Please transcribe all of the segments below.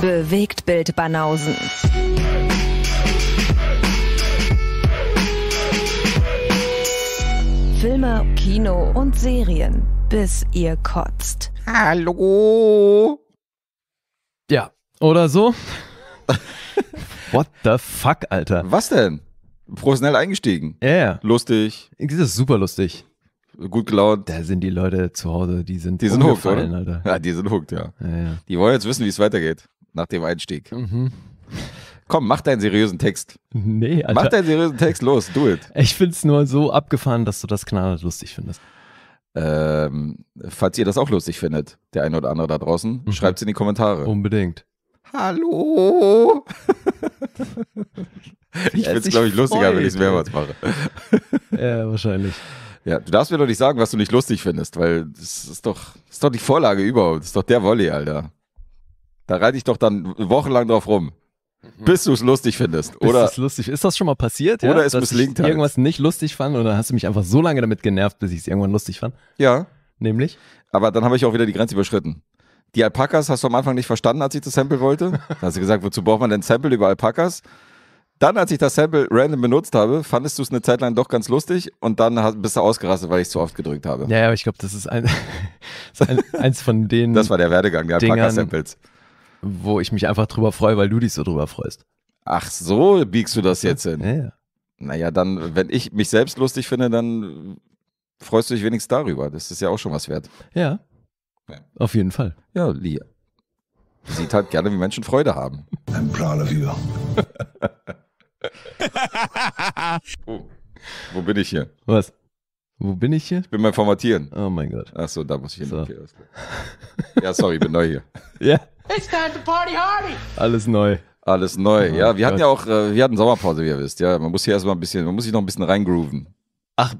Bewegtbild Banausen. Filme, Kino und Serien, bis ihr kotzt. Hallo. Ja, oder so. What the fuck, Alter? Was denn? Professionell eingestiegen. Ja. Yeah. Lustig. Das ist super lustig gut gelaunt. Da sind die Leute zu Hause, die sind Die sind hooked, oder? Alter. Ja, die sind hooked, ja. ja, ja. Die wollen jetzt wissen, wie es weitergeht nach dem Einstieg. Mhm. Komm, mach deinen seriösen Text. Nee, Alter. Mach deinen seriösen Text, los, do it. Ich find's nur so abgefahren, dass du das knallhart lustig findest. Ähm, falls ihr das auch lustig findet, der eine oder andere da draußen, mhm. schreibt's in die Kommentare. Unbedingt. Hallo. ich find's, glaube ich, lustiger, wenn ich es mehrmals mache. ja, wahrscheinlich. Ja, du darfst mir doch nicht sagen, was du nicht lustig findest, weil das ist doch, das ist doch die Vorlage überhaupt. Das ist doch der Volley, Alter. Da reite ich doch dann wochenlang drauf rum. Mhm. Bis du es lustig findest. Bis oder ist lustig. Ist das schon mal passiert? Oder ja? es dass misslingt ich halt. irgendwas nicht lustig fand oder hast du mich einfach so lange damit genervt, bis ich es irgendwann lustig fand? Ja. Nämlich? Aber dann habe ich auch wieder die Grenze überschritten. Die Alpakas hast du am Anfang nicht verstanden, als ich das Sample wollte. Da hast du gesagt, wozu braucht man denn Sample über Alpakas? Dann, als ich das Sample random benutzt habe, fandest du es eine Zeit lang doch ganz lustig und dann bist du ausgerastet, weil ich es zu oft gedrückt habe. Ja, aber ich glaube, das ist, ein, das ist ein, eins von denen. das war der Werdegang der Alpaka-Samples wo ich mich einfach drüber freue, weil du dich so drüber freust. Ach so, biegst du das jetzt hin? Ja, ja. Naja, dann, wenn ich mich selbst lustig finde, dann freust du dich wenigstens darüber. Das ist ja auch schon was wert. Ja. ja. Auf jeden Fall. Ja, Lia. Sieht halt gerne, wie Menschen Freude haben. I'm proud of you. oh, wo bin ich hier? Was? Wo bin ich hier? Ich bin beim Formatieren. Oh mein Gott. Achso, da muss ich hin. So. Okay, ja, sorry, ich bin neu hier. Ja. It's time to party hardy. Alles neu. Alles neu. Oh, ja, wir Gott. hatten ja auch, äh, wir hatten Sommerpause, wie ihr wisst. Ja, man muss hier erstmal ein bisschen, man muss sich noch ein bisschen reingrooven. Ach,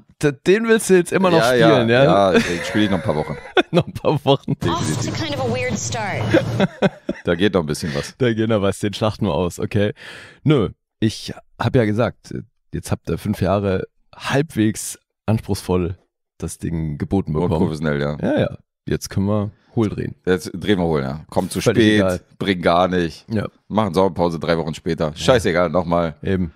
den willst du jetzt immer noch ja, spielen, ja? Ja, ja spiele ich noch ein paar Wochen. noch ein paar Wochen. Also kind of a weird start. da geht noch ein bisschen was. Da geht noch was, den schlachten wir aus, okay. Nö, ich habe ja gesagt, jetzt habt ihr fünf Jahre halbwegs anspruchsvoll das Ding geboten bekommen. Und professionell, ja. Ja, ja. Jetzt können wir Hohl drehen. Jetzt drehen wir hohl, ja. Kommt zu Völlig spät, egal. bringt gar nicht. Ja. Machen Sommerpause drei Wochen später. Ja. Scheißegal, nochmal. Eben.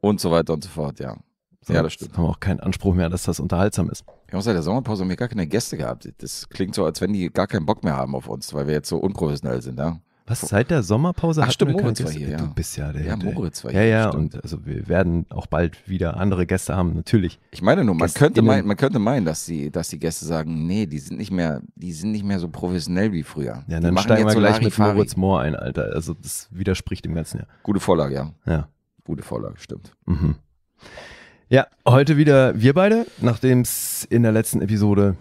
Und so weiter und so fort, ja. So, ja, das stimmt. Haben wir auch keinen Anspruch mehr, dass das unterhaltsam ist. Wir haben seit der Sommerpause haben wir gar keine Gäste gehabt. Das klingt so, als wenn die gar keinen Bock mehr haben auf uns, weil wir jetzt so unprofessionell sind, ja. Was, seit der Sommerpause? Ach, stimmt, Moritz war hier. Ja. Du bist ja der. Ja, Moritz war hier. Ja, ja, stimmt. und also wir werden auch bald wieder andere Gäste haben, natürlich. Ich meine nur, man Gäste könnte, meinen, man könnte meinen, dass die, dass die Gäste sagen, nee, die sind nicht mehr, die sind nicht mehr so professionell wie früher. Ja, dann steigen wir gleich mit Moritz Mohr ein, Alter. Also das widerspricht dem Ganzen ja. Gute Vorlage, ja. Ja. Gute Vorlage, stimmt. Mhm. Ja, heute wieder wir beide, nachdem es in der letzten Episode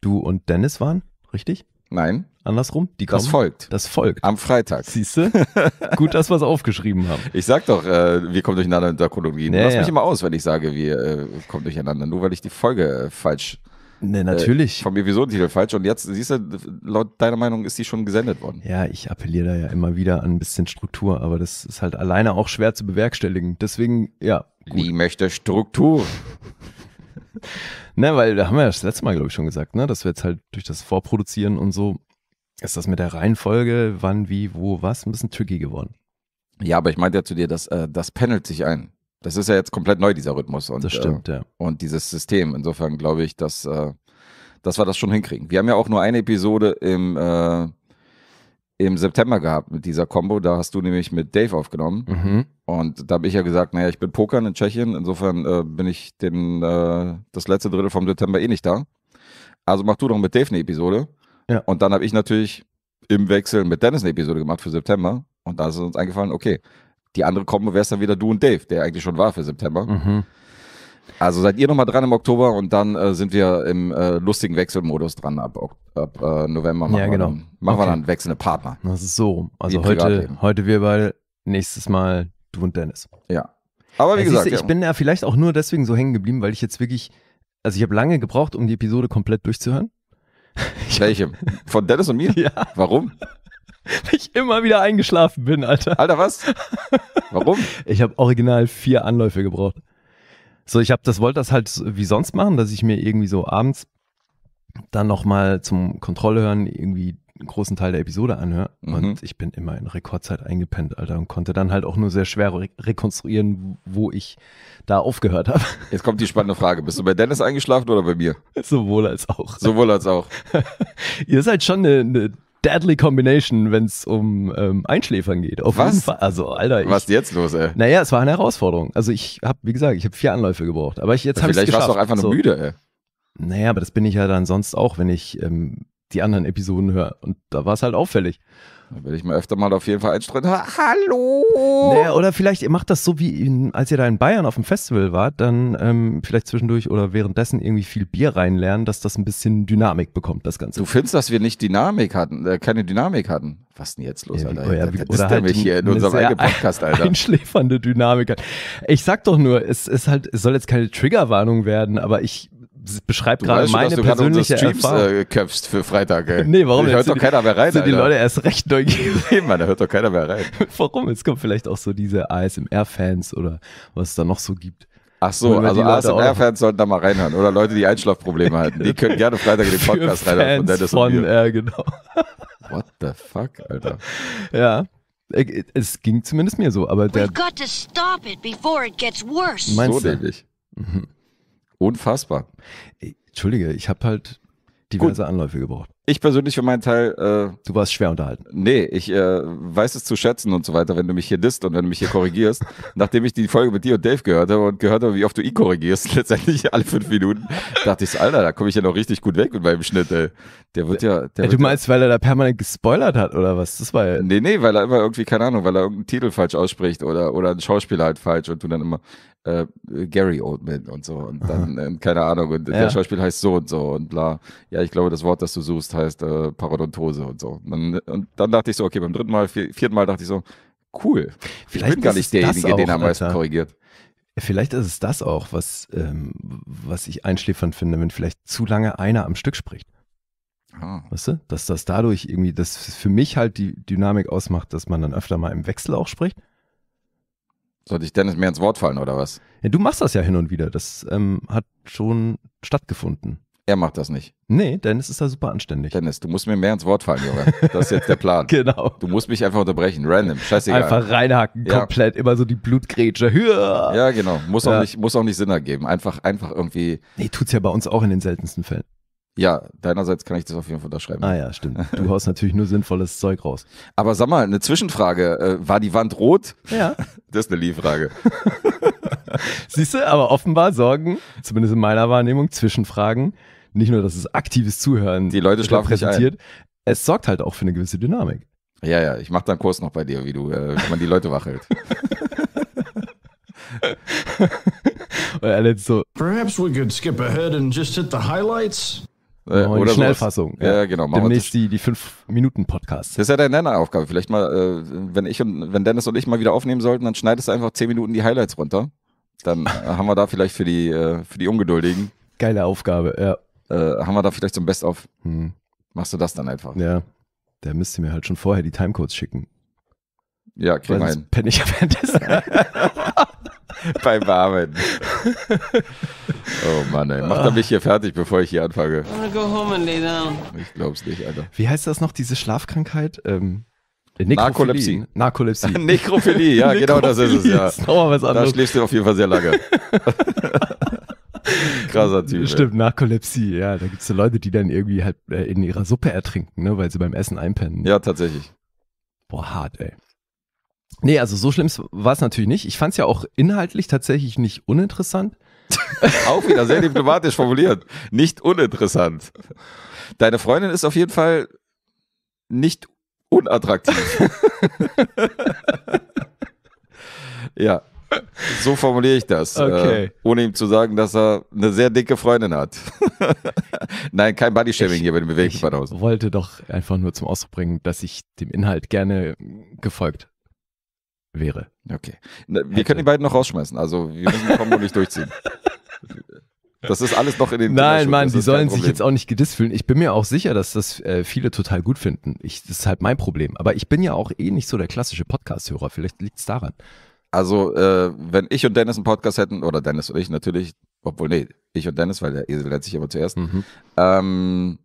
du und Dennis waren, richtig? Nein. Andersrum? Die kommen? Das folgt. Das folgt. Am Freitag. Siehst du? Gut, dass wir es aufgeschrieben haben. Ich sag doch, äh, wir kommen durcheinander in der Chronologie. Naja. Lass mich immer aus, wenn ich sage, wir äh, kommen durcheinander. Nur weil ich die Folge äh, falsch Ne, äh, natürlich. Äh, vom Episodentitel falsch. Und jetzt, siehst du, laut deiner Meinung ist die schon gesendet worden. Ja, ich appelliere da ja immer wieder an ein bisschen Struktur, aber das ist halt alleine auch schwer zu bewerkstelligen. Deswegen, ja. Gut. Ich möchte Struktur. Ne, weil da haben wir ja das letzte Mal, glaube ich, schon gesagt, ne, dass wir jetzt halt durch das Vorproduzieren und so ist das mit der Reihenfolge, wann, wie, wo, was, ein bisschen tricky geworden. Ja, aber ich meinte ja zu dir, dass äh, das pendelt sich ein. Das ist ja jetzt komplett neu, dieser Rhythmus. Und, das äh, stimmt, äh, ja. Und dieses System. Insofern glaube ich, dass, äh, dass wir das schon hinkriegen. Wir haben ja auch nur eine Episode im Äh, im September gehabt mit dieser Combo. Da hast du nämlich mit Dave aufgenommen. Mhm. Und da habe ich ja gesagt, naja, ich bin Pokern in Tschechien. Insofern äh, bin ich den, äh, das letzte Drittel vom September eh nicht da. Also mach du doch mit Dave eine Episode. Ja. Und dann habe ich natürlich im Wechsel mit Dennis eine Episode gemacht für September. Und da ist uns eingefallen, okay, die andere Combo wäre es dann wieder du und Dave, der eigentlich schon war für September. Mhm. Also seid ihr nochmal dran im Oktober und dann äh, sind wir im äh, lustigen Wechselmodus dran ab, ab äh, November. Machen ja, genau. Wir dann, machen okay. wir dann wechselnde Partner. Das ist so. Also heute, heute wir beide, nächstes Mal du und Dennis. Ja. Aber wie ja, gesagt. Du, ich bin ja vielleicht auch nur deswegen so hängen geblieben, weil ich jetzt wirklich, also ich habe lange gebraucht, um die Episode komplett durchzuhören. Welche? Von Dennis und mir? Ja. Warum? Weil ich immer wieder eingeschlafen bin, Alter. Alter, was? Warum? Ich habe original vier Anläufe gebraucht. So, ich habe das wollte das halt wie sonst machen, dass ich mir irgendwie so abends dann nochmal zum Kontrolle hören irgendwie einen großen Teil der Episode anhöre. Mhm. Und ich bin immer in Rekordzeit eingepennt, Alter, und konnte dann halt auch nur sehr schwer re rekonstruieren, wo ich da aufgehört habe. Jetzt kommt die spannende Frage. Bist du bei Dennis eingeschlafen oder bei mir? Sowohl als auch. Sowohl als auch. Ihr seid schon eine, eine deadly combination, wenn es um ähm, Einschläfern geht. Auf Was? Jeden Fall. Also, Alter. Ich, Was ist jetzt los, ey? Naja, es war eine Herausforderung. Also ich habe, wie gesagt, ich habe vier Anläufe gebraucht. Aber ich, jetzt habe ich Vielleicht warst du auch einfach nur so. müde, ey. Naja, aber das bin ich ja dann sonst auch, wenn ich ähm, die anderen Episoden höre. Und da war es halt auffällig. Da werde ich mir öfter mal auf jeden Fall einstreuen. Hallo! Naja, oder vielleicht ihr macht das so wie, in, als ihr da in Bayern auf dem Festival wart, dann ähm, vielleicht zwischendurch oder währenddessen irgendwie viel Bier reinlernen, dass das ein bisschen Dynamik bekommt, das Ganze. Du findest, dass wir nicht Dynamik hatten, äh, keine Dynamik hatten? Was denn jetzt los, ja, Alter? Ja, wie, oder halt mich hier in unserem eigenen Podcast, Alter. Einschläfernde Dynamik. hat. Ich sag doch nur, es ist halt, es soll jetzt keine Triggerwarnung werden, aber ich beschreibt gerade meine schon, dass persönliche du persönliche Streams äh, köpfst für Freitag. Nee, warum? Da hört doch keiner mehr rein. Sind Alter. die Leute erst recht neugierig. Mann, da hört doch keiner mehr rein. warum? Es kommt vielleicht auch so diese ASMR-Fans oder was es da noch so gibt. Ach so, also ASMR-Fans sollten da mal reinhören. Oder Leute, die Einschlafprobleme hatten. Die können gerne Freitag in den Podcast reinhören. Von, Dennis von und mir. Äh, genau. What the fuck, Alter? Ja. Äh, es ging zumindest mir so, aber der. We've got to stop it before it gets worse. Meinst so du? Mhm. Unfassbar. Entschuldige, ich habe halt diverse Gut. Anläufe gebraucht. Ich persönlich für meinen Teil. Äh, du warst schwer unterhalten. Nee, ich äh, weiß es zu schätzen und so weiter, wenn du mich hier disst und wenn du mich hier korrigierst. Nachdem ich die Folge mit dir und Dave gehört habe und gehört habe, wie oft du ihn korrigierst, letztendlich alle fünf Minuten, dachte ich, Alter, da komme ich ja noch richtig gut weg mit meinem Schnitt, ey. Der wird ja. Der ey, wird du meinst, ja, weil er da permanent gespoilert hat oder was? Das war ja nee, nee, weil er immer irgendwie, keine Ahnung, weil er irgendeinen Titel falsch ausspricht oder, oder einen Schauspieler halt falsch und du dann immer, äh, Gary Oldman und so und dann, äh, keine Ahnung, und ja. der Schauspiel heißt so und so und bla. Ja, ich glaube, das Wort, das du suchst, heißt äh, Parodontose und so. Und dann, und dann, dachte ich so, okay, beim dritten Mal, vier, vierten Mal dachte ich so, cool. Vielleicht ich bin gar nicht derjenige, auch, den er am meisten korrigiert. Vielleicht ist es das auch, was, ähm, was ich einschläfernd finde, wenn vielleicht zu lange einer am Stück spricht. Ah. Weißt du? Dass das dadurch irgendwie, dass für mich halt die Dynamik ausmacht, dass man dann öfter mal im Wechsel auch spricht. Sollte ich Dennis mehr ins Wort fallen oder was? Ja, du machst das ja hin und wieder. Das ähm, hat schon stattgefunden. Er macht das nicht. Nee, Dennis ist da super anständig. Dennis, du musst mir mehr ins Wort fallen, Junge. Das ist jetzt der Plan. genau. Du musst mich einfach unterbrechen. Random. Scheißegal. Einfach reinhacken, ja. komplett. Immer so die Blutgrätsche. Ja, genau. Muss, ja. Auch nicht, muss auch nicht Sinn ergeben. Einfach, einfach irgendwie. Nee, tut's ja bei uns auch in den seltensten Fällen. Ja, deinerseits kann ich das auf jeden Fall unterschreiben. Ah ja, stimmt. Du haust natürlich nur sinnvolles Zeug raus. Aber sag mal, eine Zwischenfrage. Äh, war die Wand rot? Ja. Das ist eine Liebfrage. Siehst du, aber offenbar sorgen, zumindest in meiner Wahrnehmung, Zwischenfragen, nicht nur, dass es aktives Zuhören Die Leute schlafen präsentiert, es sorgt halt auch für eine gewisse Dynamik. Ja, ja, ich mache dann Kurs noch bei dir, wie du, äh, man die Leute wachhält. Und er so. Perhaps we could skip ahead and just hit the highlights. Äh, oder Schnellfassung. Ja, ja, genau. Demnächst die, die 5-Minuten-Podcast. Das ist ja deine Nenner-Aufgabe. Vielleicht mal, äh, wenn ich und wenn Dennis und ich mal wieder aufnehmen sollten, dann schneidest du einfach 10 Minuten die Highlights runter. Dann äh, haben wir da vielleicht für die, äh, für die Ungeduldigen. Geile Aufgabe, ja. Äh, haben wir da vielleicht so ein Best-of. Hm. Machst du das dann einfach? Ja. Der müsste mir halt schon vorher die Timecodes schicken. Ja, kriegen wir hin. Penne ich währenddessen. beim Barmen. Oh Mann, ey. Mach doch mich hier fertig, bevor ich hier anfange. I'm ah, gonna Go home and lay down. Ich glaub's nicht, Alter. Wie heißt das noch, diese Schlafkrankheit? Ähm, Narkolepsie. Narkolepsie. Nekrophilie, ja, genau das ist es, ja. Ist was anderes. Da schläfst du auf jeden Fall sehr lange. Krasser Typ. Stimmt, Narkolepsie, ja. Da gibt's so Leute, die dann irgendwie halt äh, in ihrer Suppe ertrinken, ne, weil sie beim Essen einpennen. Ja, tatsächlich. Boah, hart, ey. Nee, also so schlimm war es natürlich nicht. Ich fand es ja auch inhaltlich tatsächlich nicht uninteressant. auch wieder sehr diplomatisch formuliert. Nicht uninteressant. Deine Freundin ist auf jeden Fall nicht unattraktiv. ja, so formuliere ich das. Äh, okay. Äh, ohne ihm zu sagen, dass er eine sehr dicke Freundin hat. Nein, kein Bodyshaming hier bei den bewegten Ich wollte doch einfach nur zum Ausdruck bringen, dass ich dem Inhalt gerne gefolgt wäre. Okay. Na, wir können die beiden noch rausschmeißen. Also wir müssen die Kombo nicht durchziehen. Das ist alles noch in den Nein, Mann, die sollen sich jetzt auch nicht gedisst fühlen. Ich bin mir auch sicher, dass das äh, viele total gut finden. Ich, das ist halt mein Problem. Aber ich bin ja auch eh nicht so der klassische Podcast-Hörer. Vielleicht liegt es daran. Also, äh, wenn ich und Dennis einen Podcast hätten, oder Dennis und ich natürlich, obwohl, nee, ich und Dennis, weil der Esel nennt sich aber zuerst, mhm. ähm,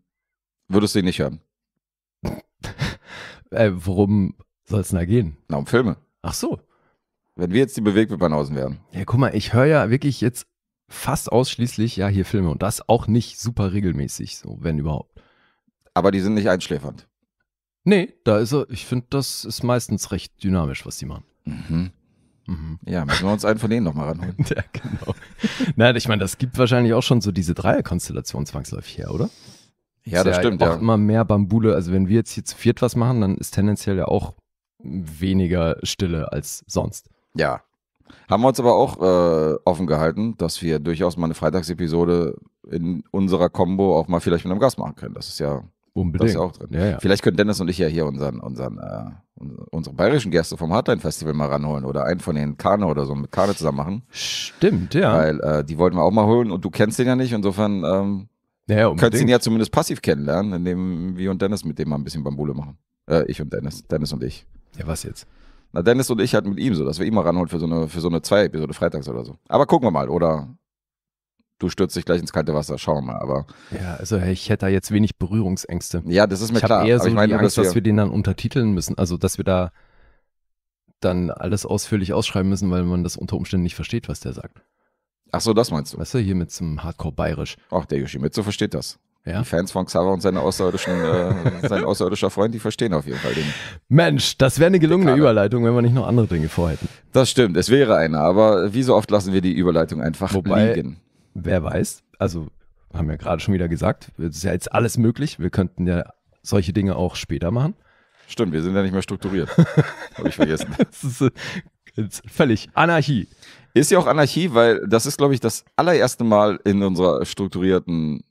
würdest du ihn nicht hören. äh, worum soll es denn da gehen? Na, um Filme. Ach so. Wenn wir jetzt die Bewegtbildbanausen wären. Ja, guck mal, ich höre ja wirklich jetzt fast ausschließlich ja hier Filme und das auch nicht super regelmäßig, so wenn überhaupt. Aber die sind nicht einschläfernd. Nee, da ist er, ich finde, das ist meistens recht dynamisch, was die machen. Mhm. Mhm. Ja, müssen wir uns einen von denen nochmal ranholen. ja, genau. Nein, ich meine, das gibt wahrscheinlich auch schon so diese Dreierkonstellation zwangsläufig her, oder? Ja, das, das ja stimmt. Auch ja. immer mehr Bambule. Also wenn wir jetzt hier zu viert was machen, dann ist tendenziell ja auch weniger Stille als sonst. Ja. Haben wir uns aber auch äh, offen gehalten, dass wir durchaus mal eine Freitagsepisode in unserer Combo auch mal vielleicht mit einem Gast machen können. Das ist ja Unbedingt. Das ist auch drin. Ja, ja. Vielleicht können Dennis und ich ja hier unseren, unseren, äh, unsere bayerischen Gäste vom Hardline Festival mal ranholen oder einen von den Kane oder so mit Kane zusammen machen. Stimmt, ja. Weil äh, die wollten wir auch mal holen und du kennst den ja nicht, insofern ähm, ja, könntest ihn ja zumindest passiv kennenlernen, indem wir und Dennis mit dem mal ein bisschen Bambule machen. Äh, ich und Dennis, Dennis und ich. Ja, was jetzt? Na, Dennis und ich halt mit ihm so, dass wir ihn mal ranholen für so eine, für so eine Zwei-Episode freitags oder so. Aber gucken wir mal, oder du stürzt dich gleich ins kalte Wasser, schauen wir mal. Aber ja, also ich hätte da jetzt wenig Berührungsängste. Ja, das ist mir ich klar. Eher so ich meine, die Angst, dass wir, den dann untertiteln müssen, also dass wir da dann alles ausführlich ausschreiben müssen, weil man das unter Umständen nicht versteht, was der sagt. Ach so, das meinst du? Weißt du, hier mit zum Hardcore-Bayerisch. Ach, der Yoshimitsu versteht das. Ja. Die Fans von Xaver und seine außerirdischen, äh, sein außerirdischer Freund, die verstehen auf jeden Fall den. Mensch, das wäre eine gelungene Dekade. Überleitung, wenn wir nicht noch andere Dinge vorhätten. Das stimmt, es wäre eine, aber wie so oft lassen wir die Überleitung einfach Wobei, liegen. Wer weiß, also haben wir gerade schon wieder gesagt, es ist ja jetzt alles möglich, wir könnten ja solche Dinge auch später machen. Stimmt, wir sind ja nicht mehr strukturiert. Habe ich vergessen. das ist, das äh, ist völlig Anarchie. Ist ja auch Anarchie, weil das ist, glaube ich, das allererste Mal in unserer strukturierten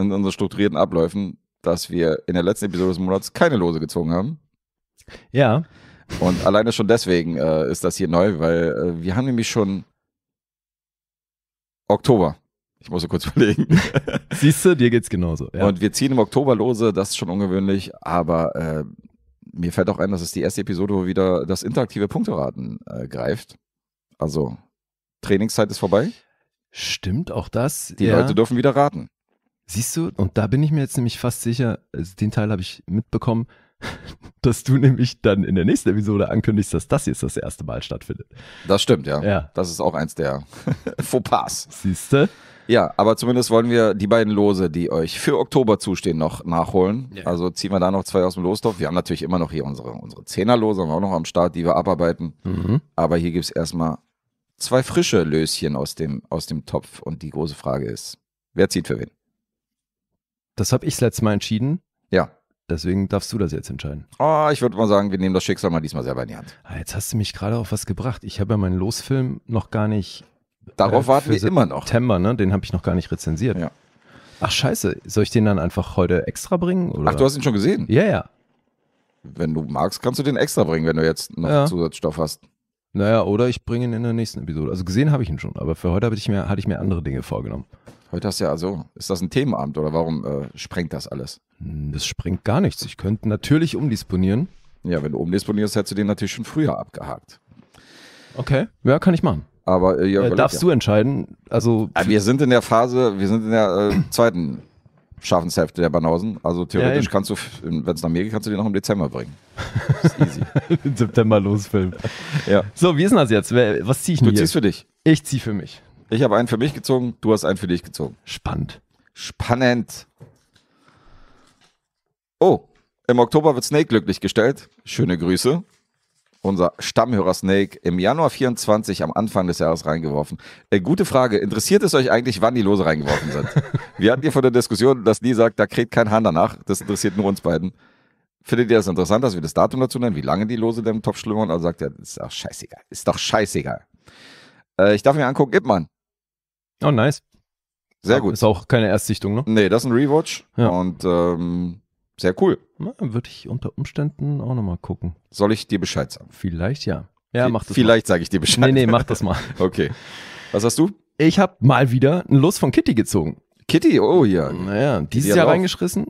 in unseren strukturierten Abläufen, dass wir in der letzten Episode des Monats keine Lose gezogen haben. Ja. Und alleine schon deswegen äh, ist das hier neu, weil äh, wir haben nämlich schon Oktober. Ich muss kurz überlegen. Siehst du, dir geht's genauso. Ja. Und wir ziehen im Oktober lose, das ist schon ungewöhnlich, aber äh, mir fällt auch ein, dass es die erste Episode, wo wieder das interaktive Punkteraten äh, greift. Also Trainingszeit ist vorbei. Stimmt auch das. Die ja. Leute dürfen wieder raten. Siehst du, und da bin ich mir jetzt nämlich fast sicher, also den Teil habe ich mitbekommen, dass du nämlich dann in der nächsten Episode ankündigst, dass das jetzt das erste Mal stattfindet. Das stimmt, ja. ja. Das ist auch eins der Fauxpas. Siehst du? Ja, aber zumindest wollen wir die beiden Lose, die euch für Oktober zustehen, noch nachholen. Ja. Also ziehen wir da noch zwei aus dem Lostopf. Wir haben natürlich immer noch hier unsere, unsere Zehnerlose, haben wir auch noch am Start, die wir abarbeiten. Mhm. Aber hier gibt es erstmal zwei frische Löschen aus dem, aus dem Topf. Und die große Frage ist, wer zieht für wen? Das habe ich das letzte Mal entschieden. Ja. Deswegen darfst du das jetzt entscheiden. Oh, ich würde mal sagen, wir nehmen das Schicksal mal diesmal selber in die Hand. Ah, jetzt hast du mich gerade auf was gebracht. Ich habe ja meinen Losfilm noch gar nicht. Äh, Darauf äh, warten wir immer noch. September, ne? Den habe ich noch gar nicht rezensiert. Ja. Ach scheiße, soll ich den dann einfach heute extra bringen? Oder? Ach, du hast ihn schon gesehen? Ja, ja. Wenn du magst, kannst du den extra bringen, wenn du jetzt noch ja. Zusatzstoff hast. Naja, oder ich bringe ihn in der nächsten Episode. Also gesehen habe ich ihn schon, aber für heute ich mir, hatte ich mir andere Dinge vorgenommen. Heute hast du ja, also, ist das ein Themenabend oder warum äh, sprengt das alles? Hm, das sprengt gar nichts. Ich könnte natürlich umdisponieren. Ja, wenn du umdisponierst, hättest du den natürlich schon früher abgehakt. Okay, ja, kann ich machen. Aber ja, äh, äh darfst ja. du entscheiden? Also ja, äh, wir sind in der Phase, wir sind in der äh, zweiten Schaffenshälfte der Banausen. Also theoretisch ja, kannst du, wenn es nach mir geht, kannst du den noch im Dezember bringen. Das ist easy. Im September losfilmen. Ja. So, wie ist denn das jetzt? Was ziehe ich du mir? Du ziehst für dich. Ich ziehe für mich. Ich habe einen für mich gezogen, du hast einen für dich gezogen. Spannend. Spannend. Oh, im Oktober wird Snake glücklich gestellt. Schöne Grüße. Unser Stammhörer Snake im Januar 24 am Anfang des Jahres reingeworfen. Äh, gute Frage. Interessiert es euch eigentlich, wann die Lose reingeworfen sind? Wir hatten hier vor der Diskussion, dass nie sagt, da kriegt kein Hahn danach. Das interessiert nur uns beiden. Findet ihr das interessant, dass wir das Datum dazu nennen, wie lange die Lose denn im Topf schlummern? Also sagt er, ist doch scheißegal. Ist doch scheißegal. Äh, ich darf mir angucken, Ippmann, Oh, nice. Sehr gut. Ist auch keine Erstsichtung, ne? Nee, das ist ein Rewatch. Ja. Und ähm, sehr cool. Na, würde ich unter Umständen auch nochmal gucken. Soll ich dir Bescheid sagen? Vielleicht ja. Ja, mach das Vielleicht sage ich dir Bescheid. Nee, nee, mach das mal. okay. Was hast du? Ich habe mal wieder ein Los von Kitty gezogen. Kitty, oh ja. Naja, dieses Jahr reingeschissen.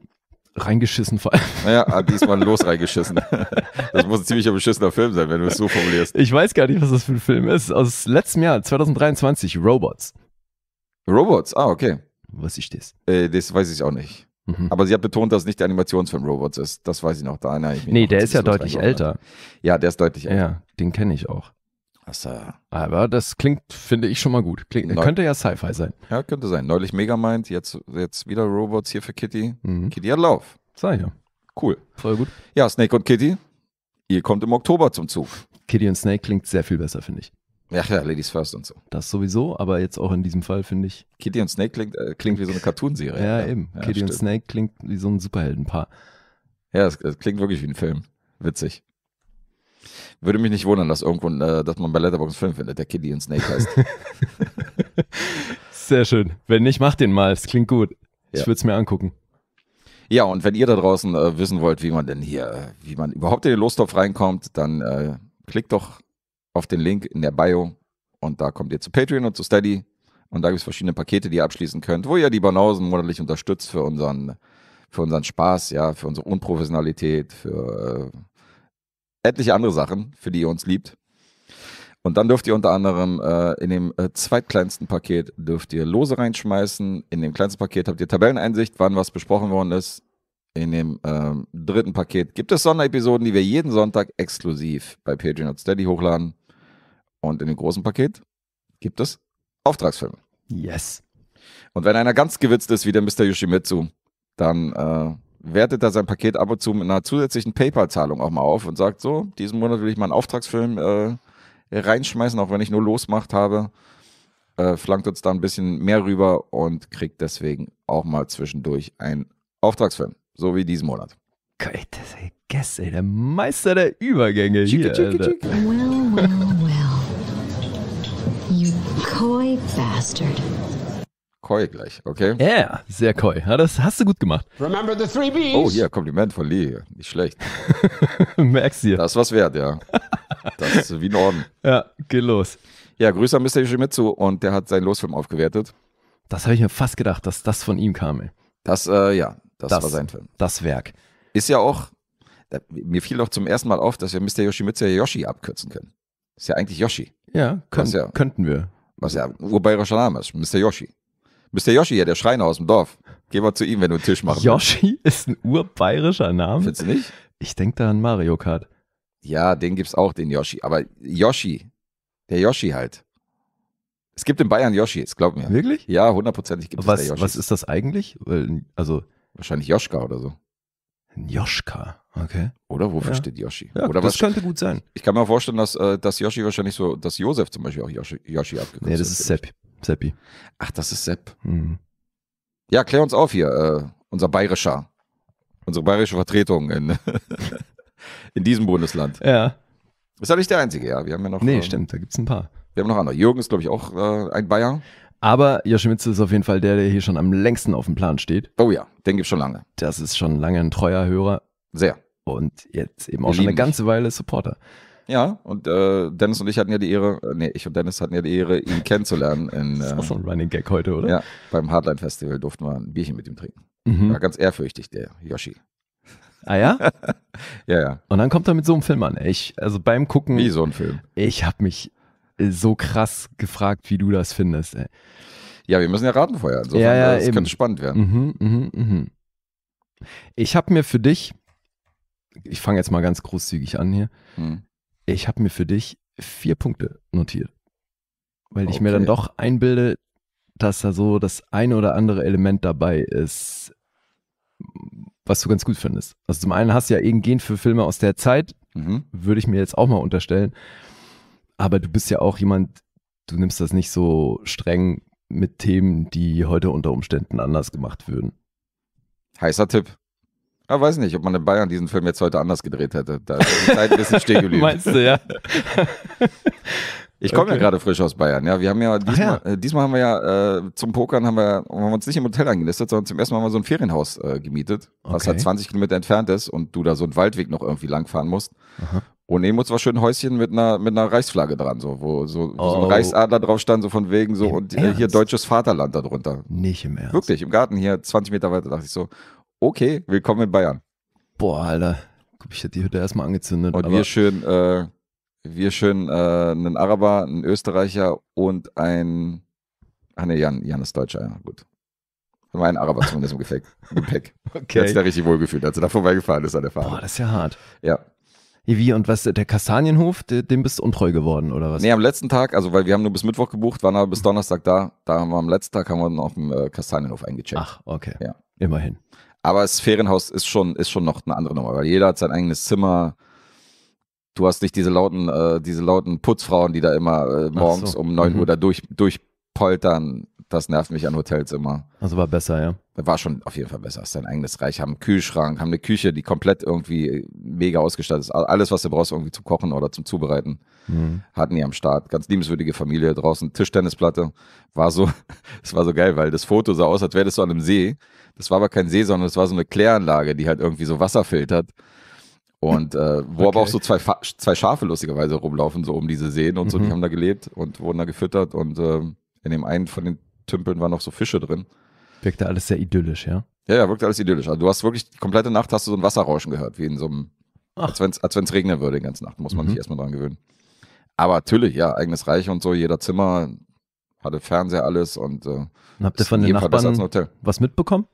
Reingeschissen vor allem. Naja, ah, diesmal los reingeschissen. Das muss ein ziemlicher beschissener Film sein, wenn du es so formulierst. Ich weiß gar nicht, was das für ein Film ist. Aus letztem Jahr, 2023, Robots. Robots, ah, okay. Was ist das? Äh, das weiß ich auch nicht. Mhm. Aber sie hat betont, dass es nicht der Animationsfilm Robots ist. Das weiß ich noch. Da nein, ich Nee, der ist ja deutlich älter. Ja, der ist deutlich älter. Ja, den kenne ich auch. Also, Aber das klingt, finde ich, schon mal gut. Klingt, Neu könnte ja Sci-Fi sein. Ja, könnte sein. Neulich Megamind, jetzt, jetzt wieder Robots hier für Kitty. Mhm. Kitty hat Lauf. Sei ja. Cool. Voll gut. Ja, Snake und Kitty, ihr kommt im Oktober zum Zug. Kitty und Snake klingt sehr viel besser, finde ich. Ja, ja, Ladies First und so. Das sowieso, aber jetzt auch in diesem Fall finde ich. Kitty und Snake klingt, äh, klingt wie so eine Cartoonserie. ja, ja, ne? eben. Ja, Kitty stimmt. und Snake klingt wie so ein Superheldenpaar. Ja, es, es klingt wirklich wie ein Film. Witzig. Würde mich nicht wundern, dass irgendwo, äh, dass man bei Letterboxd Film findet, der Kitty und Snake heißt. Sehr schön. Wenn nicht, mach den mal. Es klingt gut. Ja. Ich würde es mir angucken. Ja, und wenn ihr da draußen äh, wissen wollt, wie man denn hier, wie man überhaupt in den Lostopf reinkommt, dann äh, klickt doch auf den Link in der Bio und da kommt ihr zu Patreon und zu Steady. Und da gibt es verschiedene Pakete, die ihr abschließen könnt, wo ihr die Banausen monatlich unterstützt für unseren, für unseren Spaß, ja, für unsere Unprofessionalität, für äh, etliche andere Sachen, für die ihr uns liebt. Und dann dürft ihr unter anderem äh, in dem äh, zweitkleinsten Paket dürft ihr Lose reinschmeißen. In dem kleinsten Paket habt ihr Tabelleneinsicht, wann was besprochen worden ist. In dem ähm, dritten Paket gibt es Sonderepisoden, die wir jeden Sonntag exklusiv bei Patreon und Steady hochladen. Und in dem großen Paket gibt es Auftragsfilme. Yes. Und wenn einer ganz gewitzt ist wie der Mr. Yoshimitsu, dann äh, wertet er sein Paket ab und zu mit einer zusätzlichen PayPal-Zahlung auch mal auf und sagt so, diesen Monat will ich mal einen Auftragsfilm äh, reinschmeißen, auch wenn ich nur losmacht habe. Äh, flankt uns da ein bisschen mehr rüber und kriegt deswegen auch mal zwischendurch einen Auftragsfilm, so wie diesen Monat. Gott, das ist der Meister der Übergänge hier. Chica, chica, chica. Coy bastard. Coy gleich, okay? Ja, yeah, sehr koi. Ja, das hast du gut gemacht. Remember the three Bs? Oh, hier, Kompliment von Lee. Nicht schlecht. Merkst dir. Das ist was wert, ja. Das ist wie ein Orden. ja, geh los. Ja, Grüße an Mr. Yoshimitsu und der hat seinen Losfilm aufgewertet. Das habe ich mir fast gedacht, dass das von ihm kam. Ey. Das, äh, ja, das, das war sein Film. Das Werk. Ist ja auch, mir fiel doch zum ersten Mal auf, dass wir Mr. Yoshimitsu ja Yoshi abkürzen können. Ist ja eigentlich Yoshi. Ja, können, ja, könnten wir. Was ja urbayerischer Name ist, Mr. Yoshi. Mr. Yoshi hier, der Schreiner aus dem Dorf. Geh mal zu ihm, wenn du einen Tisch machst. Yoshi ist ein urbayerischer Name. Findest du nicht? Ich denke da an Mario Kart. Ja, den gibt's auch, den Yoshi. Aber Yoshi, der Yoshi halt. Es gibt in Bayern Yoshis, glaub mir. Wirklich? Ja, hundertprozentig gibt es da Yoshis. Was ist das eigentlich? Also wahrscheinlich Joschka oder so. Joschka, okay. Oder wofür ja. steht Yoshi? Ja, Oder das was? könnte gut sein. Ich kann mir vorstellen, dass, äh, dass Yoshi wahrscheinlich so, dass Josef zum Beispiel auch Yoshi, Yoshi abgekürzt Nee, das ist Sepp. Seppi. Ach, das ist Sepp. Mhm. Ja, klär uns auf hier, äh, unser bayerischer, unsere bayerische Vertretung in, in diesem Bundesland. Ja. Ist ja nicht der einzige, ja. Wir haben ja noch. Nee, ähm, stimmt, da gibt es ein paar. Wir haben noch andere. Jürgen ist, glaube ich, auch äh, ein Bayer. Aber Joschmitze ist auf jeden Fall der, der hier schon am längsten auf dem Plan steht. Oh ja, den gibt's schon lange. Das ist schon lange ein treuer Hörer. Sehr. Und jetzt eben auch Wir schon eine ganze Weile Supporter. Ja, und äh, Dennis und ich hatten ja die Ehre, äh, nee, ich und Dennis hatten ja die Ehre, ihn kennenzulernen. In, das ist auch so ein ähm, Running Gag heute, oder? Ja, beim Hardline Festival durften wir ein Bierchen mit ihm trinken. Mhm. War ganz ehrfürchtig, der Yoshi. Ah ja? ja, ja. Und dann kommt er mit so einem Film an. Ich, also beim Gucken. Wie so ein Film. Ich habe mich äh, so krass gefragt, wie du das findest. Ey. Ja, wir müssen ja raten vorher. Insofern, ja, ja, äh, das eben. könnte spannend werden. Mhm, mh, mh. Ich habe mir für dich, ich fange jetzt mal ganz großzügig an hier, hm. ich habe mir für dich vier Punkte notiert. Weil okay. ich mir dann doch einbilde, dass da so das eine oder andere Element dabei ist, was du ganz gut findest. Also zum einen hast du ja eben Gen für Filme aus der Zeit, mhm. würde ich mir jetzt auch mal unterstellen. Aber du bist ja auch jemand, du nimmst das nicht so streng mit Themen, die heute unter Umständen anders gemacht würden. Heißer Tipp. Ja, ah, weiß nicht, ob man in Bayern diesen Film jetzt heute anders gedreht hätte. Da ist die Zeit ein bisschen stehen geblieben. Meinst du, ja? Ich komme okay. ja gerade frisch aus Bayern. Ja, wir haben ja diesmal, ja. Äh, diesmal haben wir ja äh, zum Pokern haben wir, haben wir uns nicht im Hotel eingelistet, sondern zum ersten Mal haben wir so ein Ferienhaus äh, gemietet, okay. was halt 20 Kilometer entfernt ist und du da so einen Waldweg noch irgendwie lang fahren musst. Aha. Und oh, Nemo war schön ein Häuschen mit einer, mit einer Reichsflagge dran, so, wo so, wo oh. so ein oh. Reichsadler drauf stand, so von wegen so Im und äh, Ernst? hier deutsches Vaterland darunter. Nicht im Ernst. Wirklich, im Garten hier, 20 Meter weiter, dachte ich so, okay, willkommen in Bayern. Boah, Alter, guck, ich hätte die Hütte erstmal angezündet. Und wir schön, äh, wir schön äh, einen Araber, einen Österreicher und ein, ah ne, Jan, Jan ist Deutscher, ja, gut. Und ein Araber zumindest im Gepäck. Gepäck. Okay. Der hat sich da richtig wohlgefühlt, als er da vorbeigefahren ist an der Fahrt. Boah, das ist ja hart. Ja. Wie und was, der Kastanienhof, dem bist du untreu geworden oder was? Nee, am letzten Tag, also weil wir haben nur bis Mittwoch gebucht, waren aber bis Donnerstag da. Da haben wir am letzten Tag haben wir noch auf dem äh, Kastanienhof eingecheckt. Ach, okay. Ja. Immerhin. Aber das Ferienhaus ist schon, ist schon noch eine andere Nummer, weil jeder hat sein eigenes Zimmer. Du hast nicht diese lauten, äh, diese lauten Putzfrauen, die da immer äh, morgens so. um 9 mhm. Uhr da durch, durch poltern, das nervt mich an Hotels immer. Also war besser, ja. War schon auf jeden Fall besser. Ist dein eigenes Reich, haben einen Kühlschrank, haben eine Küche, die komplett irgendwie mega ausgestattet ist. Alles, was du brauchst, irgendwie zum Kochen oder zum Zubereiten, mhm. hatten die am Start. Ganz liebenswürdige Familie draußen, Tischtennisplatte. War so, es war so geil, weil das Foto sah aus, als wäre das so an einem See. Das war aber kein See, sondern es war so eine Kläranlage, die halt irgendwie so Wasser filtert. Und äh, wo okay. aber auch so zwei, zwei Schafe lustigerweise rumlaufen, so um diese Seen und so, mhm. die haben da gelebt und wurden da gefüttert und äh, in dem einen von den Tümpeln waren noch so Fische drin. Wirkte alles sehr idyllisch, ja? Ja, ja, wirkte alles idyllisch. Also du hast wirklich die komplette Nacht hast du so ein Wasserrauschen gehört, wie in so einem, Ach. als wenn es regnen würde die ganze Nacht, muss man mhm. sich erstmal dran gewöhnen. Aber natürlich, ja, eigenes Reich und so, jeder Zimmer hatte Fernseher, alles und, äh, und habt ihr von den Nachbarn was mitbekommen?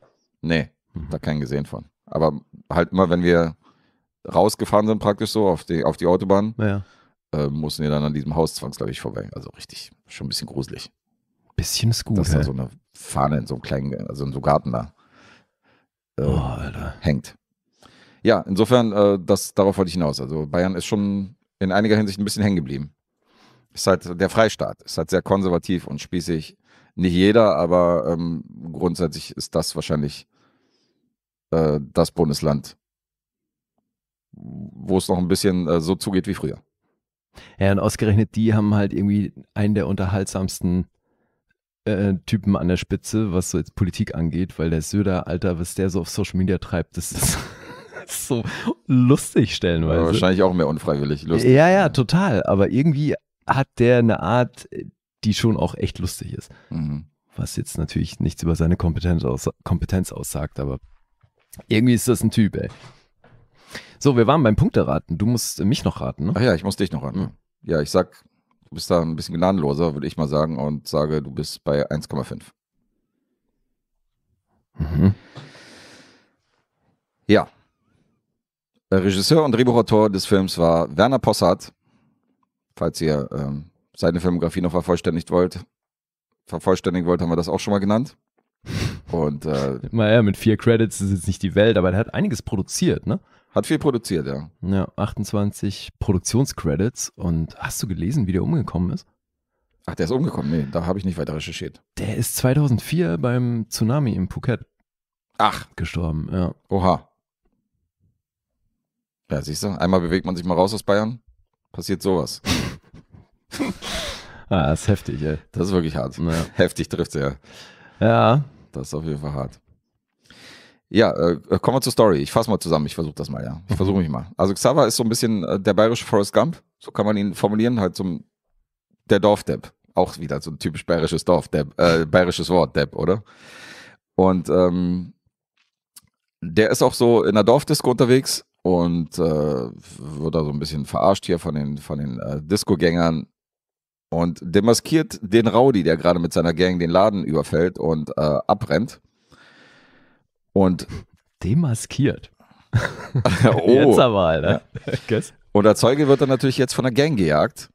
Nee, mhm. da keinen gesehen von. Aber halt immer, wenn wir rausgefahren sind, praktisch so auf die, auf die Autobahn, ja. äh, mussten wir dann an diesem Haus zwangsläufig vorbei. Also richtig, schon ein bisschen gruselig. Bisschen ist gut. Dass da so eine Fahne in so einem kleinen, also in so Garten da äh, oh, hängt. Ja, insofern, äh, das, darauf wollte ich hinaus. Also Bayern ist schon in einiger Hinsicht ein bisschen hängen geblieben. Ist halt der Freistaat, ist halt sehr konservativ und spießig. Nicht jeder, aber ähm, grundsätzlich ist das wahrscheinlich äh, das Bundesland, wo es noch ein bisschen äh, so zugeht wie früher. Ja, und ausgerechnet die haben halt irgendwie einen der unterhaltsamsten äh, Typen an der Spitze, was so jetzt Politik angeht, weil der Söder, Alter, was der so auf Social Media treibt, das ist so lustig stellenweise. Aber wahrscheinlich auch mehr unfreiwillig lustig. Ja, ja, total. Aber irgendwie hat der eine Art, die schon auch echt lustig ist. Mhm. Was jetzt natürlich nichts über seine Kompetenz, aus Kompetenz aussagt, aber irgendwie ist das ein Typ, ey. So, wir waren beim Punkteraten. Du musst mich noch raten, ne? Ach ja, ich muss dich noch raten. Hm. Ja, ich sag bist da ein bisschen gnadenloser, würde ich mal sagen, und sage, du bist bei 1,5. Mhm. Ja. Regisseur und Drehbuchautor des Films war Werner Possart. Falls ihr ähm, seine Filmografie noch vervollständigt wollt, vervollständigen wollt, haben wir das auch schon mal genannt. Und äh, naja, mit vier Credits ist jetzt nicht die Welt, aber er hat einiges produziert, ne? Hat viel produziert, ja. Ja, 28 Produktionscredits. Und hast du gelesen, wie der umgekommen ist? Ach, der ist umgekommen? Nee, da habe ich nicht weiter recherchiert. Der ist 2004 beim Tsunami in Phuket. Ach. Gestorben, ja. Oha. Ja, siehst du, einmal bewegt man sich mal raus aus Bayern, passiert sowas. ah, das ist heftig, ey. Das ist wirklich hart. Ja. Heftig trifft ja. Ja. Das ist auf jeden Fall hart. Ja, äh, äh, kommen wir zur Story. Ich fasse mal zusammen. Ich versuche das mal, ja. Ich mhm. versuche mich mal. Also Xaver ist so ein bisschen äh, der bayerische Forrest Gump. So kann man ihn formulieren. Halt zum der Dorfdepp. Auch wieder so ein typisch bayerisches Dorfdepp. Äh, bayerisches Wort, Depp, oder? Und ähm, der ist auch so in der Dorfdisco unterwegs und äh, wird da so ein bisschen verarscht hier von den, von den äh, Disco-Gängern und demaskiert den Rowdy, der gerade mit seiner Gang den Laden überfällt und äh, abrennt. Und demaskiert. oh. Jetzt aber, Alter. Ja. Und der Zeuge wird dann natürlich jetzt von der Gang gejagt.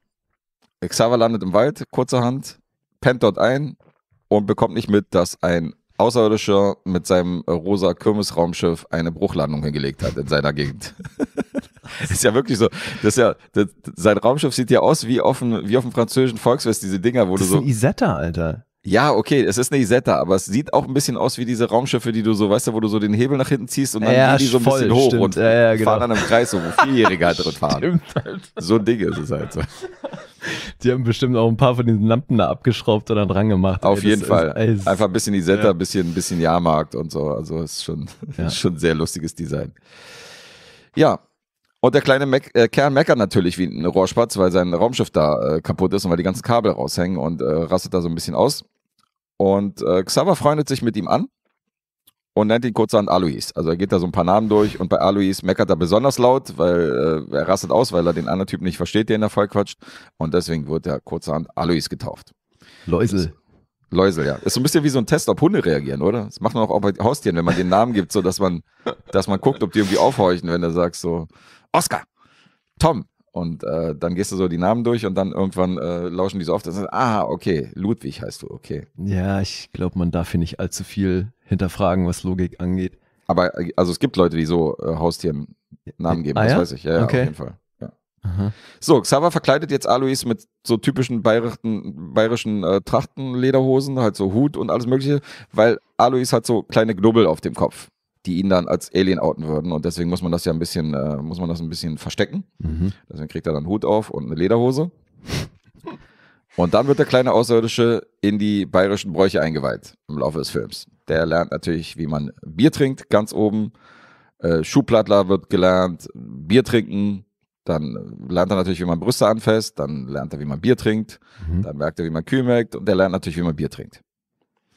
Xaver landet im Wald, kurzerhand, pennt dort ein und bekommt nicht mit, dass ein Außerirdischer mit seinem rosa Kirmesraumschiff eine Bruchlandung hingelegt hat in seiner Gegend. ist ja wirklich so. Das ja, das, sein Raumschiff sieht ja aus wie auf dem, wie auf dem französischen Volksfest, diese Dinger, wo das du so. Das Ist ein Isetta, Alter. Ja, okay, es ist eine Isetta, aber es sieht auch ein bisschen aus wie diese Raumschiffe, die du so, weißt du, wo du so den Hebel nach hinten ziehst und dann ja, gehen die so ein voll, bisschen hoch stimmt. und ja, ja, genau. fahren dann im Kreis, so, wo Vierjährige halt drin fahren. Halt. So ein Ding ist es halt so. Die haben bestimmt auch ein paar von diesen Lampen da abgeschraubt oder dran gemacht. Auf ey, jeden Fall. Ist, Einfach ein bisschen Isetta, ein bisschen, bisschen Jahrmarkt und so. Also es ist schon, ist schon sehr lustiges Design. Ja, und der kleine Mac, äh, Kern meckert natürlich wie ein Rohrspatz, weil sein Raumschiff da äh, kaputt ist und weil die ganzen Kabel raushängen und äh, rastet da so ein bisschen aus. Und äh, Xaver freundet sich mit ihm an und nennt ihn kurzerhand Alois. Also er geht da so ein paar Namen durch und bei Alois meckert er besonders laut, weil äh, er rastet aus, weil er den anderen Typ nicht versteht, den er quatscht. Und deswegen wird er kurzerhand Alois getauft. Läusel. Läusel, ja. Ist so ein bisschen wie so ein Test, ob Hunde reagieren, oder? Das macht man auch bei Haustieren, wenn man den Namen gibt, so dass man, dass man guckt, ob die irgendwie aufhorchen, wenn du sagst so, Oscar, Tom, und äh, dann gehst du so die Namen durch und dann irgendwann äh, lauschen die so oft. Dann, ah, okay, Ludwig heißt du, okay. Ja, ich glaube, man darf hier nicht allzu viel hinterfragen, was Logik angeht. Aber äh, also es gibt Leute, die so äh, Haustieren Namen geben, ah, das ja? weiß ich. Ja, ja auf jeden Fall. Ja. So, Xaver verkleidet jetzt Alois mit so typischen bayerischen, bayerischen äh, Trachten, Lederhosen, halt so Hut und alles Mögliche, weil Alois hat so kleine Knubbel auf dem Kopf die ihn dann als Alien outen würden. Und deswegen muss man das ja ein bisschen, äh, muss man das ein bisschen verstecken. Mhm. Deswegen kriegt er dann einen Hut auf und eine Lederhose. und dann wird der kleine Außerirdische in die bayerischen Bräuche eingeweiht im Laufe des Films. Der lernt natürlich, wie man Bier trinkt, ganz oben. Äh, Schuhplattler wird gelernt, Bier trinken. Dann lernt er natürlich, wie man Brüste anfasst. Dann lernt er, wie man Bier trinkt. Mhm. Dann merkt er, wie man Kühe merkt. Und der lernt natürlich, wie man Bier trinkt.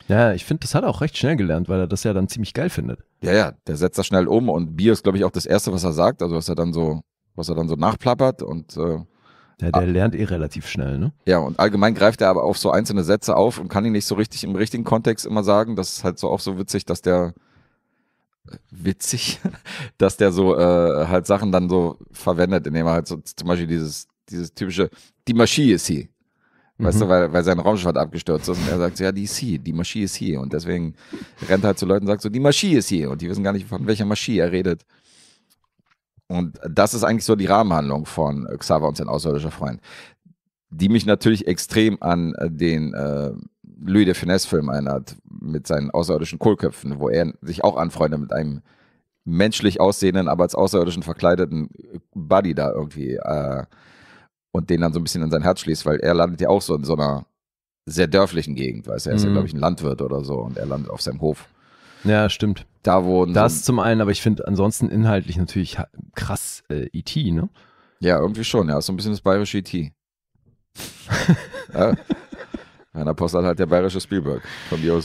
Ja, ich finde, das hat er auch recht schnell gelernt, weil er das ja dann ziemlich geil findet. Ja, ja, der setzt das schnell um und Bier ist, glaube ich, auch das Erste, was er sagt, also was er dann so, was er dann so nachplappert und äh, ja, der lernt eh relativ schnell, ne? Ja, und allgemein greift er aber auf so einzelne Sätze auf und kann ihn nicht so richtig im richtigen Kontext immer sagen. Das ist halt so auch so witzig, dass der äh, witzig, dass der so äh, halt Sachen dann so verwendet, indem er halt so zum Beispiel dieses, dieses typische, die Maschine ist hier. Weißt du, mhm. weil, weil sein Raumschiff abgestürzt ist und er sagt, so, ja, die ist hier, die Maschine ist hier. Und deswegen rennt er halt zu Leuten und sagt so, die Maschine ist hier. Und die wissen gar nicht, von welcher Maschine er redet. Und das ist eigentlich so die Rahmenhandlung von Xaver und sein außerirdischer Freund, die mich natürlich extrem an äh, den äh, Louis de Finesse-Film erinnert, mit seinen außerirdischen Kohlköpfen, wo er sich auch anfreundet mit einem menschlich aussehenden, aber als außerirdischen verkleideten Buddy da irgendwie. Äh, und den dann so ein bisschen in sein Herz schließt, weil er landet ja auch so in so einer sehr dörflichen Gegend, weißt du, er ist mhm. ja, glaube ich, ein Landwirt oder so und er landet auf seinem Hof. Ja, stimmt. Da wo Das so zum einen, aber ich finde ansonsten inhaltlich natürlich krass äh, IT, e ne? Ja, irgendwie schon, ja, so ein bisschen das bayerische IT. E ja. Rainer Postal hat der bayerische Spielberg von mir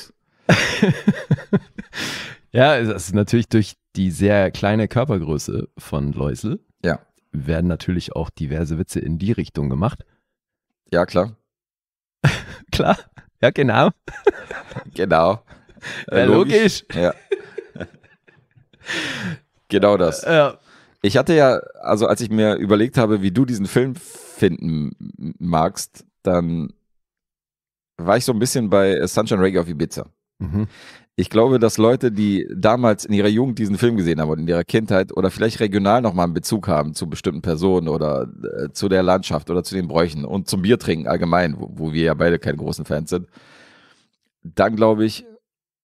ja, das ist natürlich durch die sehr kleine Körpergröße von Leusel werden natürlich auch diverse Witze in die Richtung gemacht. Ja, klar. klar. Ja, genau. genau. Ja, logisch. Ja. genau das. Ja. Ich hatte ja, also als ich mir überlegt habe, wie du diesen Film finden magst, dann war ich so ein bisschen bei Sunshine Reggae auf Ibiza. Mhm. Ich glaube, dass Leute, die damals in ihrer Jugend diesen Film gesehen haben und in ihrer Kindheit oder vielleicht regional nochmal einen Bezug haben zu bestimmten Personen oder äh, zu der Landschaft oder zu den Bräuchen und zum Bier trinken allgemein, wo, wo wir ja beide keine großen Fans sind, dann glaube ich,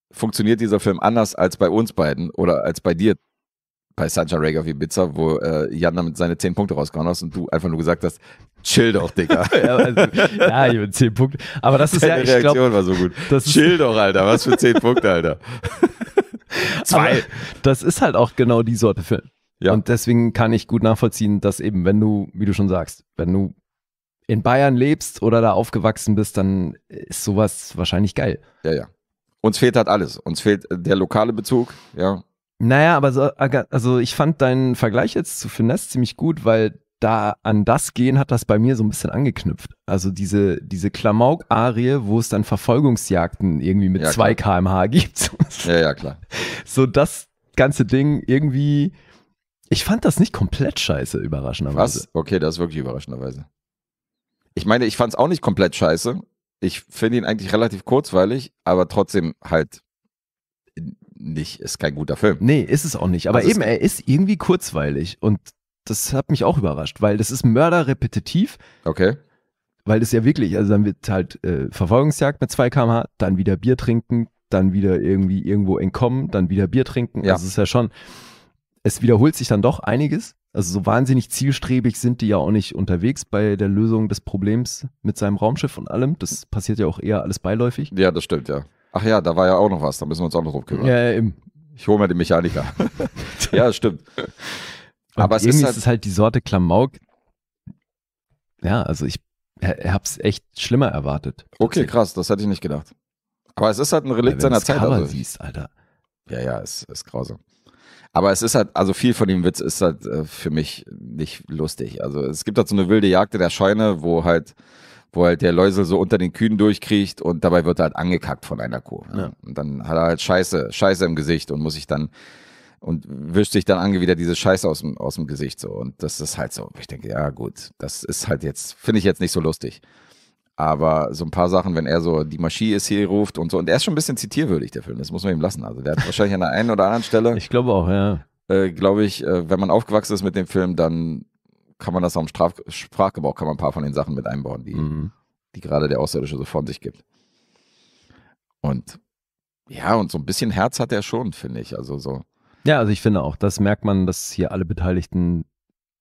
funktioniert dieser Film anders als bei uns beiden oder als bei dir bei Sancha Rega auf Ibiza, wo äh, Jan damit seine 10 Punkte rausgehauen hast und du einfach nur gesagt hast, chill doch, Digga. ja, also, ja, ich bin 10 Punkte. Aber das ist Deine ja, ich Reaktion glaub, war so gut. chill doch, Alter. Was für 10 Punkte, Alter. Zwei. Aber das ist halt auch genau die Sorte Film. Ja. Und deswegen kann ich gut nachvollziehen, dass eben, wenn du, wie du schon sagst, wenn du in Bayern lebst oder da aufgewachsen bist, dann ist sowas wahrscheinlich geil. Ja, ja. Uns fehlt halt alles. Uns fehlt äh, der lokale Bezug, ja. Naja, aber so, also ich fand deinen Vergleich jetzt zu Finesse ziemlich gut, weil da an das Gehen hat das bei mir so ein bisschen angeknüpft. Also diese, diese Klamauk-Arie, wo es dann Verfolgungsjagden irgendwie mit ja, kmh gibt. Ja, ja, klar. So das ganze Ding irgendwie. Ich fand das nicht komplett scheiße, überraschenderweise. Was? Okay, das ist wirklich überraschenderweise. Ich meine, ich fand es auch nicht komplett scheiße. Ich finde ihn eigentlich relativ kurzweilig, aber trotzdem halt nicht, ist kein guter Film. Nee, ist es auch nicht. Aber also eben, er ist irgendwie kurzweilig und das hat mich auch überrascht, weil das ist mörderrepetitiv. Okay. Weil das ja wirklich, also dann wird halt äh, Verfolgungsjagd mit 2 kmh, dann wieder Bier trinken, dann wieder irgendwie irgendwo entkommen, dann wieder Bier trinken. Ja. Also es ist ja schon, es wiederholt sich dann doch einiges. Also so wahnsinnig zielstrebig sind die ja auch nicht unterwegs bei der Lösung des Problems mit seinem Raumschiff und allem. Das passiert ja auch eher alles beiläufig. Ja, das stimmt, ja. Ach ja, da war ja auch noch was, da müssen wir uns auch noch drum kümmern. Ja, eben. Ich hole mir den Mechaniker. ja, stimmt. Und Aber es ist halt, ist es halt die Sorte Klamauk. Ja, also ich äh, habe es echt schlimmer erwartet. Okay, krass, das hätte ich nicht gedacht. Aber es ist halt ein Relikt ja, seiner Zeit. Cover also. siehst, Alter. Ja, ja, es ist, ist grausam. Aber es ist halt, also viel von dem Witz ist halt äh, für mich nicht lustig. Also es gibt halt so eine wilde Jagd in der Scheune, wo halt wo halt der Läusel so unter den Kühen durchkriecht und dabei wird er halt angekackt von einer Kuh. Ja. Und dann hat er halt Scheiße, Scheiße im Gesicht und muss sich dann und wischt sich dann ange wieder diese Scheiße aus dem, aus dem Gesicht so. Und das ist halt so. Ich denke, ja, gut, das ist halt jetzt, finde ich jetzt nicht so lustig. Aber so ein paar Sachen, wenn er so die Maschine ist hier ruft und so. Und er ist schon ein bisschen zitierwürdig, der Film. Das muss man ihm lassen. Also der hat wahrscheinlich an der einen oder anderen Stelle. Ich glaube auch, ja. Äh, glaube ich, äh, wenn man aufgewachsen ist mit dem Film, dann kann man das auch im Straf Sprachgebrauch, kann man ein paar von den Sachen mit einbauen, die, mhm. die gerade der Außerirdische so von sich gibt. Und ja, und so ein bisschen Herz hat er schon, finde ich. Also so. Ja, also ich finde auch, das merkt man, dass hier alle Beteiligten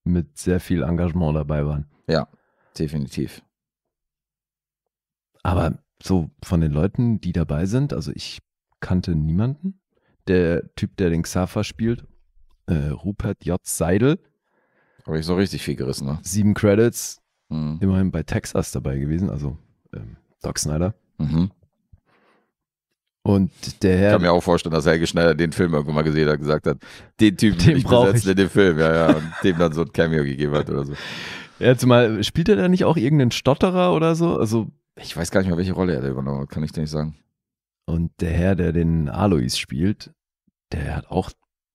mit sehr viel Engagement dabei waren. Ja, definitiv. Aber so von den Leuten, die dabei sind, also ich kannte niemanden. Der Typ, der den Xaver spielt, äh, Rupert J. Seidel, habe ich so richtig viel gerissen, ne? Sieben Credits, mhm. immerhin bei Texas dabei gewesen, also ähm, Doc Snyder. Mhm. Und der Herr. Ich kann mir auch vorstellen, dass Helge Schneider den Film irgendwann mal gesehen hat und gesagt hat, den Typen, den ich besetzt in dem Film, ja, ja, und dem dann so ein Cameo gegeben hat oder so. Ja, zumal spielt er da nicht auch irgendeinen Stotterer oder so? Also. Ich weiß gar nicht mehr, welche Rolle er da übernommen hat, kann ich dir nicht sagen. Und der Herr, der den Alois spielt, der hat auch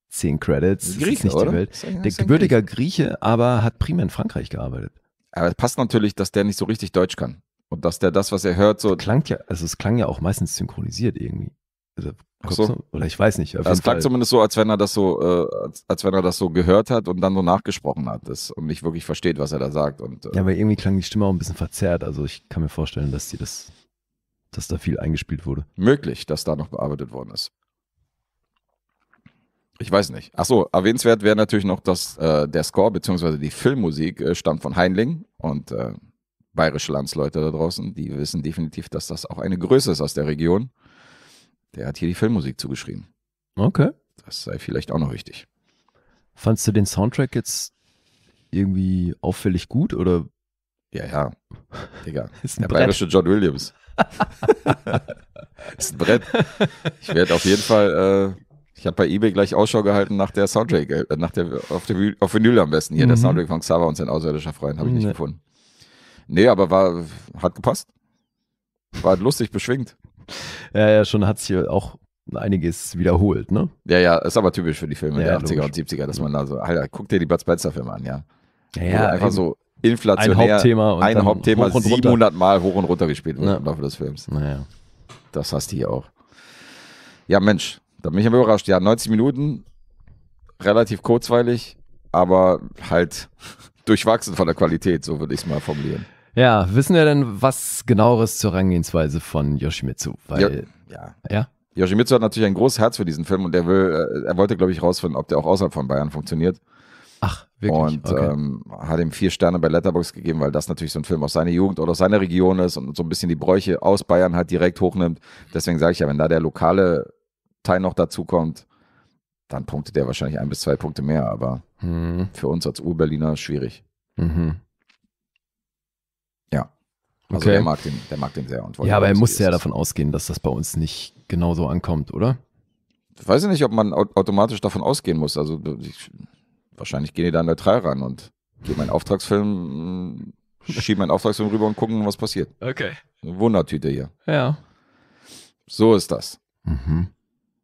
zehn Credits. Griechen, ist nicht oder? die Welt. der gebürtiger Grieche. Grieche, aber hat primär in Frankreich gearbeitet. Aber es passt natürlich, dass der nicht so richtig Deutsch kann. Und dass der das, was er hört, so. klang ja, also es klang ja auch meistens synchronisiert irgendwie. Also, so. Oder ich weiß nicht. Also es klang zumindest so, als wenn er das so, äh, als, als, wenn er das so gehört hat und dann so nachgesprochen hat das, und nicht wirklich versteht, was er da sagt. Und, äh, ja, aber irgendwie klang die Stimme auch ein bisschen verzerrt. Also ich kann mir vorstellen, dass die das, dass da viel eingespielt wurde. Möglich, dass da noch bearbeitet worden ist. Ich weiß nicht. Achso, erwähnenswert wäre natürlich noch, dass äh, der Score bzw. die Filmmusik äh, stammt von Heinling und äh, bayerische Landsleute da draußen, die wissen definitiv, dass das auch eine Größe ist aus der Region. Der hat hier die Filmmusik zugeschrieben. Okay. Das sei vielleicht auch noch wichtig. Fandst du den Soundtrack jetzt irgendwie auffällig gut oder? Ja, ja. Digga. ist ein der Brett. bayerische John Williams. ist ein Brett. Ich werde auf jeden Fall äh, ich habe bei eBay gleich Ausschau gehalten nach der Soundtrack, äh, nach der auf, der, auf Vinyl am besten hier, mhm. der Soundtrack von Xaver und sein außerirdischer Freund, habe ich nicht gefunden. Nee, aber war, hat gepasst. War halt lustig beschwingt. Ja, ja, schon hat es hier auch einiges wiederholt, ne? Ja, ja, ist aber typisch für die Filme ja, der 80er logisch. und 70er, dass man da so, Alter, guck dir die Bud Spencer-Filme an, ja. Ja, ja einfach so inflationär. Ein Hauptthema. Und ein Hauptthema 700 Mal hoch und runter gespielt wird ja. im Laufe des Films. Naja. Das hast du hier auch. Ja, Mensch, da bin ich aber überrascht. Ja, 90 Minuten, relativ kurzweilig, aber halt durchwachsen von der Qualität, so würde ich es mal formulieren. Ja, wissen wir denn was genaueres zur Herangehensweise von Yoshimitsu? Weil, ja. ja. ja? Yoshimitsu hat natürlich ein großes Herz für diesen Film und er will, äh, er wollte, glaube ich, rausfinden, ob der auch außerhalb von Bayern funktioniert. Ach, wirklich? Und okay. ähm, hat ihm vier Sterne bei Letterbox gegeben, weil das natürlich so ein Film aus seiner Jugend oder aus seiner Region ist und so ein bisschen die Bräuche aus Bayern halt direkt hochnimmt. Deswegen sage ich ja, wenn da der lokale Teil noch dazu kommt, dann punktet er wahrscheinlich ein bis zwei Punkte mehr, aber mhm. für uns als Ur-Berliner schwierig. Mhm. Ja. Also okay. der, mag den, der mag den sehr. Und ja, aber er muss ja davon ausgehen, dass das bei uns nicht genauso ankommt, oder? Ich weiß nicht, ob man automatisch davon ausgehen muss. Also ich, wahrscheinlich gehen die da neutral ran und geben meinen Auftragsfilm, schieben meinen Auftragsfilm rüber und gucken, was passiert. Okay. Eine Wundertüte hier. Ja. So ist das. Mhm.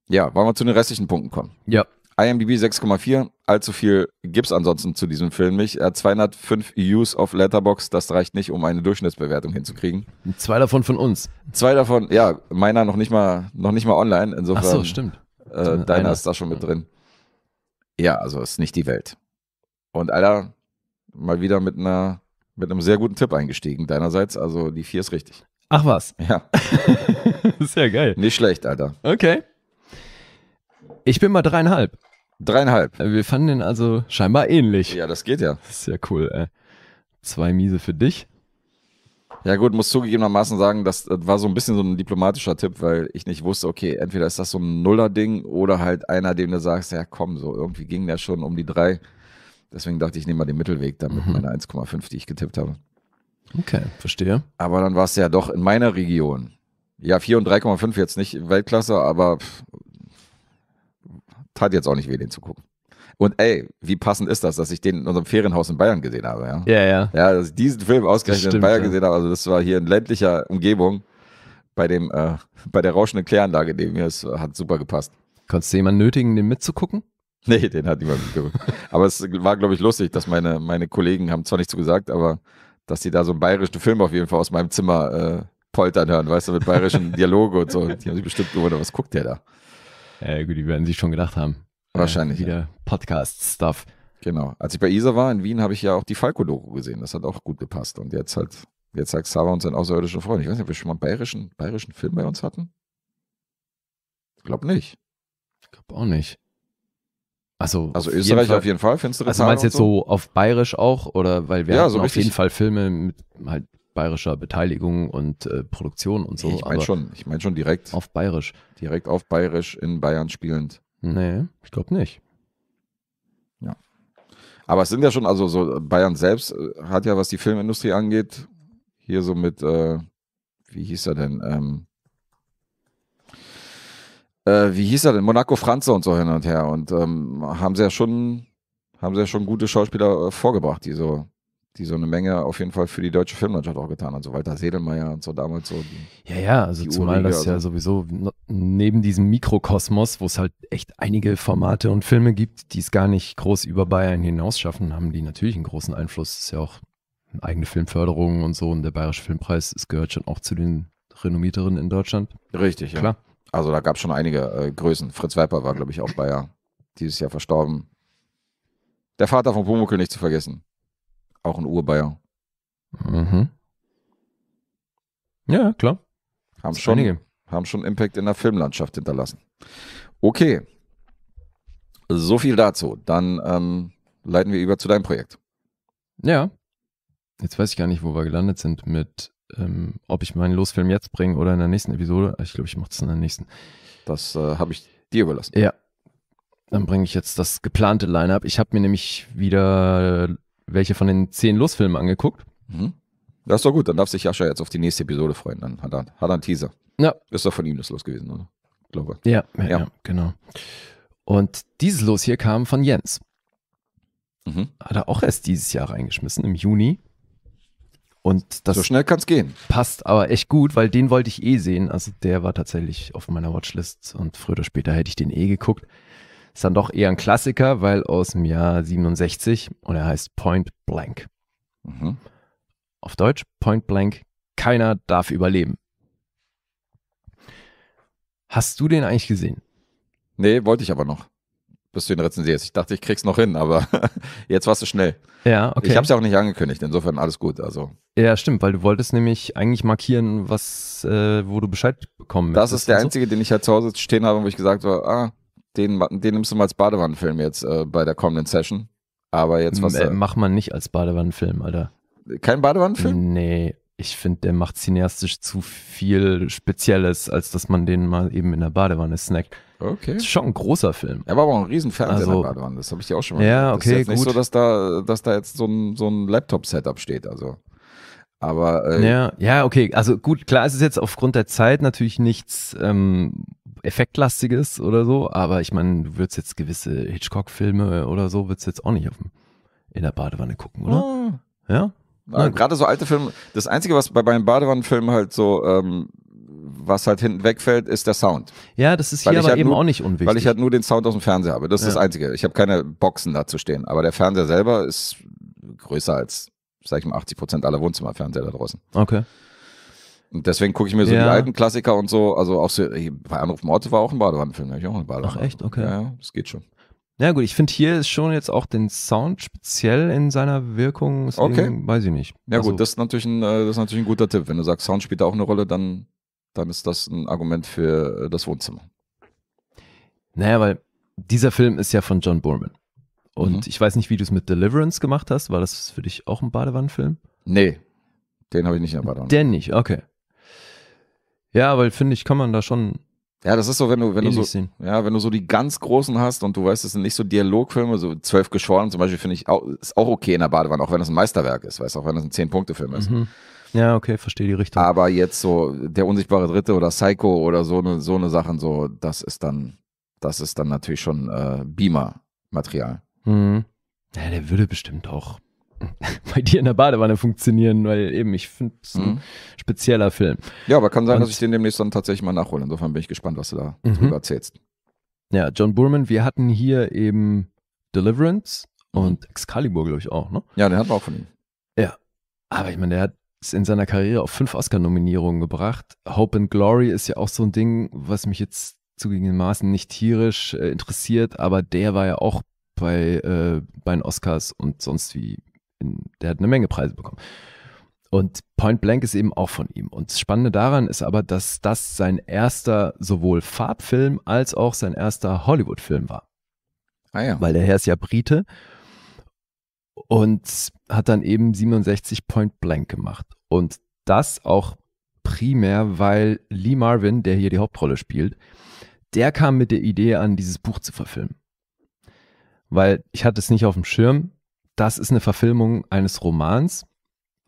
Ja, wollen wir zu den restlichen Punkten kommen? Ja. IMDb 6,4, allzu viel gibt's ansonsten zu diesem Film nicht. Er hat 205 Use auf Letterbox, das reicht nicht, um eine Durchschnittsbewertung hinzukriegen. Zwei davon von uns. Zwei davon, ja, meiner noch nicht mal, noch nicht mal online. Insofern, Ach so, stimmt. Äh, deiner ist da schon mit drin. Ja, also ist nicht die Welt. Und Alter, mal wieder mit einer, mit einem sehr guten Tipp eingestiegen deinerseits. Also die vier ist richtig. Ach was. Ja. ist ja geil. Nicht schlecht, Alter. Okay. Ich bin mal dreieinhalb. Dreieinhalb. Äh, wir fanden den also scheinbar ähnlich. Ja, das geht ja. Sehr ja cool, ey. Zwei miese für dich. Ja gut, muss zugegebenermaßen sagen, das war so ein bisschen so ein diplomatischer Tipp, weil ich nicht wusste, okay, entweder ist das so ein Nuller-Ding oder halt einer, dem du sagst, ja komm, so irgendwie ging der schon um die drei. Deswegen dachte ich, ich nehme mal den Mittelweg dann mit mhm. meiner 1,5, die ich getippt habe. Okay, verstehe. Aber dann war es ja doch in meiner Region. Ja, 4 und 3,5 jetzt nicht Weltklasse, aber tat jetzt auch nicht weh, den zu gucken. Und ey, wie passend ist das, dass ich den in unserem Ferienhaus in Bayern gesehen habe, ja? Ja, ja. Ja, dass ich diesen Film ausgerechnet stimmt, in Bayern ja. gesehen habe, also das war hier in ländlicher Umgebung bei dem, äh, bei der rauschenden Kläranlage neben mir, es hat super gepasst. Konntest du jemanden nötigen, den mitzugucken? Nee, den hat niemand mitgeguckt. aber es war, glaube ich, lustig, dass meine, meine Kollegen haben zwar nichts so gesagt, aber dass sie da so einen bayerischen Film auf jeden Fall aus meinem Zimmer äh, poltern hören, weißt du, mit bayerischen Dialogen und so. Die haben sich bestimmt gewundert, was guckt der da? Äh, gut, die werden sich schon gedacht haben. Äh, Wahrscheinlich. Äh, wieder ja. Podcast-Stuff. Genau. Als ich bei ISA war in Wien, habe ich ja auch die Falco-Doku gesehen. Das hat auch gut gepasst. Und jetzt halt, jetzt sagt Sava und seinen außerirdischen Freund. Ich weiß nicht, ob wir schon mal einen bayerischen, bayerischen Film bei uns hatten. Ich glaube nicht. Ich glaube auch nicht. Also, also Österreich jeden auf jeden Fall, finstere Also meinst du jetzt so. so auf bayerisch auch? Oder weil wir ja, so auf jeden Fall Filme mit halt bayerischer Beteiligung und äh, Produktion und so. Ich meine schon, ich meine schon direkt. Auf bayerisch. Direkt auf bayerisch in Bayern spielend. Nee, ich glaube nicht. Ja. Aber es sind ja schon, also so Bayern selbst äh, hat ja, was die Filmindustrie angeht, hier so mit, äh, wie hieß er denn? Ähm, äh, wie hieß er denn? Monaco Franze und so hin und her. Und ähm, haben sie ja schon, haben sie ja schon gute Schauspieler äh, vorgebracht, die so die so eine Menge auf jeden Fall für die deutsche Filmlandschaft auch getan hat, so Walter Sedelmeier und so damals so. Die, ja, ja, also zumal Urige, das ja also. sowieso neben diesem Mikrokosmos, wo es halt echt einige Formate und Filme gibt, die es gar nicht groß über Bayern hinaus schaffen, haben die natürlich einen großen Einfluss. Das ist ja auch eine eigene Filmförderung und so und der Bayerische Filmpreis, es gehört schon auch zu den renommierteren in Deutschland. Richtig, ja. Klar. Also da gab es schon einige äh, Größen. Fritz Werper war, glaube ich, auch Bayer. Dieses Jahr verstorben. Der Vater von Pumuckl nicht zu vergessen. Auch ein Urbayer. Mhm. Ja, klar. Haben schon, haben schon Impact in der Filmlandschaft hinterlassen. Okay. So viel dazu. Dann ähm, leiten wir über zu deinem Projekt. Ja. Jetzt weiß ich gar nicht, wo wir gelandet sind mit, ähm, ob ich meinen Losfilm jetzt bringe oder in der nächsten Episode. Ich glaube, ich mache das in der nächsten. Das äh, habe ich dir überlassen. Ja. Dann bringe ich jetzt das geplante Line-up. Ich habe mir nämlich wieder welche von den zehn Lustfilmen angeguckt. Mhm. Das ist doch gut, dann darf sich Jascha jetzt auf die nächste Episode freuen. Dann hat er, hat er einen Teaser. Ja. Ist doch von ihm das Los gewesen, oder? Glaube. Ja, ja, ja. genau. Und dieses Los hier kam von Jens. Mhm. Hat er auch erst dieses Jahr reingeschmissen, im Juni. Und das so schnell kann es gehen. Passt aber echt gut, weil den wollte ich eh sehen. Also der war tatsächlich auf meiner Watchlist und früher oder später hätte ich den eh geguckt. Ist dann doch eher ein Klassiker, weil aus dem Jahr 67 und er heißt Point Blank. Mhm. Auf Deutsch Point Blank, keiner darf überleben. Hast du den eigentlich gesehen? Nee, wollte ich aber noch bis du ihn rezensierst. Ich dachte, ich krieg's noch hin, aber jetzt warst du schnell. Ja, okay. Ich hab's ja auch nicht angekündigt, insofern alles gut. Also. Ja, stimmt, weil du wolltest nämlich eigentlich markieren, was, äh, wo du Bescheid bekommen Das ist der einzige, so. den ich halt zu Hause stehen habe, wo ich gesagt habe, ah, den, den nimmst du mal als Badewannenfilm jetzt äh, bei der kommenden Session. Aber jetzt was. Äh, mach man nicht als Badewannenfilm, Alter. Kein Badewannenfilm? Nee, ich finde, der macht cineastisch zu viel Spezielles, als dass man den mal eben in der Badewanne snackt. Okay. Das ist schon ein großer Film. Er war aber auch ein riesen Fernseher also, in der also, Badewanne, das habe ich dir auch schon mal gesagt. Ja, okay, das ist jetzt gut. nicht so, dass da, dass da jetzt so ein, so ein Laptop-Setup steht, also. Aber. Äh, ja, ja, okay. Also gut, klar, es ist jetzt aufgrund der Zeit natürlich nichts, ähm, effektlastiges oder so, aber ich meine, du würdest jetzt gewisse Hitchcock-Filme oder so, würdest jetzt auch nicht auf dem, in der Badewanne gucken, oder? Oh. Ja? Ah, gerade so alte Filme, das Einzige, was bei meinen Badewannenfilmen halt so, ähm, was halt hinten wegfällt, ist der Sound. Ja, das ist hier aber halt eben nur, auch nicht unwichtig. Weil ich halt nur den Sound aus dem Fernseher habe. Das ist das Einzige. Ich habe keine Boxen dazu stehen, aber der Fernseher selber ist größer als, sag ich mal, 80 Prozent aller Wohnzimmerfernseher da draußen. Okay. Und deswegen gucke ich mir so ja. die alten Klassiker und so, also auch so, bei Anruf Morte war auch ein Badewannenfilm, ich auch eine Badewanne. Ach echt, okay. ja, das geht schon. Ja gut, ich finde hier ist schon jetzt auch den Sound speziell in seiner Wirkung, okay. weiß ich nicht. Ja also, gut, das ist, natürlich ein, äh, das ist natürlich ein guter Tipp. Wenn du sagst, Sound spielt da auch eine Rolle, dann, dann ist das ein Argument für äh, das Wohnzimmer. Naja, weil dieser Film ist ja von John Borman. Und mhm. ich weiß nicht, wie du es mit Deliverance gemacht hast. War das für dich auch ein Badewannenfilm? Nee, den habe ich nicht in der Badewanne. Den nicht, okay. Ja, weil finde ich, kann man da schon. Ja, das ist so, wenn du, wenn du so, sehen. ja, wenn du so die ganz großen hast und du weißt, das sind nicht so Dialogfilme, so zwölf Geschworen zum Beispiel, finde ich, auch, ist auch okay in der Badewanne, auch wenn das ein Meisterwerk ist, weißt du, auch wenn das ein Zehn-Punkte-Film ist. Mhm. Ja, okay, verstehe die Richtung. Aber jetzt so der unsichtbare Dritte oder Psycho oder so eine so eine Sachen, so, das ist dann, das ist dann natürlich schon äh, Beamer-Material. Mhm. Ja, der würde bestimmt auch bei dir in der Badewanne funktionieren, weil eben ich finde es ein mhm. spezieller Film. Ja, aber kann sein, Und, dass ich den demnächst dann tatsächlich mal nachhole. Insofern bin ich gespannt, was du da mhm. drüber erzählst. Ja, John Burman, wir hatten hier eben Deliverance mhm. und Excalibur, glaube ich, auch, ne? Ja, den hatten wir auch von ihm. Ja. Aber ich meine, der hat es in seiner Karriere auf fünf Oscar-Nominierungen gebracht. Hope and Glory ist ja auch so ein Ding, was mich jetzt zugegebenermaßen nicht tierisch äh, interessiert, aber der war ja auch bei, äh, bei den Oscars und sonst wie in, der hat eine Menge Preise bekommen. Und Point Blank ist eben auch von ihm. Und das Spannende daran ist aber, dass das sein erster sowohl Farbfilm als auch sein erster Hollywood-Film war. Ah ja. Weil der Herr ist ja Brite und hat dann eben 67 Point Blank gemacht. Und das auch primär, weil Lee Marvin, der hier die Hauptrolle spielt, der kam mit der Idee an, dieses Buch zu verfilmen. Weil ich hatte es nicht auf dem Schirm, das ist eine Verfilmung eines Romans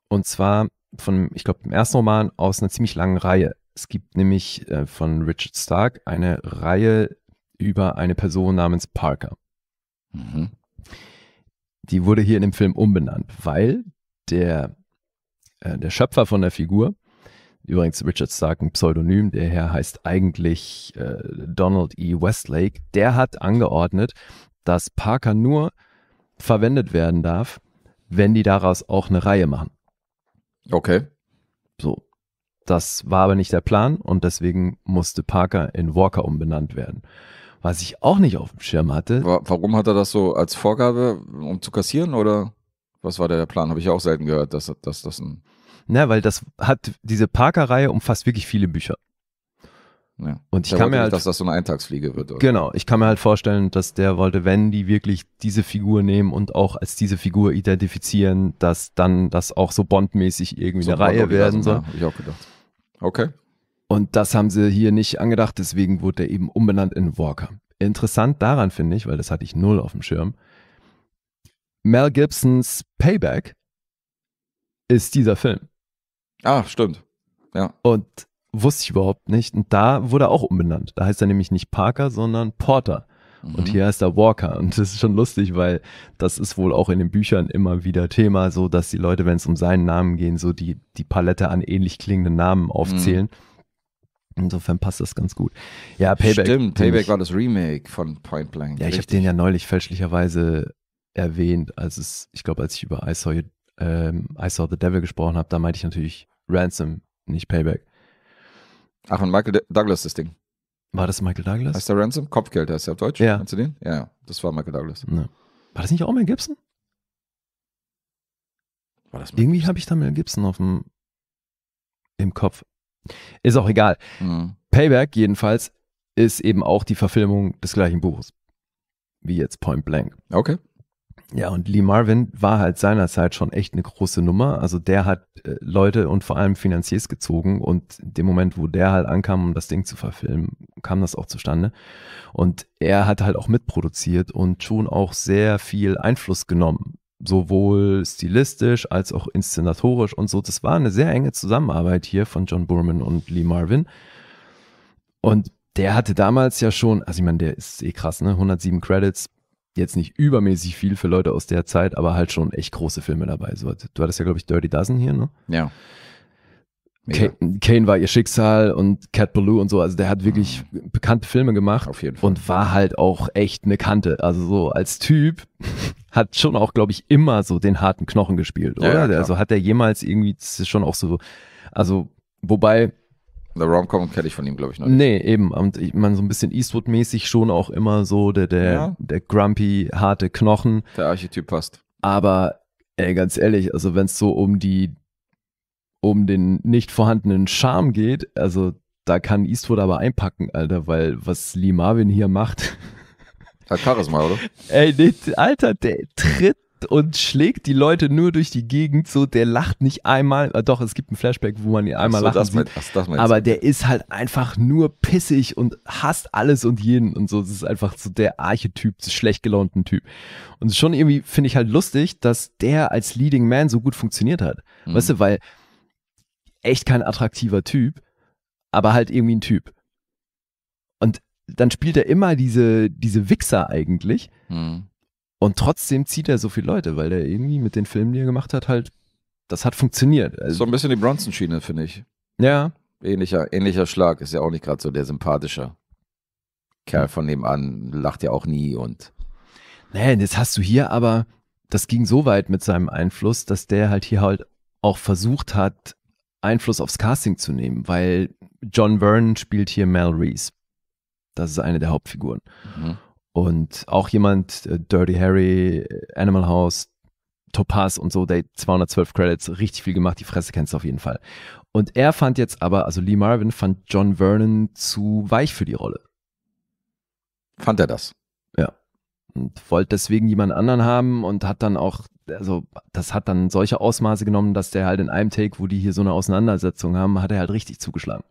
und zwar von, ich glaube, dem ersten Roman aus einer ziemlich langen Reihe. Es gibt nämlich äh, von Richard Stark eine Reihe über eine Person namens Parker. Mhm. Die wurde hier in dem Film umbenannt, weil der, äh, der Schöpfer von der Figur, übrigens Richard Stark ein Pseudonym, der Herr heißt eigentlich äh, Donald E. Westlake, der hat angeordnet, dass Parker nur verwendet werden darf, wenn die daraus auch eine Reihe machen. Okay. So. Das war aber nicht der Plan und deswegen musste Parker in Walker umbenannt werden. Was ich auch nicht auf dem Schirm hatte. Warum hat er das so als Vorgabe, um zu kassieren oder was war der Plan? Habe ich auch selten gehört, dass, dass das ein. Na, weil das hat, diese Parker-Reihe umfasst wirklich viele Bücher. Und ich der kann mir halt, nicht, dass das so eine Eintagsfliege wird. Oder? Genau, ich kann mir halt vorstellen, dass der wollte, wenn die wirklich diese Figur nehmen und auch als diese Figur identifizieren, dass dann das auch so Bond-mäßig irgendwie so eine Reihe werden soll. Ja, Habe ich auch gedacht. Okay. Und das haben sie hier nicht angedacht, deswegen wurde er eben umbenannt in Walker. Interessant daran finde ich, weil das hatte ich null auf dem Schirm. Mel Gibsons Payback ist dieser Film. Ah, stimmt. Ja. Und wusste ich überhaupt nicht. Und da wurde er auch umbenannt. Da heißt er nämlich nicht Parker, sondern Porter. Mhm. Und hier heißt er Walker. Und das ist schon lustig, weil das ist wohl auch in den Büchern immer wieder Thema, so dass die Leute, wenn es um seinen Namen geht, so die, die Palette an ähnlich klingenden Namen mhm. aufzählen. Mhm. Insofern passt das ganz gut. Ja, Payback. Stimmt, Payback ich, war das Remake von Point Blank. Ja, ich habe den ja neulich fälschlicherweise erwähnt, als es, ich glaube, als ich über I Saw, ähm, I Saw the Devil gesprochen habe, da meinte ich natürlich Ransom, nicht Payback. Ach, von Michael Douglas das Ding. War das Michael Douglas? Heißt der Ransom? Kopfgeld heißt der auf Deutsch. Ja. Kennst du den? Ja, das war Michael Douglas. Ja. War das nicht auch Mel Gibson? War das Mel Irgendwie habe ich da Mel Gibson auf dem im Kopf. Ist auch egal. Mhm. Payback jedenfalls ist eben auch die Verfilmung des gleichen Buches. Wie jetzt Point Blank. Okay. Ja, und Lee Marvin war halt seinerzeit schon echt eine große Nummer. Also der hat äh, Leute und vor allem Finanziers gezogen und in dem Moment, wo der halt ankam, um das Ding zu verfilmen, kam das auch zustande. Und er hat halt auch mitproduziert und schon auch sehr viel Einfluss genommen. Sowohl stilistisch als auch inszenatorisch und so. Das war eine sehr enge Zusammenarbeit hier von John Burman und Lee Marvin. Und der hatte damals ja schon, also ich meine, der ist eh krass, ne? 107 Credits, jetzt nicht übermäßig viel für Leute aus der Zeit, aber halt schon echt große Filme dabei. So, du hattest ja, glaube ich, Dirty Dozen hier, ne? Ja. Kane, Kane war ihr Schicksal und Cat Ballou und so. Also der hat wirklich mhm. bekannte Filme gemacht. Auf jeden Fall. Und war halt auch echt eine Kante. Also so als Typ hat schon auch, glaube ich, immer so den harten Knochen gespielt, oder? Ja, ja, also hat er jemals irgendwie, das ist schon auch so, also wobei The Romcom kenne ich von ihm, glaube ich, noch nicht. Nee, eben. Und ich meine, so ein bisschen Eastwood-mäßig schon auch immer so der, der, ja. der grumpy, harte Knochen. Der Archetyp passt. Aber, ey, ganz ehrlich, also wenn es so um die, um den nicht vorhandenen Charme geht, also da kann Eastwood aber einpacken, Alter, weil was Lee Marvin hier macht. Hat Charisma, oder? Ey, nee, Alter, der tritt und schlägt die Leute nur durch die Gegend. So, der lacht nicht einmal. Ah, doch, es gibt ein Flashback, wo man ihn einmal so, lachen das sieht. Mein, das, aber der ist halt einfach nur pissig und hasst alles und jeden und so. Das ist einfach so der Archetyp des schlecht gelaunten Typ. Und schon irgendwie finde ich halt lustig, dass der als Leading Man so gut funktioniert hat. Mhm. Weißt du, weil echt kein attraktiver Typ, aber halt irgendwie ein Typ. Und dann spielt er immer diese, diese Wichser eigentlich. Mhm und trotzdem zieht er so viele Leute, weil er irgendwie mit den Filmen, die er gemacht hat, halt, das hat funktioniert. Also, so ein bisschen die Bronson-Schiene, finde ich. Ja. Ähnlicher, ähnlicher Schlag, ist ja auch nicht gerade so der sympathische Kerl von nebenan, lacht ja auch nie und. Nee, jetzt hast du hier aber, das ging so weit mit seinem Einfluss, dass der halt hier halt auch versucht hat, Einfluss aufs Casting zu nehmen, weil John Vernon spielt hier Mel Reese. Das ist eine der Hauptfiguren. Mhm. Und auch jemand, äh, Dirty Harry, Animal House, Topaz und so, der 212 Credits, richtig viel gemacht, die Fresse kennst du auf jeden Fall. Und er fand jetzt aber, also Lee Marvin fand John Vernon zu weich für die Rolle. Fand er das? Ja. Und wollte deswegen jemand anderen haben und hat dann auch, also das hat dann solche Ausmaße genommen, dass der halt in einem Take, wo die hier so eine Auseinandersetzung haben, hat er halt richtig zugeschlagen.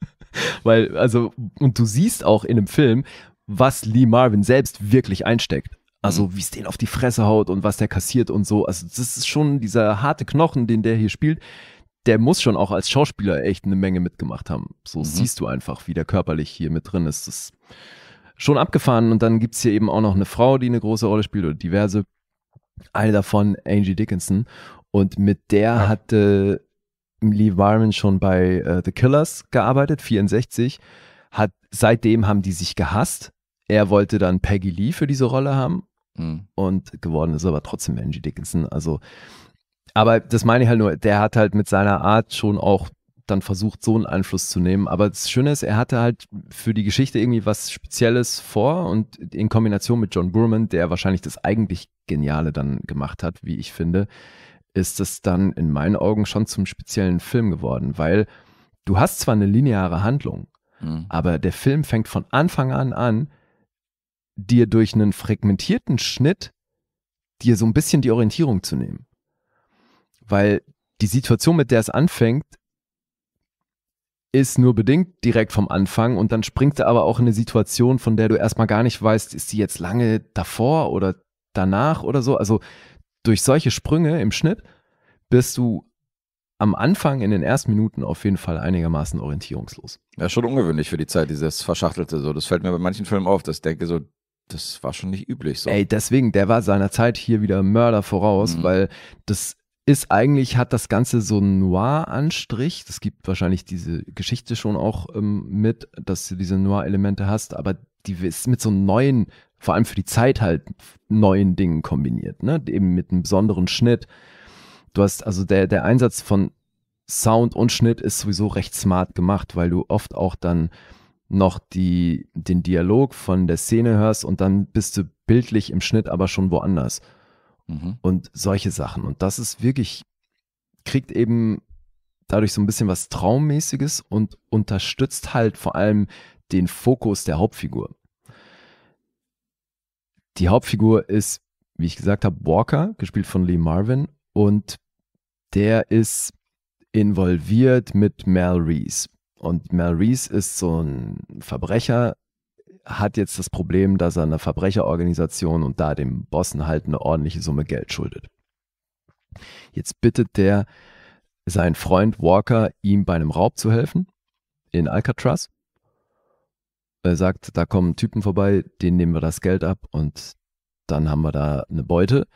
Weil, also, und du siehst auch in dem Film, was Lee Marvin selbst wirklich einsteckt. Also mhm. wie es den auf die Fresse haut und was der kassiert und so. Also das ist schon dieser harte Knochen, den der hier spielt. Der muss schon auch als Schauspieler echt eine Menge mitgemacht haben. So mhm. siehst du einfach, wie der körperlich hier mit drin ist. Das ist schon abgefahren. Und dann gibt es hier eben auch noch eine Frau, die eine große Rolle spielt oder diverse. Eine davon, Angie Dickinson. Und mit der ja. Ah. hatte Lee Varman schon bei uh, The Killers gearbeitet, 64. Hat, seitdem haben die sich gehasst er wollte dann Peggy Lee für diese Rolle haben mhm. und geworden ist aber trotzdem Angie Dickinson. Also, aber das meine ich halt nur, der hat halt mit seiner Art schon auch dann versucht, so einen Einfluss zu nehmen. Aber das Schöne ist, er hatte halt für die Geschichte irgendwie was Spezielles vor und in Kombination mit John Burman, der wahrscheinlich das eigentlich Geniale dann gemacht hat, wie ich finde, ist es dann in meinen Augen schon zum speziellen Film geworden, weil du hast zwar eine lineare Handlung, mhm. aber der Film fängt von Anfang an an dir durch einen fragmentierten Schnitt dir so ein bisschen die Orientierung zu nehmen. Weil die Situation, mit der es anfängt, ist nur bedingt direkt vom Anfang und dann springt er aber auch in eine Situation, von der du erstmal gar nicht weißt, ist sie jetzt lange davor oder danach oder so. Also durch solche Sprünge im Schnitt bist du am Anfang in den ersten Minuten auf jeden Fall einigermaßen orientierungslos. Ja, schon ungewöhnlich für die Zeit, dieses Verschachtelte so. Das fällt mir bei manchen Filmen auf, dass ich denke so, das war schon nicht üblich so. Ey, deswegen, der war seiner Zeit hier wieder Mörder voraus, mhm. weil das ist eigentlich, hat das Ganze so einen Noir-Anstrich. Das gibt wahrscheinlich diese Geschichte schon auch ähm, mit, dass du diese Noir-Elemente hast, aber die ist mit so neuen, vor allem für die Zeit halt, neuen Dingen kombiniert, ne? Eben mit einem besonderen Schnitt. Du hast also der, der Einsatz von Sound und Schnitt ist sowieso recht smart gemacht, weil du oft auch dann noch die, den Dialog von der Szene hörst und dann bist du bildlich im Schnitt aber schon woanders. Mhm. Und solche Sachen. Und das ist wirklich, kriegt eben dadurch so ein bisschen was Traummäßiges und unterstützt halt vor allem den Fokus der Hauptfigur. Die Hauptfigur ist, wie ich gesagt habe, Walker, gespielt von Lee Marvin, und der ist involviert mit Mel Reese. Und Mel Maurice ist so ein Verbrecher, hat jetzt das Problem, dass er eine Verbrecherorganisation und da dem Bossen halt eine ordentliche Summe Geld schuldet. Jetzt bittet der seinen Freund Walker, ihm bei einem Raub zu helfen in Alcatraz. Er sagt, da kommen Typen vorbei, denen nehmen wir das Geld ab und dann haben wir da eine Beute.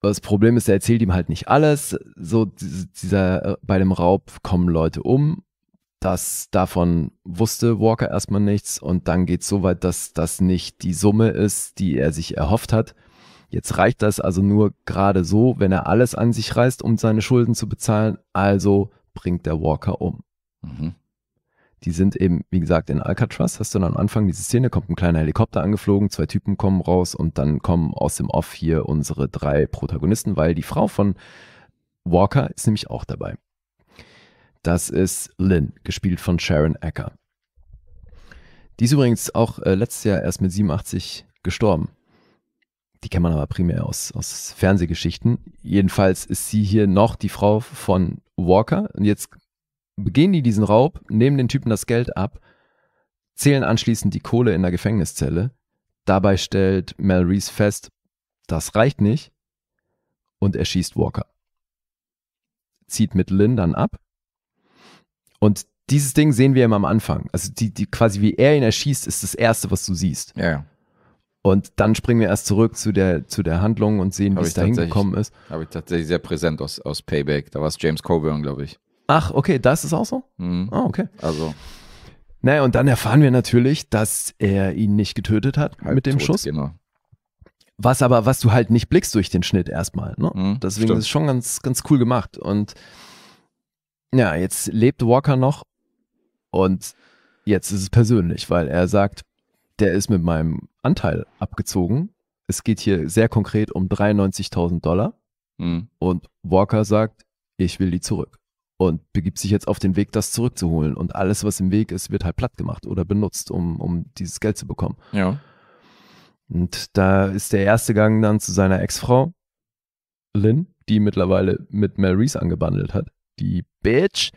Das Problem ist, er erzählt ihm halt nicht alles. So, dieser, äh, bei dem Raub kommen Leute um. Das, davon wusste Walker erstmal nichts. Und dann geht es so weit, dass das nicht die Summe ist, die er sich erhofft hat. Jetzt reicht das also nur gerade so, wenn er alles an sich reißt, um seine Schulden zu bezahlen. Also bringt der Walker um. Mhm. Die sind eben, wie gesagt, in Alcatraz. Hast du dann am Anfang diese Szene, kommt ein kleiner Helikopter angeflogen, zwei Typen kommen raus und dann kommen aus dem Off hier unsere drei Protagonisten, weil die Frau von Walker ist nämlich auch dabei. Das ist Lynn, gespielt von Sharon Ecker. Die ist übrigens auch äh, letztes Jahr erst mit 87 gestorben. Die kennt man aber primär aus, aus Fernsehgeschichten. Jedenfalls ist sie hier noch die Frau von Walker. Und jetzt begehen die diesen Raub, nehmen den Typen das Geld ab, zählen anschließend die Kohle in der Gefängniszelle. Dabei stellt Mel Reese fest, das reicht nicht und erschießt Walker. Zieht mit Lynn dann ab. Und dieses Ding sehen wir immer am Anfang. Also die, die quasi wie er ihn erschießt, ist das Erste, was du siehst. Ja. Und dann springen wir erst zurück zu der, zu der Handlung und sehen, wie es da hingekommen ist. Habe ich tatsächlich sehr präsent aus, aus Payback. Da war es James Coburn, glaube ich. Ach, okay, das ist auch so? Mhm. Ah, okay. Also. Naja, und dann erfahren wir natürlich, dass er ihn nicht getötet hat mit dem tot, Schuss. Genau. Was aber, was du halt nicht blickst durch den Schnitt erstmal. Ne? Mhm, Deswegen stimmt. ist es schon ganz, ganz cool gemacht. Und ja, jetzt lebt Walker noch und jetzt ist es persönlich, weil er sagt, der ist mit meinem Anteil abgezogen. Es geht hier sehr konkret um 93.000 Dollar. Mhm. Und Walker sagt, ich will die zurück und begibt sich jetzt auf den Weg, das zurückzuholen. Und alles, was im Weg ist, wird halt platt gemacht oder benutzt, um, um dieses Geld zu bekommen. Ja. Und da ist der erste Gang dann zu seiner Ex-Frau, Lynn, die mittlerweile mit Mel Reese angebandelt hat. Die Bitch.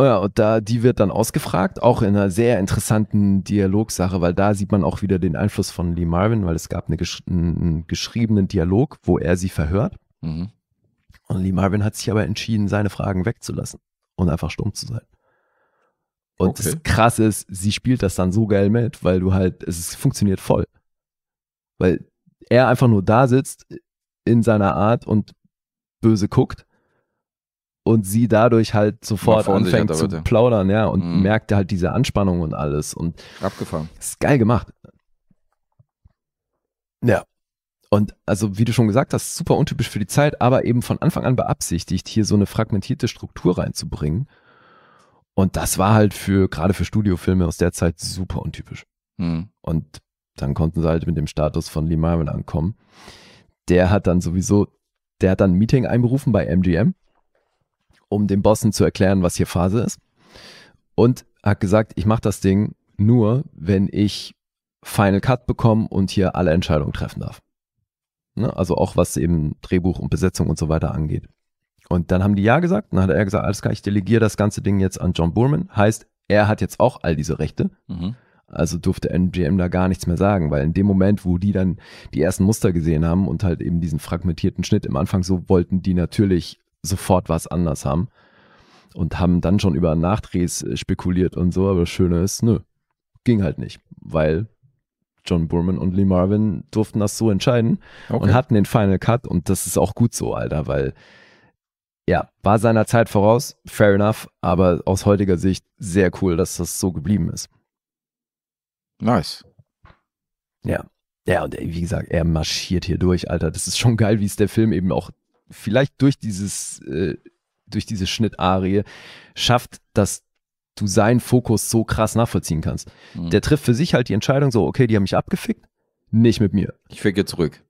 Ja, und da, die wird dann ausgefragt, auch in einer sehr interessanten Dialogsache, weil da sieht man auch wieder den Einfluss von Lee Marvin, weil es gab eine gesch einen geschriebenen Dialog, wo er sie verhört. Mhm. Und Lee Marvin hat sich aber entschieden, seine Fragen wegzulassen und einfach stumm zu sein. Und okay. das Krasse ist, sie spielt das dann so geil mit, weil du halt, es funktioniert voll. Weil er einfach nur da sitzt in seiner Art und böse guckt und sie dadurch halt sofort anfängt zu bitte. plaudern, ja, und mhm. merkt halt diese Anspannung und alles. Und Abgefahren. Ist geil gemacht. Ja. Und also, wie du schon gesagt hast, super untypisch für die Zeit, aber eben von Anfang an beabsichtigt, hier so eine fragmentierte Struktur reinzubringen. Und das war halt für, gerade für Studiofilme aus der Zeit super untypisch. Mhm. Und dann konnten sie halt mit dem Status von Lee Marvin ankommen. Der hat dann sowieso, der hat dann ein Meeting einberufen bei MGM, um den Bossen zu erklären, was hier Phase ist. Und hat gesagt, ich mache das Ding nur, wenn ich Final Cut bekomme und hier alle Entscheidungen treffen darf. Ne? Also auch was eben Drehbuch und Besetzung und so weiter angeht. Und dann haben die Ja gesagt. Dann hat er gesagt, alles klar, ich delegiere das ganze Ding jetzt an John Burman. Heißt, er hat jetzt auch all diese Rechte. Mhm. Also durfte MGM da gar nichts mehr sagen, weil in dem Moment, wo die dann die ersten Muster gesehen haben und halt eben diesen fragmentierten Schnitt im Anfang so wollten, die natürlich sofort was anders haben und haben dann schon über Nachdrehs spekuliert und so, aber das Schöne ist, nö, ging halt nicht, weil John Burman und Lee Marvin durften das so entscheiden okay. und hatten den Final Cut und das ist auch gut so, Alter, weil ja, war seiner Zeit voraus, fair enough, aber aus heutiger Sicht sehr cool, dass das so geblieben ist. Nice. Ja. Ja, und wie gesagt, er marschiert hier durch, Alter. Das ist schon geil, wie es der Film eben auch vielleicht durch dieses, äh, durch diese Schnittarie schafft, dass du seinen Fokus so krass nachvollziehen kannst. Mhm. Der trifft für sich halt die Entscheidung so, okay, die haben mich abgefickt, nicht mit mir. Ich ficke zurück.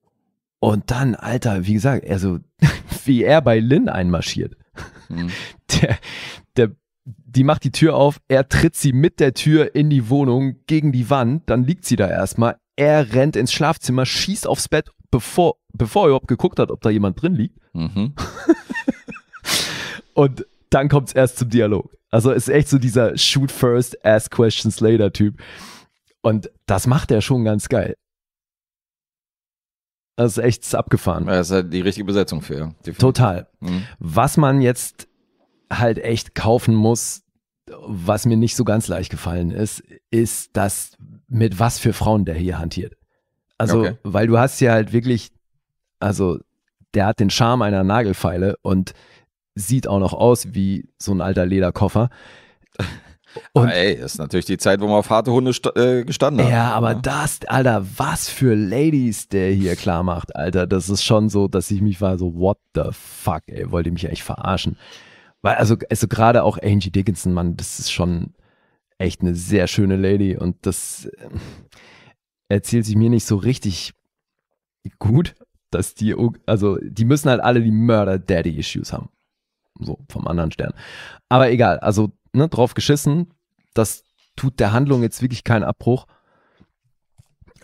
Und dann, Alter, wie gesagt, also wie er bei Lynn einmarschiert. Mhm. Der, der, die macht die Tür auf, er tritt sie mit der Tür in die Wohnung gegen die Wand, dann liegt sie da erstmal. Er rennt ins Schlafzimmer, schießt aufs Bett, bevor, bevor er überhaupt geguckt hat, ob da jemand drin liegt. Mhm. Und dann kommt es erst zum Dialog. Also ist echt so dieser Shoot first, ask questions later Typ. Und das macht er schon ganz geil. Das ist echt abgefahren. Das ist halt die richtige Besetzung für. Definitiv. Total. Mhm. Was man jetzt halt echt kaufen muss, was mir nicht so ganz leicht gefallen ist, ist das, mit was für Frauen der hier hantiert. Also, okay. weil du hast ja halt wirklich, also der hat den Charme einer Nagelfeile und sieht auch noch aus wie so ein alter Lederkoffer. Und aber ey, ist natürlich die Zeit, wo man auf harte Hunde äh, gestanden hat. Ja, aber ja. Ne? das, Alter, was für Ladies der hier klar macht, Alter. Das ist schon so, dass ich mich war so, what the fuck, ey, wollt ihr mich echt verarschen? Weil, also, also gerade auch Angie Dickinson, Mann, das ist schon echt eine sehr schöne Lady und das äh, erzählt sich mir nicht so richtig gut, dass die, also die müssen halt alle die Murder-Daddy-Issues haben so vom anderen Stern. Aber egal, also ne, drauf geschissen, das tut der Handlung jetzt wirklich keinen Abbruch.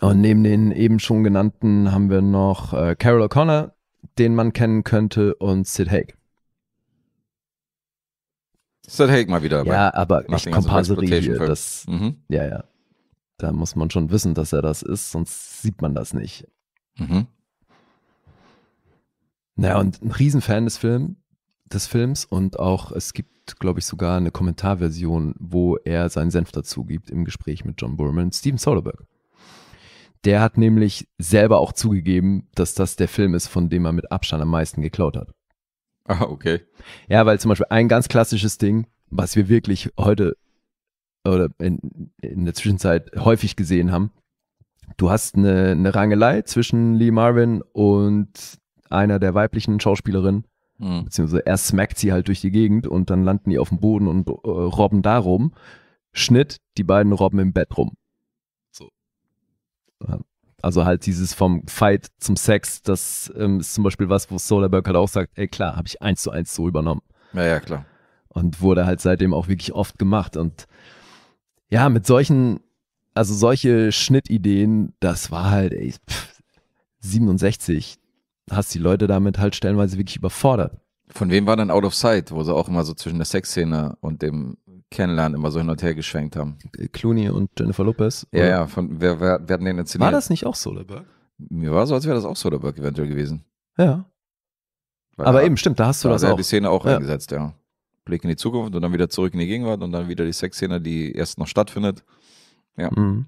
Und neben den eben schon genannten haben wir noch äh, Carol O'Connor, den man kennen könnte, und Sid Haig. Sid Haig mal wieder. Ja, aber ich Komparserie hier, das, mhm. ja, ja. Da muss man schon wissen, dass er das ist, sonst sieht man das nicht. Mhm. Naja, und ein Riesenfan des Films, des Films und auch es gibt, glaube ich, sogar eine Kommentarversion, wo er seinen Senf dazu gibt im Gespräch mit John Burman, Steven Soderbergh. Der hat nämlich selber auch zugegeben, dass das der Film ist, von dem er mit Abstand am meisten geklaut hat. Ah, okay. Ja, weil zum Beispiel ein ganz klassisches Ding, was wir wirklich heute oder in, in der Zwischenzeit häufig gesehen haben, du hast eine, eine Rangelei zwischen Lee Marvin und einer der weiblichen Schauspielerinnen Mhm. Beziehungsweise er smackt sie halt durch die Gegend und dann landen die auf dem Boden und äh, robben da rum. Schnitt, die beiden robben im Bett rum. So. Also halt dieses vom Fight zum Sex, das ähm, ist zum Beispiel was, wo Solarberg halt auch sagt, ey klar, habe ich eins zu eins so übernommen. Ja, ja, klar. Und wurde halt seitdem auch wirklich oft gemacht. Und ja, mit solchen, also solche Schnittideen, das war halt, ey, pff, 67, hast die Leute damit halt stellenweise wirklich überfordert. Von wem war dann Out of Sight, wo sie auch immer so zwischen der Sexszene und dem Kennenlernen immer so hin und her geschwenkt haben? Äh, Clooney und Jennifer Lopez. Ja, oder? ja, von, wer, wer, wer hat den inszeniert? War das nicht auch Soderbergh? Mir war so, als wäre das auch Soderbergh eventuell gewesen. Ja. Weil Aber da, eben, stimmt, da hast du da das auch. die Szene auch ja. eingesetzt, ja. Blick in die Zukunft und dann wieder zurück in die Gegenwart und dann wieder die Sexszene, die erst noch stattfindet. Ja. Mhm.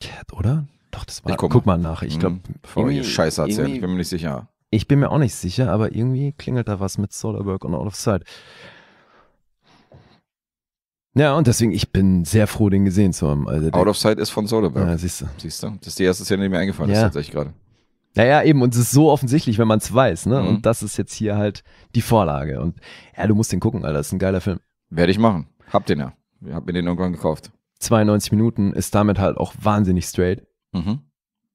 Cat, oder? Doch, das war. Ich guck, guck mal nach. Ich hm, glaube, bevor ihr Scheiße erzählt, ich bin mir nicht sicher. Ich bin mir auch nicht sicher, aber irgendwie klingelt da was mit Solarberg und Out of Sight. Ja, und deswegen, ich bin sehr froh, den gesehen zu haben. Also, Out of Sight ist von Soderbergh. Ja, siehst du. Siehst du, das ist die erste Szene, die mir eingefallen ja. ist tatsächlich gerade. Naja, eben, und es ist so offensichtlich, wenn man es weiß, ne? Mhm. Und das ist jetzt hier halt die Vorlage. Und ja, du musst den gucken, Alter, das ist ein geiler Film. Werde ich machen. Hab den ja. Hab mir den irgendwann gekauft. 92 Minuten ist damit halt auch wahnsinnig straight. Mhm.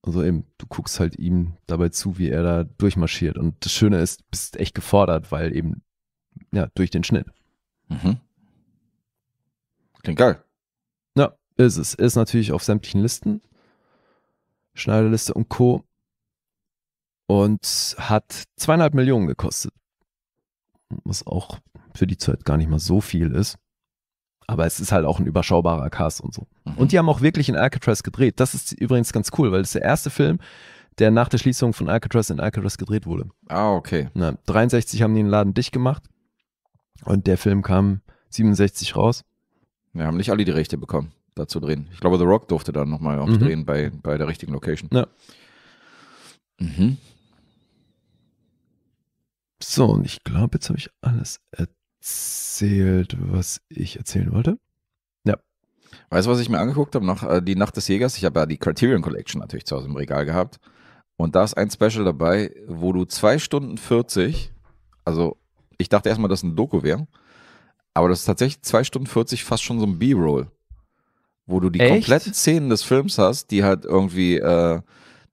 Also eben, du guckst halt ihm dabei zu, wie er da durchmarschiert. Und das Schöne ist, bist echt gefordert, weil eben, ja, durch den Schnitt. Mhm. Klingt geil. Ja, ist es. Ist natürlich auf sämtlichen Listen. Schneiderliste und Co. Und hat zweieinhalb Millionen gekostet. Was auch für die Zeit gar nicht mal so viel ist. Aber es ist halt auch ein überschaubarer Cast und so. Mhm. Und die haben auch wirklich in Alcatraz gedreht. Das ist übrigens ganz cool, weil es der erste Film, der nach der Schließung von Alcatraz in Alcatraz gedreht wurde. Ah, okay. Na, 63 haben die den Laden dicht gemacht und der Film kam 67 raus. Wir haben nicht alle die Rechte bekommen, da zu drehen. Ich glaube, The Rock durfte dann nochmal aufdrehen drehen mhm. bei, bei der richtigen Location. Ja. Mhm. So, und ich glaube, jetzt habe ich alles erzählt erzählt, was ich erzählen wollte. Ja. Weißt du, was ich mir angeguckt habe? Noch äh, die Nacht des Jägers. Ich habe ja die Criterion Collection natürlich zu Hause im Regal gehabt. Und da ist ein Special dabei, wo du 2 Stunden 40, also ich dachte erstmal, dass ein Doku wäre, aber das ist tatsächlich 2 Stunden 40 fast schon so ein B-Roll, wo du die Echt? kompletten Szenen des Films hast, die halt irgendwie, äh,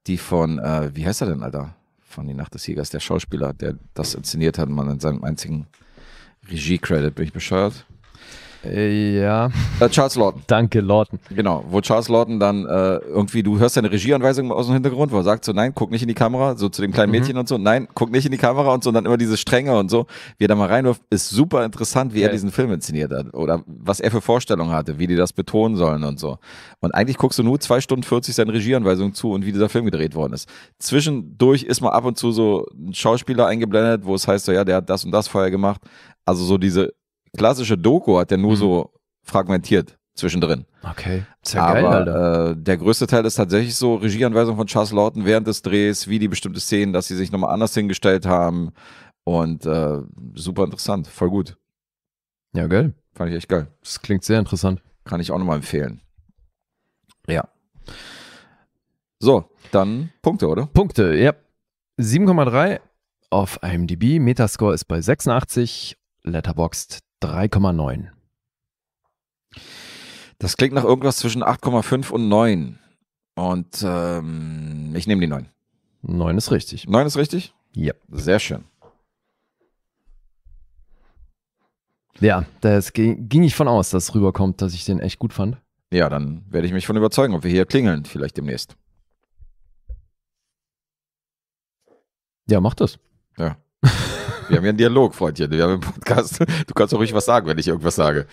die von, äh, wie heißt er denn, Alter? Von Die Nacht des Jägers, der Schauspieler, der das inszeniert hat, man in seinem einzigen Regie-Credit, bin ich bescheuert? Äh, ja. Äh, Charles Lawton. Danke, Lawton. Genau, wo Charles Lawton dann äh, irgendwie, du hörst deine Regieanweisung aus dem Hintergrund, wo er sagt so, nein, guck nicht in die Kamera, so zu dem kleinen mhm. Mädchen und so, nein, guck nicht in die Kamera und so, und dann immer diese Stränge und so, wie er da mal reinwirft, ist super interessant, wie okay. er diesen Film inszeniert hat oder was er für Vorstellungen hatte, wie die das betonen sollen und so. Und eigentlich guckst du nur zwei Stunden 40 seine Regieanweisungen zu und wie dieser Film gedreht worden ist. Zwischendurch ist mal ab und zu so ein Schauspieler eingeblendet, wo es heißt so, ja, der hat das und das vorher gemacht. Also so diese klassische Doku hat er nur mhm. so fragmentiert zwischendrin. Okay. Ist ja Aber, geil, Alter. Äh, der größte Teil ist tatsächlich so Regieanweisung von Charles Lawton während des Drehs, wie die bestimmte Szenen, dass sie sich nochmal anders hingestellt haben. Und äh, super interessant, voll gut. Ja, geil. Fand ich echt geil. Das klingt sehr interessant. Kann ich auch nochmal empfehlen. Ja. So, dann Punkte, oder? Punkte, ja. 7,3 auf IMDb, Metascore ist bei 86, Letterboxd 3,9. Das klingt nach irgendwas zwischen 8,5 und 9. Und ähm, ich nehme die 9. 9 ist richtig. 9 ist richtig? Ja. Sehr schön. Ja, das ging, ich von aus, dass es rüberkommt, dass ich den echt gut fand. Ja, dann werde ich mich von überzeugen, ob wir hier klingeln, vielleicht demnächst. Ja, mach das. Ja. Wir haben ja einen Dialog, Freundchen. Wir haben einen Podcast. Du kannst doch ruhig was sagen, wenn ich irgendwas sage.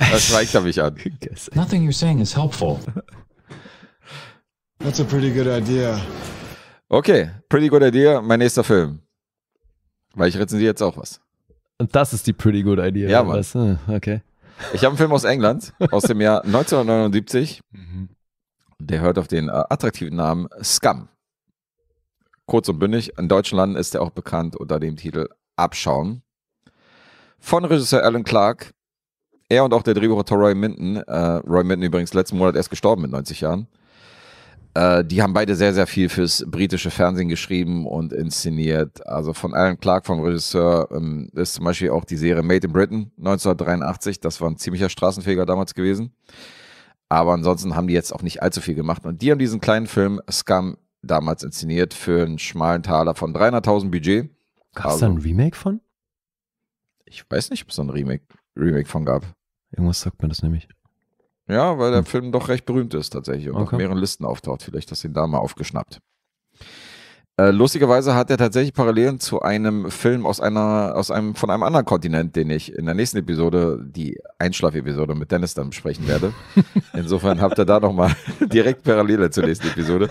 Da schweigt er mich an. Nothing you're saying is helpful. That's a pretty good idea. Okay, pretty good idea. Mein nächster Film. Weil ich rezensiere jetzt auch was. Und das ist die pretty good idea. Ja, Mann. Das, ah, okay. Ich habe einen Film aus England aus dem Jahr 1979. Mhm. Der hört auf den äh, attraktiven Namen Scum kurz und bündig. In deutschen Landen ist er auch bekannt unter dem Titel Abschauen. Von Regisseur Alan Clark. Er und auch der Drehbuchautor Roy Minton, äh, Roy Minton übrigens letzten Monat erst gestorben mit 90 Jahren, äh, die haben beide sehr, sehr viel fürs britische Fernsehen geschrieben und inszeniert. Also von Alan Clark, vom Regisseur, ähm, ist zum Beispiel auch die Serie Made in Britain 1983. Das war ein ziemlicher Straßenfeger damals gewesen. Aber ansonsten haben die jetzt auch nicht allzu viel gemacht. Und die haben diesen kleinen Film Scum damals inszeniert für einen schmalen Taler von 300.000 Budget. Gab es also da ein Remake von? Ich weiß nicht, ob es da ein Remake, Remake von gab. Irgendwas sagt mir das nämlich. Ja, weil der hm. Film doch recht berühmt ist tatsächlich und okay. auf mehreren Listen auftaucht. Vielleicht hast du ihn da mal aufgeschnappt. Äh, lustigerweise hat er tatsächlich Parallelen zu einem Film aus einer, aus einem, von einem anderen Kontinent, den ich in der nächsten Episode, die Einschlaf-Episode mit Dennis dann besprechen werde. Insofern habt ihr da nochmal direkt Parallele zur nächsten Episode.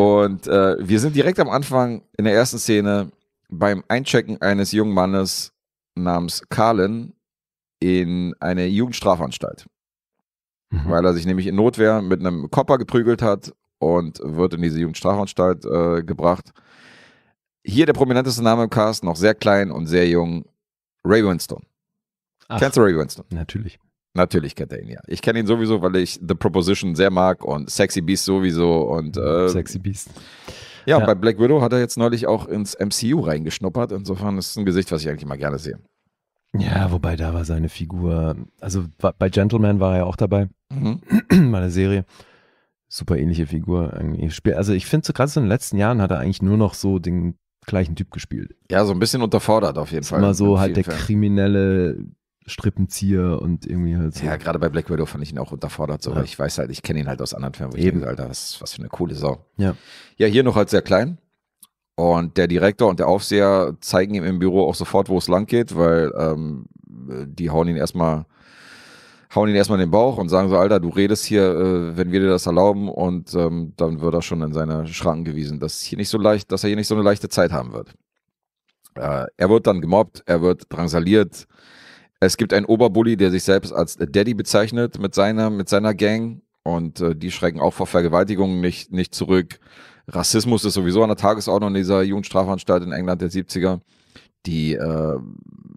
Und äh, wir sind direkt am Anfang in der ersten Szene beim Einchecken eines jungen Mannes namens Carlin in eine Jugendstrafanstalt. Mhm. Weil er sich nämlich in Notwehr mit einem Kopper geprügelt hat und wird in diese Jugendstrafanstalt äh, gebracht. Hier der prominenteste Name im Cast, noch sehr klein und sehr jung, Ray Winston. Ach, Kennst du Ray Winston? Natürlich. Natürlich kennt er ihn ja. Ich kenne ihn sowieso, weil ich The Proposition sehr mag und Sexy Beast sowieso und äh, Sexy Beast. Ja, ja, bei Black Widow hat er jetzt neulich auch ins MCU reingeschnuppert. Insofern ist es ein Gesicht, was ich eigentlich mal gerne sehe. Ja, wobei da war seine Figur, also bei Gentleman war er ja auch dabei, mhm. meine Serie. Super ähnliche Figur. Also ich finde, so gerade in den letzten Jahren hat er eigentlich nur noch so den gleichen Typ gespielt. Ja, so ein bisschen unterfordert auf jeden Fall. Immer so halt der Fall. kriminelle Strippenzieher und irgendwie halt so. Ja, gerade bei Black Widow fand ich ihn auch unterfordert, so, ja. weil ich weiß halt, ich kenne ihn halt aus anderen Filmen, wo Eben. ich denke, Alter, was, was für eine coole Sau. Ja. Ja, hier noch halt sehr klein. Und der Direktor und der Aufseher zeigen ihm im Büro auch sofort, wo es lang geht, weil ähm, die hauen ihn erstmal hauen ihn erstmal in den Bauch und sagen so, Alter, du redest hier, äh, wenn wir dir das erlauben und ähm, dann wird er schon in seine Schranken gewiesen, dass hier nicht so leicht, dass er hier nicht so eine leichte Zeit haben wird. Äh, er wird dann gemobbt, er wird drangsaliert, es gibt einen Oberbully, der sich selbst als Daddy bezeichnet mit seiner, mit seiner Gang und äh, die schrecken auch vor Vergewaltigungen nicht, nicht zurück. Rassismus ist sowieso an der Tagesordnung dieser Jugendstrafanstalt in England der 70er. Die äh,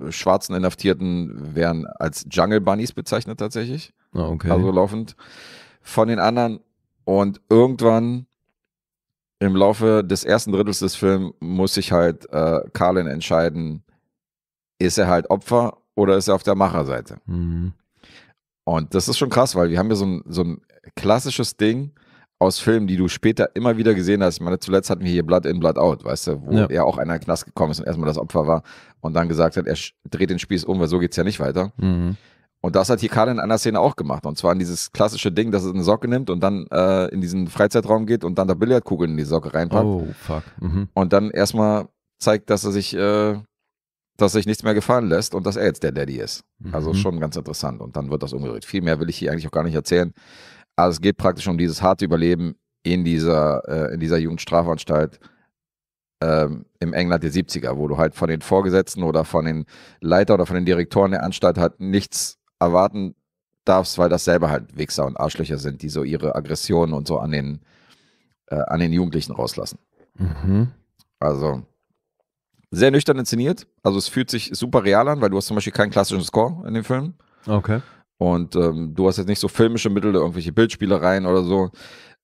schwarzen Inhaftierten werden als Jungle Bunnies bezeichnet tatsächlich. Ah, okay. Also laufend von den anderen. Und irgendwann im Laufe des ersten Drittels des Films muss sich halt äh, Carlin entscheiden, ist er halt Opfer oder ist er auf der Macherseite? Mhm. Und das ist schon krass, weil wir haben ja so ein, so ein klassisches Ding aus Filmen, die du später immer wieder gesehen hast. Ich meine, zuletzt hatten wir hier Blood in, Blood out, weißt du, wo ja, ja auch einer in den Knast gekommen ist und erstmal das Opfer war und dann gesagt hat, er dreht den Spieß um, weil so geht es ja nicht weiter. Mhm. Und das hat hier Karl in einer Szene auch gemacht. Und zwar in dieses klassische Ding, dass er eine Socke nimmt und dann äh, in diesen Freizeitraum geht und dann da Billardkugeln in die Socke reinpackt. Oh, fuck. Mhm. Und dann erstmal zeigt, dass er sich äh, dass sich nichts mehr gefallen lässt und dass er jetzt der Daddy ist. Also mhm. schon ganz interessant. Und dann wird das umgedreht. Viel mehr will ich hier eigentlich auch gar nicht erzählen. Also es geht praktisch um dieses harte Überleben in dieser, äh, in dieser Jugendstrafanstalt ähm, im England der 70er, wo du halt von den Vorgesetzten oder von den Leiter oder von den Direktoren der Anstalt halt nichts erwarten darfst, weil das selber halt Wichser und Arschlöcher sind, die so ihre Aggressionen und so an den, äh, an den Jugendlichen rauslassen. Mhm. Also sehr nüchtern inszeniert. Also es fühlt sich super real an, weil du hast zum Beispiel keinen klassischen Score in dem Film. Okay. Und ähm, du hast jetzt nicht so filmische Mittel, irgendwelche Bildspielereien oder so.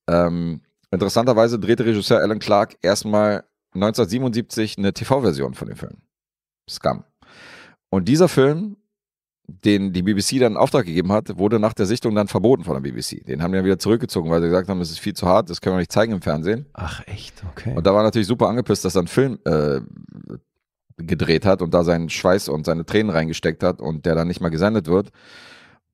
Ähm, interessanterweise drehte Regisseur Alan Clark erstmal 1977 eine TV-Version von dem Film. Scum. Und dieser Film den die BBC dann in Auftrag gegeben hat, wurde nach der Sichtung dann verboten von der BBC. Den haben die dann wieder zurückgezogen, weil sie gesagt haben, es ist viel zu hart, das können wir nicht zeigen im Fernsehen. Ach echt, okay. Und da war natürlich super angepisst, dass er einen Film äh, gedreht hat und da seinen Schweiß und seine Tränen reingesteckt hat und der dann nicht mal gesendet wird.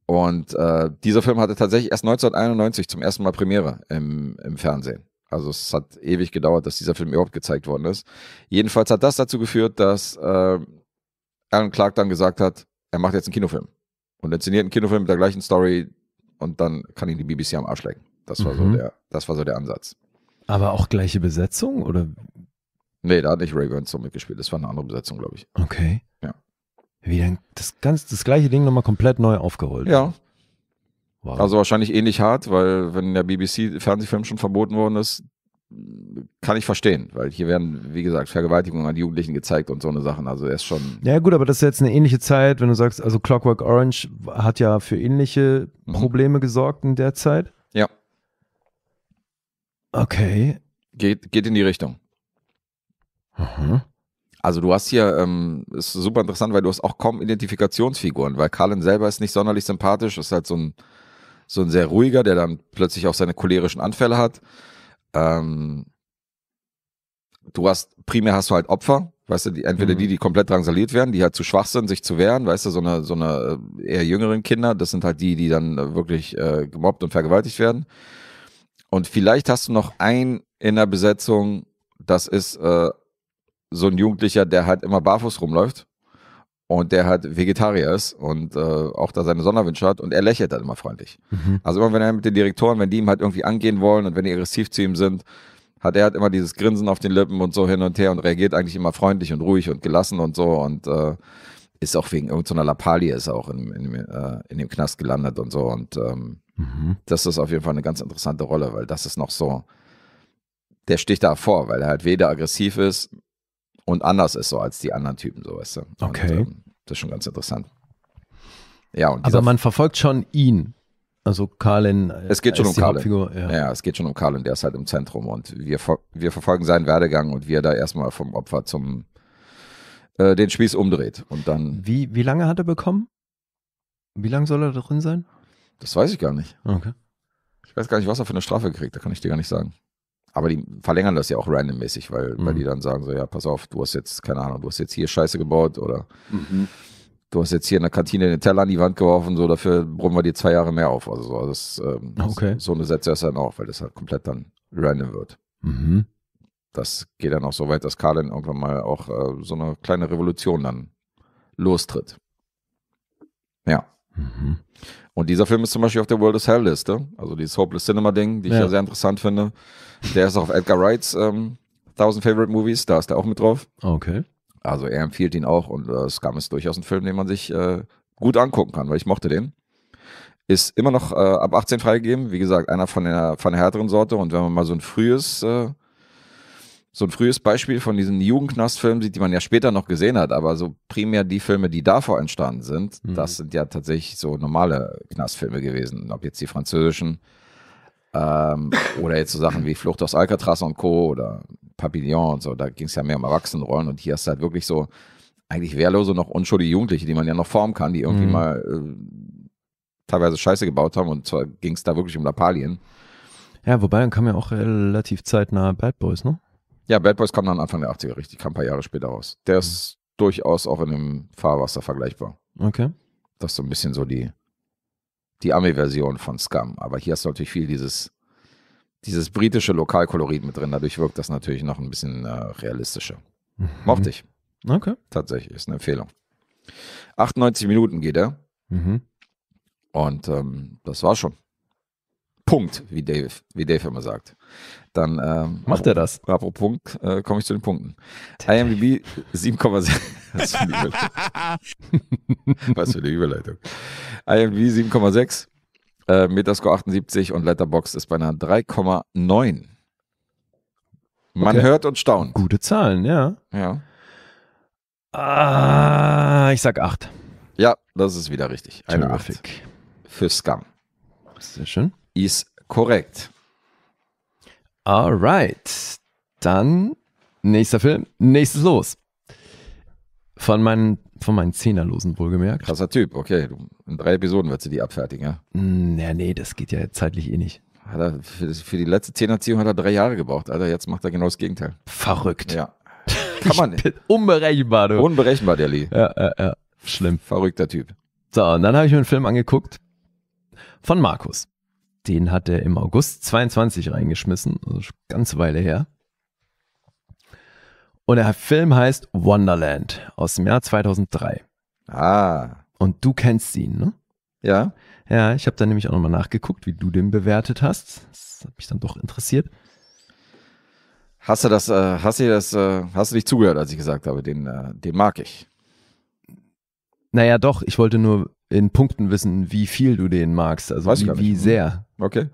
Und äh, dieser Film hatte tatsächlich erst 1991 zum ersten Mal Premiere im, im Fernsehen. Also es hat ewig gedauert, dass dieser Film überhaupt gezeigt worden ist. Jedenfalls hat das dazu geführt, dass äh, Alan Clark dann gesagt hat, er macht jetzt einen Kinofilm und inszeniert einen Kinofilm mit der gleichen Story und dann kann ihn die BBC am Arsch lecken. Das war, mhm. so, der, das war so der Ansatz. Aber auch gleiche Besetzung oder? Nee, da hat nicht Ray Gunn so mitgespielt. Das war eine andere Besetzung, glaube ich. Okay. Ja. Wie dann das, ganz, das gleiche Ding nochmal komplett neu aufgerollt? Ja. Wow. Also wahrscheinlich ähnlich hart, weil wenn der BBC-Fernsehfilm schon verboten worden ist, kann ich verstehen, weil hier werden, wie gesagt, Vergewaltigungen an Jugendlichen gezeigt und so eine Sachen. Also er ist schon. Ja, gut, aber das ist jetzt eine ähnliche Zeit, wenn du sagst, also Clockwork Orange hat ja für ähnliche mhm. Probleme mhm. gesorgt in der Zeit. Ja. Okay. Geht, geht in die Richtung. Mhm. Also du hast hier, ähm, ist super interessant, weil du hast auch kaum Identifikationsfiguren, weil Carlin selber ist nicht sonderlich sympathisch, ist halt so ein, so ein sehr ruhiger, der dann plötzlich auch seine cholerischen Anfälle hat ähm, du hast, primär hast du halt Opfer, weißt du, die, entweder mhm. die, die komplett drangsaliert werden, die halt zu schwach sind, sich zu wehren, weißt du, so eine, so eine äh, eher jüngeren Kinder, das sind halt die, die dann äh, wirklich äh, gemobbt und vergewaltigt werden. Und vielleicht hast du noch einen in der Besetzung, das ist äh, so ein Jugendlicher, der halt immer barfuß rumläuft und der halt Vegetarier ist und äh, auch da seine Sonderwünsche hat und er lächelt halt immer freundlich. Mhm. Also immer wenn er mit den Direktoren, wenn die ihm halt irgendwie angehen wollen und wenn die aggressiv zu ihm sind, hat er halt immer dieses Grinsen auf den Lippen und so hin und her und reagiert eigentlich immer freundlich und ruhig und gelassen und so und äh, ist auch wegen irgendeiner Lappalie ist auch in, in, äh, in, dem Knast gelandet und so und ähm, mhm. das ist auf jeden Fall eine ganz interessante Rolle, weil das ist noch so, der sticht da vor, weil er halt weder aggressiv ist, und anders ist so als die anderen Typen, so weißt du. Okay. Und, ähm, das ist schon ganz interessant. Ja, und Aber man verfolgt schon ihn. Also Karlin. Äh, es geht schon um Karlin. ja. ja. es geht schon um Karlin, der ist halt im Zentrum und wir, wir verfolgen seinen Werdegang und wie er da erstmal vom Opfer zum äh, den Spieß umdreht und dann. Wie, wie lange hat er bekommen? Wie lange soll er da drin sein? Das weiß ich gar nicht. Okay. Ich weiß gar nicht, was er für eine Strafe kriegt, da kann ich dir gar nicht sagen. Aber die verlängern das ja auch randommäßig, weil, mhm. weil die mhm. dann sagen so, ja, pass auf, du hast jetzt, keine Ahnung, du hast jetzt hier Scheiße gebaut oder mhm. du hast jetzt hier in der Kantine den Teller an die Wand geworfen, so dafür brummen wir dir zwei Jahre mehr auf. Also so, das, ähm, ah, okay. so eine Sätze ist dann auch, weil das halt komplett dann random wird. Mhm. Das geht dann auch so weit, dass Karlin irgendwann mal auch äh, so eine kleine Revolution dann lostritt. Ja. Mhm. Und dieser Film ist zum Beispiel auf der World is Hell Liste, also dieses Hopeless Cinema Ding, die ich ja, ja sehr interessant finde. Der ist auch auf Edgar Wrights ähm, 1000 Favorite Movies, da ist er auch mit drauf. Okay. Also er empfiehlt ihn auch und äh, Scum ist durchaus ein Film, den man sich äh, gut angucken kann, weil ich mochte den. Ist immer noch äh, ab 18 freigegeben, wie gesagt, einer von der, von der härteren Sorte und wenn man mal so ein frühes äh, so ein frühes Beispiel von diesen Jugendknastfilmen sieht, die man ja später noch gesehen hat, aber so primär die Filme, die davor entstanden sind, mhm. das sind ja tatsächlich so normale Knastfilme gewesen, ob jetzt die französischen ähm, oder jetzt so Sachen wie Flucht aus Alcatraz und Co. oder Papillon und so, da ging es ja mehr um Erwachsenenrollen und hier ist halt wirklich so eigentlich wehrlose, noch unschuldige Jugendliche, die man ja noch formen kann, die irgendwie mhm. mal äh, teilweise Scheiße gebaut haben und zwar ging es da wirklich um Lappalien. Ja, wobei dann kam ja auch relativ zeitnah Bad Boys, ne? Ja, Bad Boys kam dann Anfang der 80er, richtig, kam ein paar Jahre später raus. Der ist mhm. durchaus auch in dem Fahrwasser vergleichbar. Okay. Das ist so ein bisschen so die, die Ami-Version von Scum. Aber hier hast du natürlich viel dieses, dieses britische Lokalkolorit mit drin. Dadurch wirkt das natürlich noch ein bisschen äh, realistischer. Mhm. Mochte ich. Okay. Tatsächlich, ist eine Empfehlung. 98 Minuten geht er. Mhm. Und ähm, das war schon. Punkt, wie Dave, wie Dave immer sagt. Dann ähm, macht er das. Apropos Punkt, äh, komme ich zu den Punkten. IMDb 7,6. Was für eine Überleitung. Was IMDb 7,6, äh, Metascore 78 und Letterbox ist bei einer 3,9. Man okay. hört und staunt. Gute Zahlen, ja. Ja. Ah, ich sag 8. Ja, das ist wieder richtig. Eine Terrific. 8 für Scum. Sehr schön ist korrekt. Alright. Dann nächster Film, nächstes Los. Von meinen, von meinen Zehnerlosen wohlgemerkt. Krasser Typ, okay. In drei Episoden wird sie die abfertigen, ja? Mm, ja, nee, das geht ja zeitlich eh nicht. Hat er für, für die letzte Zehnerziehung hat er drei Jahre gebraucht, Alter. Jetzt macht er genau das Gegenteil. Verrückt. Ja. Kann man nicht. Unberechenbar, du. Unberechenbar, der Lee. Ja, ja, ja. Schlimm. Verrückter Typ. So, und dann habe ich mir einen Film angeguckt von Markus den hat er im August 22 reingeschmissen, also schon ganze Weile her. Und der Film heißt Wonderland aus dem Jahr 2003. Ah. Und du kennst ihn, ne? Ja. Ja, ich habe da nämlich auch nochmal nachgeguckt, wie du den bewertet hast. Das hat mich dann doch interessiert. Hast du das, äh, hast du das, äh, hast du dich zugehört, als ich gesagt habe, den, äh, den mag ich? Naja, doch, ich wollte nur in Punkten wissen, wie viel du den magst, also Weiß wie, wie sehr. Okay.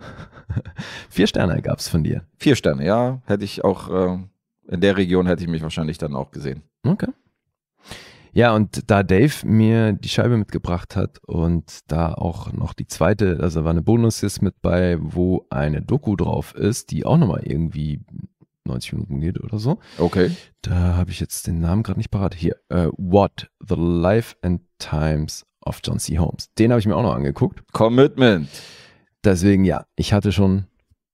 Vier Sterne gab es von dir. Vier Sterne, ja. Hätte ich auch, äh, in der Region hätte ich mich wahrscheinlich dann auch gesehen. Okay. Ja, und da Dave mir die Scheibe mitgebracht hat und da auch noch die zweite, also war eine Bonus-Sis mit bei, wo eine Doku drauf ist, die auch nochmal irgendwie 90 Minuten geht oder so. Okay. Da habe ich jetzt den Namen gerade nicht parat. Hier, uh, What? The Life and Times of John C. Holmes. Den habe ich mir auch noch angeguckt. Commitment. Deswegen ja, ich hatte schon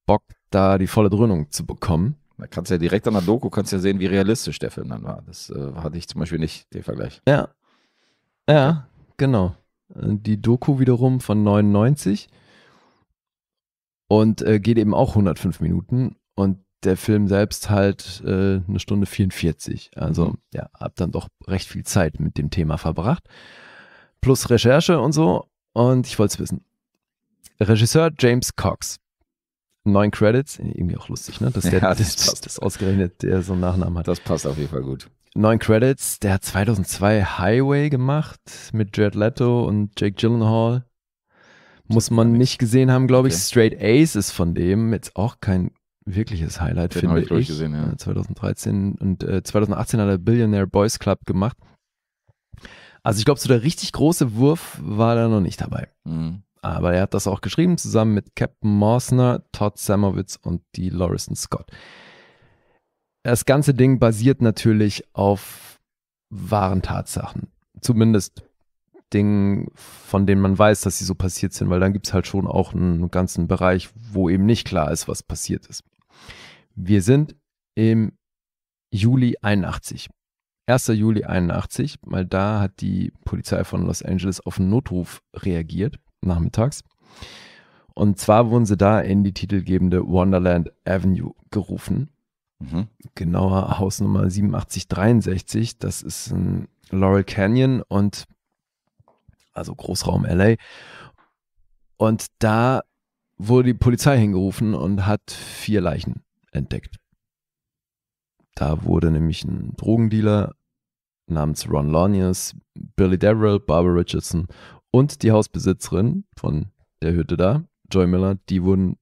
Bock, da die volle Dröhnung zu bekommen. Da kannst du ja direkt an der Doku kannst ja sehen, wie realistisch der Film dann war. Das äh, hatte ich zum Beispiel nicht, den Vergleich. Ja. Ja, genau. Äh, die Doku wiederum von 99 und äh, geht eben auch 105 Minuten und der Film selbst halt äh, eine Stunde 44. Also mhm. ja, hab dann doch recht viel Zeit mit dem Thema verbracht. Plus Recherche und so und ich wollte es wissen. Regisseur James Cox. Neun Credits, irgendwie auch lustig, ne? Dass der ja, das, das, das ausgerechnet der so einen Nachnamen hat. Das passt auf jeden Fall gut. Neun Credits, der hat 2002 Highway gemacht mit Jared Leto und Jake Gyllenhaal. Muss man nicht gesehen haben, glaube ich. Okay. Straight Ace ist von dem jetzt auch kein wirkliches Highlight, Den finde ich. ich gesehen, ja. 2013 äh, und äh, 2018 hat er Billionaire Boys Club gemacht. Also ich glaube, so der richtig große Wurf war da noch nicht dabei. Mhm. Aber er hat das auch geschrieben, zusammen mit Captain Morsner, Todd Samowitz und die Laurison Scott. Das ganze Ding basiert natürlich auf wahren Tatsachen. Zumindest Dingen, von denen man weiß, dass sie so passiert sind, weil dann gibt es halt schon auch einen ganzen Bereich, wo eben nicht klar ist, was passiert ist. Wir sind im Juli 81. 1. Juli 81, weil da hat die Polizei von Los Angeles auf einen Notruf reagiert nachmittags. Und zwar wurden sie da in die titelgebende Wonderland Avenue gerufen. Mhm. Genauer Hausnummer 8763. Das ist ein Laurel Canyon und also Großraum LA. Und da wurde die Polizei hingerufen und hat vier Leichen entdeckt. Da wurde nämlich ein Drogendealer namens Ron Lonius, Billy Darrell, Barbara Richardson und die Hausbesitzerin von der Hütte da, Joy Miller, die wurden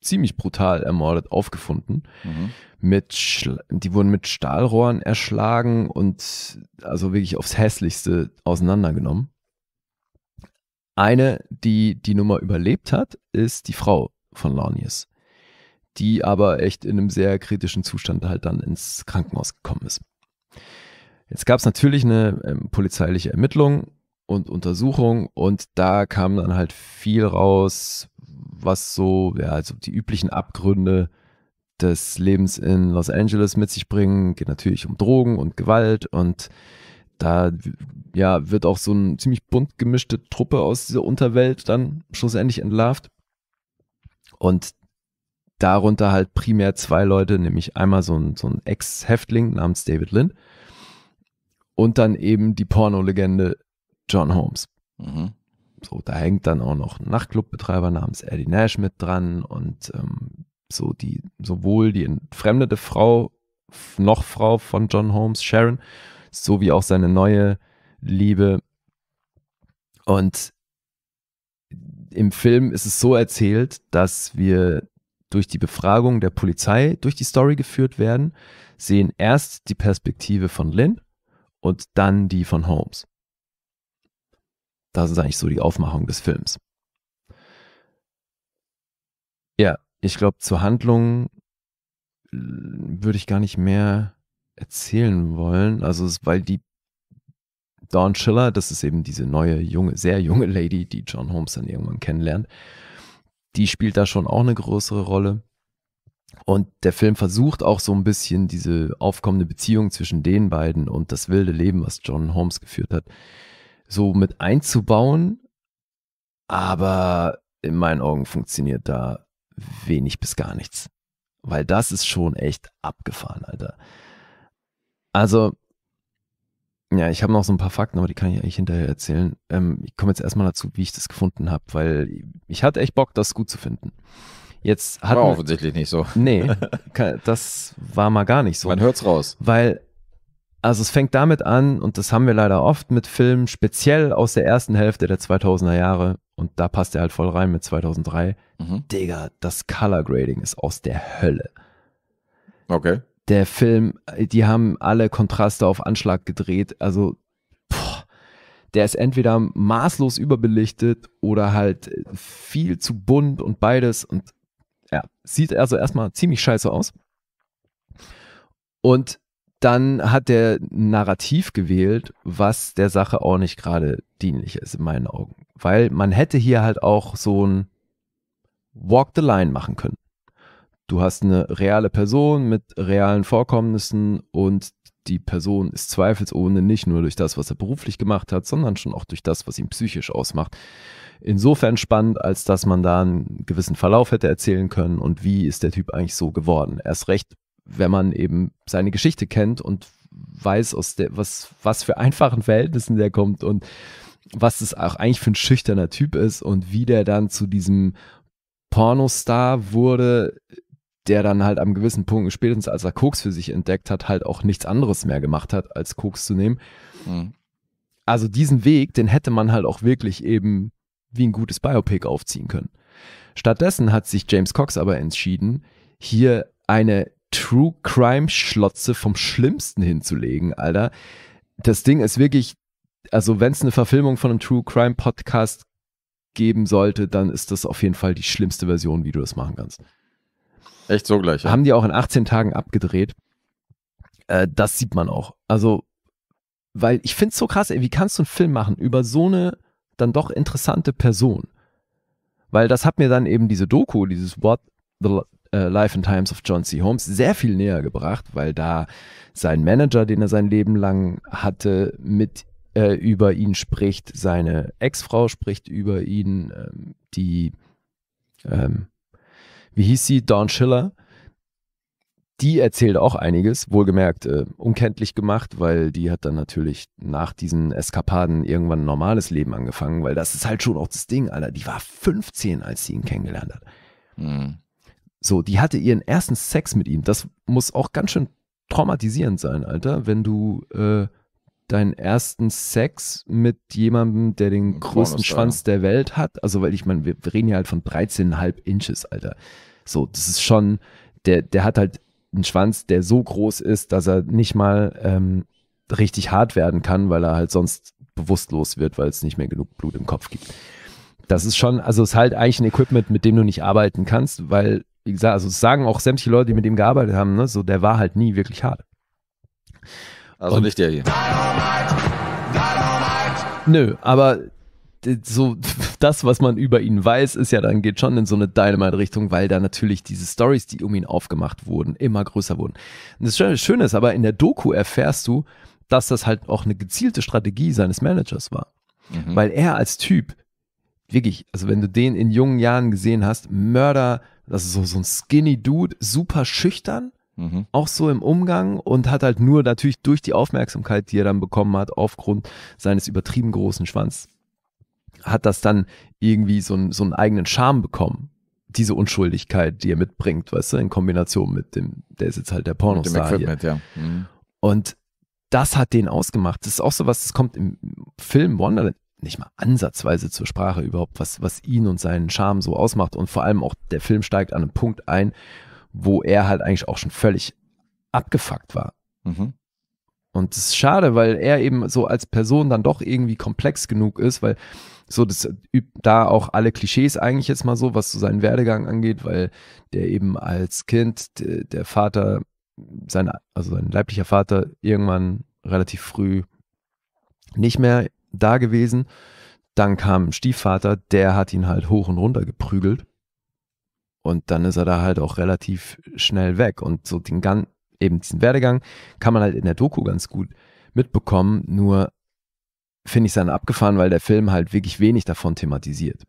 ziemlich brutal ermordet aufgefunden. Mhm. Mit die wurden mit Stahlrohren erschlagen und also wirklich aufs hässlichste auseinandergenommen. Eine, die die Nummer überlebt hat, ist die Frau von Launius, die aber echt in einem sehr kritischen Zustand halt dann ins Krankenhaus gekommen ist. Jetzt gab es natürlich eine ähm, polizeiliche Ermittlung und Untersuchung und da kam dann halt viel raus, was so, ja, also die üblichen Abgründe des Lebens in Los Angeles mit sich bringen. Geht natürlich um Drogen und Gewalt und da ja, wird auch so eine ziemlich bunt gemischte Truppe aus dieser Unterwelt dann schlussendlich entlarvt. Und darunter halt primär zwei Leute, nämlich einmal so ein, so ein Ex-Häftling namens David Lynn und dann eben die Pornolegende John Holmes. Mhm. So, da hängt dann auch noch ein Nachtclubbetreiber namens Eddie Nash mit dran und ähm, so die, sowohl die entfremdete Frau noch Frau von John Holmes, Sharon, sowie auch seine neue Liebe. Und im Film ist es so erzählt, dass wir durch die Befragung der Polizei durch die Story geführt werden, sehen erst die Perspektive von Lynn und dann die von Holmes. Das ist eigentlich so die Aufmachung des Films. Ja, ich glaube, zur Handlung äh, würde ich gar nicht mehr erzählen wollen. Also, weil die Dawn Schiller, das ist eben diese neue, junge, sehr junge Lady, die John Holmes dann irgendwann kennenlernt, die spielt da schon auch eine größere Rolle. Und der Film versucht auch so ein bisschen diese aufkommende Beziehung zwischen den beiden und das wilde Leben, was John Holmes geführt hat, so mit einzubauen. Aber in meinen Augen funktioniert da wenig bis gar nichts. Weil das ist schon echt abgefahren, Alter. Also, ja, ich habe noch so ein paar Fakten, aber die kann ich eigentlich hinterher erzählen. Ähm, ich komme jetzt erstmal dazu, wie ich das gefunden habe, weil ich hatte echt Bock, das gut zu finden. Jetzt hat war offensichtlich nicht so. Nee, das war mal gar nicht so. Man hört's raus. Weil also es fängt damit an, und das haben wir leider oft mit Filmen, speziell aus der ersten Hälfte der 2000er Jahre, und da passt er halt voll rein mit 2003. Mhm. Digga, das Color Grading ist aus der Hölle. Okay. Der Film, die haben alle Kontraste auf Anschlag gedreht, also boah, der ist entweder maßlos überbelichtet oder halt viel zu bunt und beides und ja, sieht also erstmal ziemlich scheiße aus. Und dann hat der Narrativ gewählt, was der Sache auch nicht gerade dienlich ist, in meinen Augen. Weil man hätte hier halt auch so ein Walk the Line machen können. Du hast eine reale Person mit realen Vorkommnissen und die Person ist zweifelsohne nicht nur durch das, was er beruflich gemacht hat, sondern schon auch durch das, was ihn psychisch ausmacht. Insofern spannend, als dass man da einen gewissen Verlauf hätte erzählen können und wie ist der Typ eigentlich so geworden. Erst recht wenn man eben seine Geschichte kennt und weiß, aus der, was, was für einfachen Verhältnissen der kommt und was das auch eigentlich für ein schüchterner Typ ist und wie der dann zu diesem Pornostar wurde, der dann halt am gewissen Punkt, spätestens als er Koks für sich entdeckt hat, halt auch nichts anderes mehr gemacht hat, als Koks zu nehmen. Mhm. Also diesen Weg, den hätte man halt auch wirklich eben wie ein gutes Biopic aufziehen können. Stattdessen hat sich James Cox aber entschieden, hier eine True Crime Schlotze vom Schlimmsten hinzulegen, Alter. Das Ding ist wirklich, also wenn es eine Verfilmung von einem True Crime Podcast geben sollte, dann ist das auf jeden Fall die schlimmste Version, wie du das machen kannst. Echt so gleich. Ja. Haben die auch in 18 Tagen abgedreht. Äh, das sieht man auch. Also, weil ich finde es so krass, ey, wie kannst du einen Film machen über so eine dann doch interessante Person? Weil das hat mir dann eben diese Doku, dieses What the äh, Life and Times of John C. Holmes sehr viel näher gebracht, weil da sein Manager, den er sein Leben lang hatte, mit äh, über ihn spricht, seine Ex-Frau spricht über ihn, ähm, die, ähm, wie hieß sie, Dawn Schiller, die erzählt auch einiges, wohlgemerkt äh, unkenntlich gemacht, weil die hat dann natürlich nach diesen Eskapaden irgendwann ein normales Leben angefangen, weil das ist halt schon auch das Ding, Alter. Die war 15, als sie ihn kennengelernt hat. Mhm. So, die hatte ihren ersten Sex mit ihm. Das muss auch ganz schön traumatisierend sein, Alter, wenn du äh, deinen ersten Sex mit jemandem, der den größten Schwanz der Welt hat. Also, weil ich meine, wir, reden ja halt von 13,5 Inches, Alter. So, das ist schon, der, der hat halt einen Schwanz, der so groß ist, dass er nicht mal ähm, richtig hart werden kann, weil er halt sonst bewusstlos wird, weil es nicht mehr genug Blut im Kopf gibt. Das ist schon, also es ist halt eigentlich ein Equipment, mit dem du nicht arbeiten kannst, weil wie gesagt, also sagen auch sämtliche Leute, die mit ihm gearbeitet haben, ne, so, der war halt nie wirklich hart. Also Und nicht der hier. Nö, aber so das, was man über ihn weiß, ist ja dann geht schon in so eine Dynamite-Richtung, weil da natürlich diese Stories, die um ihn aufgemacht wurden, immer größer wurden. Und das Schöne ist aber, in der Doku erfährst du, dass das halt auch eine gezielte Strategie seines Managers war. Mhm. Weil er als Typ, wirklich, also wenn du den in jungen Jahren gesehen hast, Mörder, das ist so, so ein skinny Dude, super schüchtern, mhm. auch so im Umgang und hat halt nur natürlich durch die Aufmerksamkeit, die er dann bekommen hat, aufgrund seines übertrieben großen Schwanz, hat das dann irgendwie so, ein, so einen eigenen Charme bekommen. Diese Unschuldigkeit, die er mitbringt, weißt du, in Kombination mit dem, der ist jetzt halt der Pornostar. Mit dem hier. ja. Mhm. Und das hat den ausgemacht. Das ist auch so was, das kommt im Film Wonderland nicht mal ansatzweise zur Sprache überhaupt, was, was ihn und seinen Charme so ausmacht. Und vor allem auch der Film steigt an einem Punkt ein, wo er halt eigentlich auch schon völlig abgefuckt war. Mhm. Und das ist schade, weil er eben so als Person dann doch irgendwie komplex genug ist, weil so das übt da auch alle Klischees eigentlich jetzt mal so, was so seinen Werdegang angeht, weil der eben als Kind der Vater, sein, also sein leiblicher Vater irgendwann relativ früh nicht mehr da gewesen. Dann kam ein Stiefvater, der hat ihn halt hoch und runter geprügelt. Und dann ist er da halt auch relativ schnell weg. Und so den ganzen, eben diesen Werdegang kann man halt in der Doku ganz gut mitbekommen. Nur finde ich es dann abgefahren, weil der Film halt wirklich wenig davon thematisiert.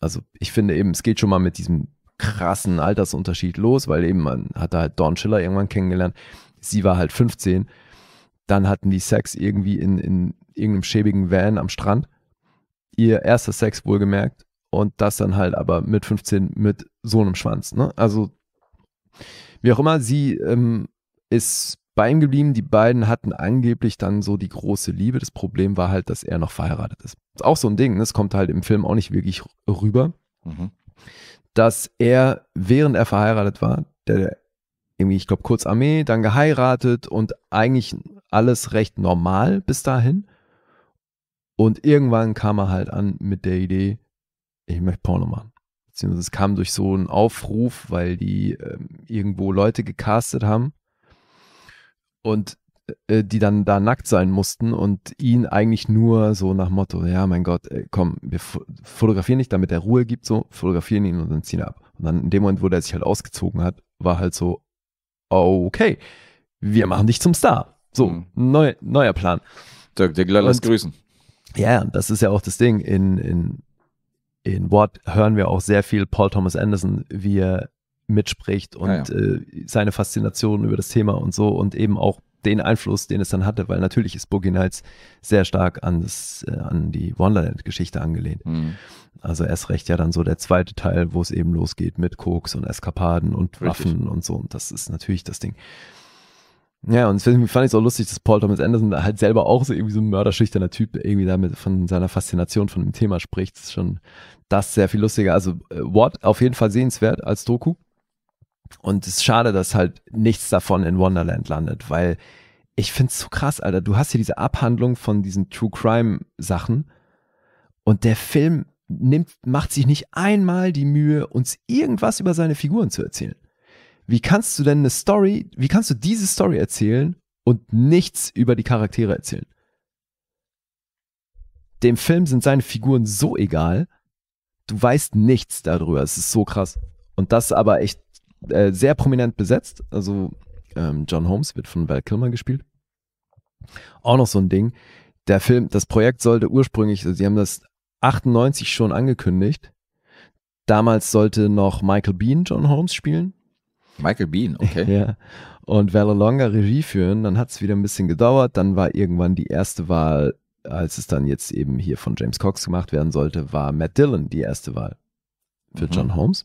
Also ich finde eben, es geht schon mal mit diesem krassen Altersunterschied los, weil eben man hat da halt Dawn Schiller irgendwann kennengelernt. Sie war halt 15. Dann hatten die Sex irgendwie in, in irgendeinem schäbigen Van am Strand. Ihr erster Sex wohlgemerkt und das dann halt aber mit 15 mit so einem Schwanz. Ne? Also wie auch immer, sie ähm, ist bei ihm geblieben. Die beiden hatten angeblich dann so die große Liebe. Das Problem war halt, dass er noch verheiratet ist. ist auch so ein Ding, ne? das kommt halt im Film auch nicht wirklich rüber, mhm. dass er, während er verheiratet war, der irgendwie, ich glaube, kurz Armee, dann geheiratet und eigentlich alles recht normal bis dahin. Und irgendwann kam er halt an mit der Idee, ich möchte Porno machen. Beziehungsweise es kam durch so einen Aufruf, weil die äh, irgendwo Leute gecastet haben und äh, äh, die dann da nackt sein mussten und ihn eigentlich nur so nach Motto, ja mein Gott, ey, äh, komm, wir fotografieren nicht, damit er Ruhe gibt, so, fotografieren ihn und dann ziehen ab. Und dann in dem Moment, wo der sich halt ausgezogen hat, war halt so, oh, okay, wir machen dich zum Star. So, mhm. neu, neuer Plan. Dirk Diggler lässt grüßen. Ja, das ist ja auch das Ding. In, in, in Watt hören wir auch sehr viel Paul Thomas Anderson, wie er mitspricht und ja, ja. Äh, seine Faszination über das Thema und so und eben auch den Einfluss, den es dann hatte, weil natürlich ist Boogie Nights sehr stark an, das, äh, an die Wonderland-Geschichte angelehnt. Mhm. Also erst recht ja dann so der zweite Teil, wo es eben losgeht mit Koks und Eskapaden und Waffen und so. Und das ist natürlich das Ding. Ja, und deswegen fand ich es auch lustig, dass Paul Thomas Anderson halt selber auch so irgendwie so ein mörderschüchterner Typ irgendwie damit von seiner Faszination von dem Thema spricht. Das ist schon das sehr viel lustiger. Also äh, What auf jeden Fall sehenswert als Doku. Und es ist schade, dass halt nichts davon in Wonderland landet, weil ich finde es so krass, Alter. Du hast hier diese Abhandlung von diesen True Crime Sachen und der Film nimmt, macht sich nicht einmal die Mühe, uns irgendwas über seine Figuren zu erzählen wie kannst du denn eine Story, wie kannst du diese Story erzählen und nichts über die Charaktere erzählen? Dem Film sind seine Figuren so egal, du weißt nichts darüber. Es ist so krass. Und das aber echt äh, sehr prominent besetzt. Also ähm, John Holmes wird von Val Kilmer gespielt. Auch noch so ein Ding. Der Film, das Projekt sollte ursprünglich, also, sie haben das 98 schon angekündigt. Damals sollte noch Michael Bean John Holmes spielen. Michael Bean, okay. ja. Und Vallelonga Regie führen, dann hat es wieder ein bisschen gedauert. Dann war irgendwann die erste Wahl, als es dann jetzt eben hier von James Cox gemacht werden sollte, war Matt Dillon die erste Wahl für mhm. John Holmes.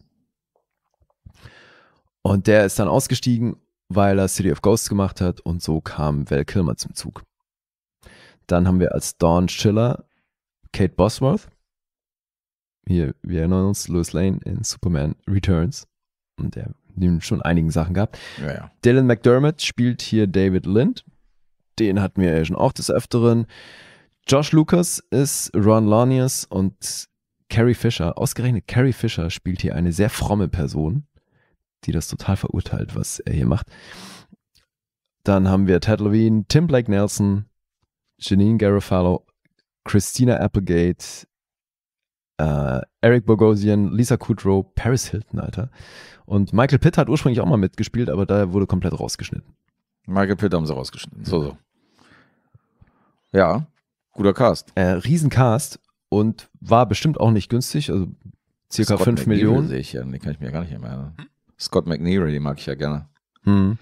Und der ist dann ausgestiegen, weil er City of Ghosts gemacht hat und so kam Val Kilmer zum Zug. Dann haben wir als Dawn Schiller Kate Bosworth. Hier, wir erinnern uns, Lois Lane in Superman Returns. Und der schon einigen Sachen gehabt. Ja, ja. Dylan McDermott spielt hier David Lind. Den hatten wir ja schon auch des Öfteren. Josh Lucas ist Ron Lanius und Carrie Fisher, ausgerechnet Carrie Fisher spielt hier eine sehr fromme Person, die das total verurteilt, was er hier macht. Dann haben wir Ted Levine, Tim Blake Nelson, Janine Garofalo, Christina Applegate, äh, Eric Bogosian, Lisa Kudrow, Paris Hilton, Alter. Und Michael Pitt hat ursprünglich auch mal mitgespielt, aber da wurde komplett rausgeschnitten. Michael Pitt haben sie rausgeschnitten. So, so. Ja, guter Cast. Äh, Riesencast und war bestimmt auch nicht günstig, also circa Scott 5 McNeary Millionen. Sehe ich ja, den kann ich mir gar nicht erinnern. Scott McNeary, den mag ich ja gerne. Hm.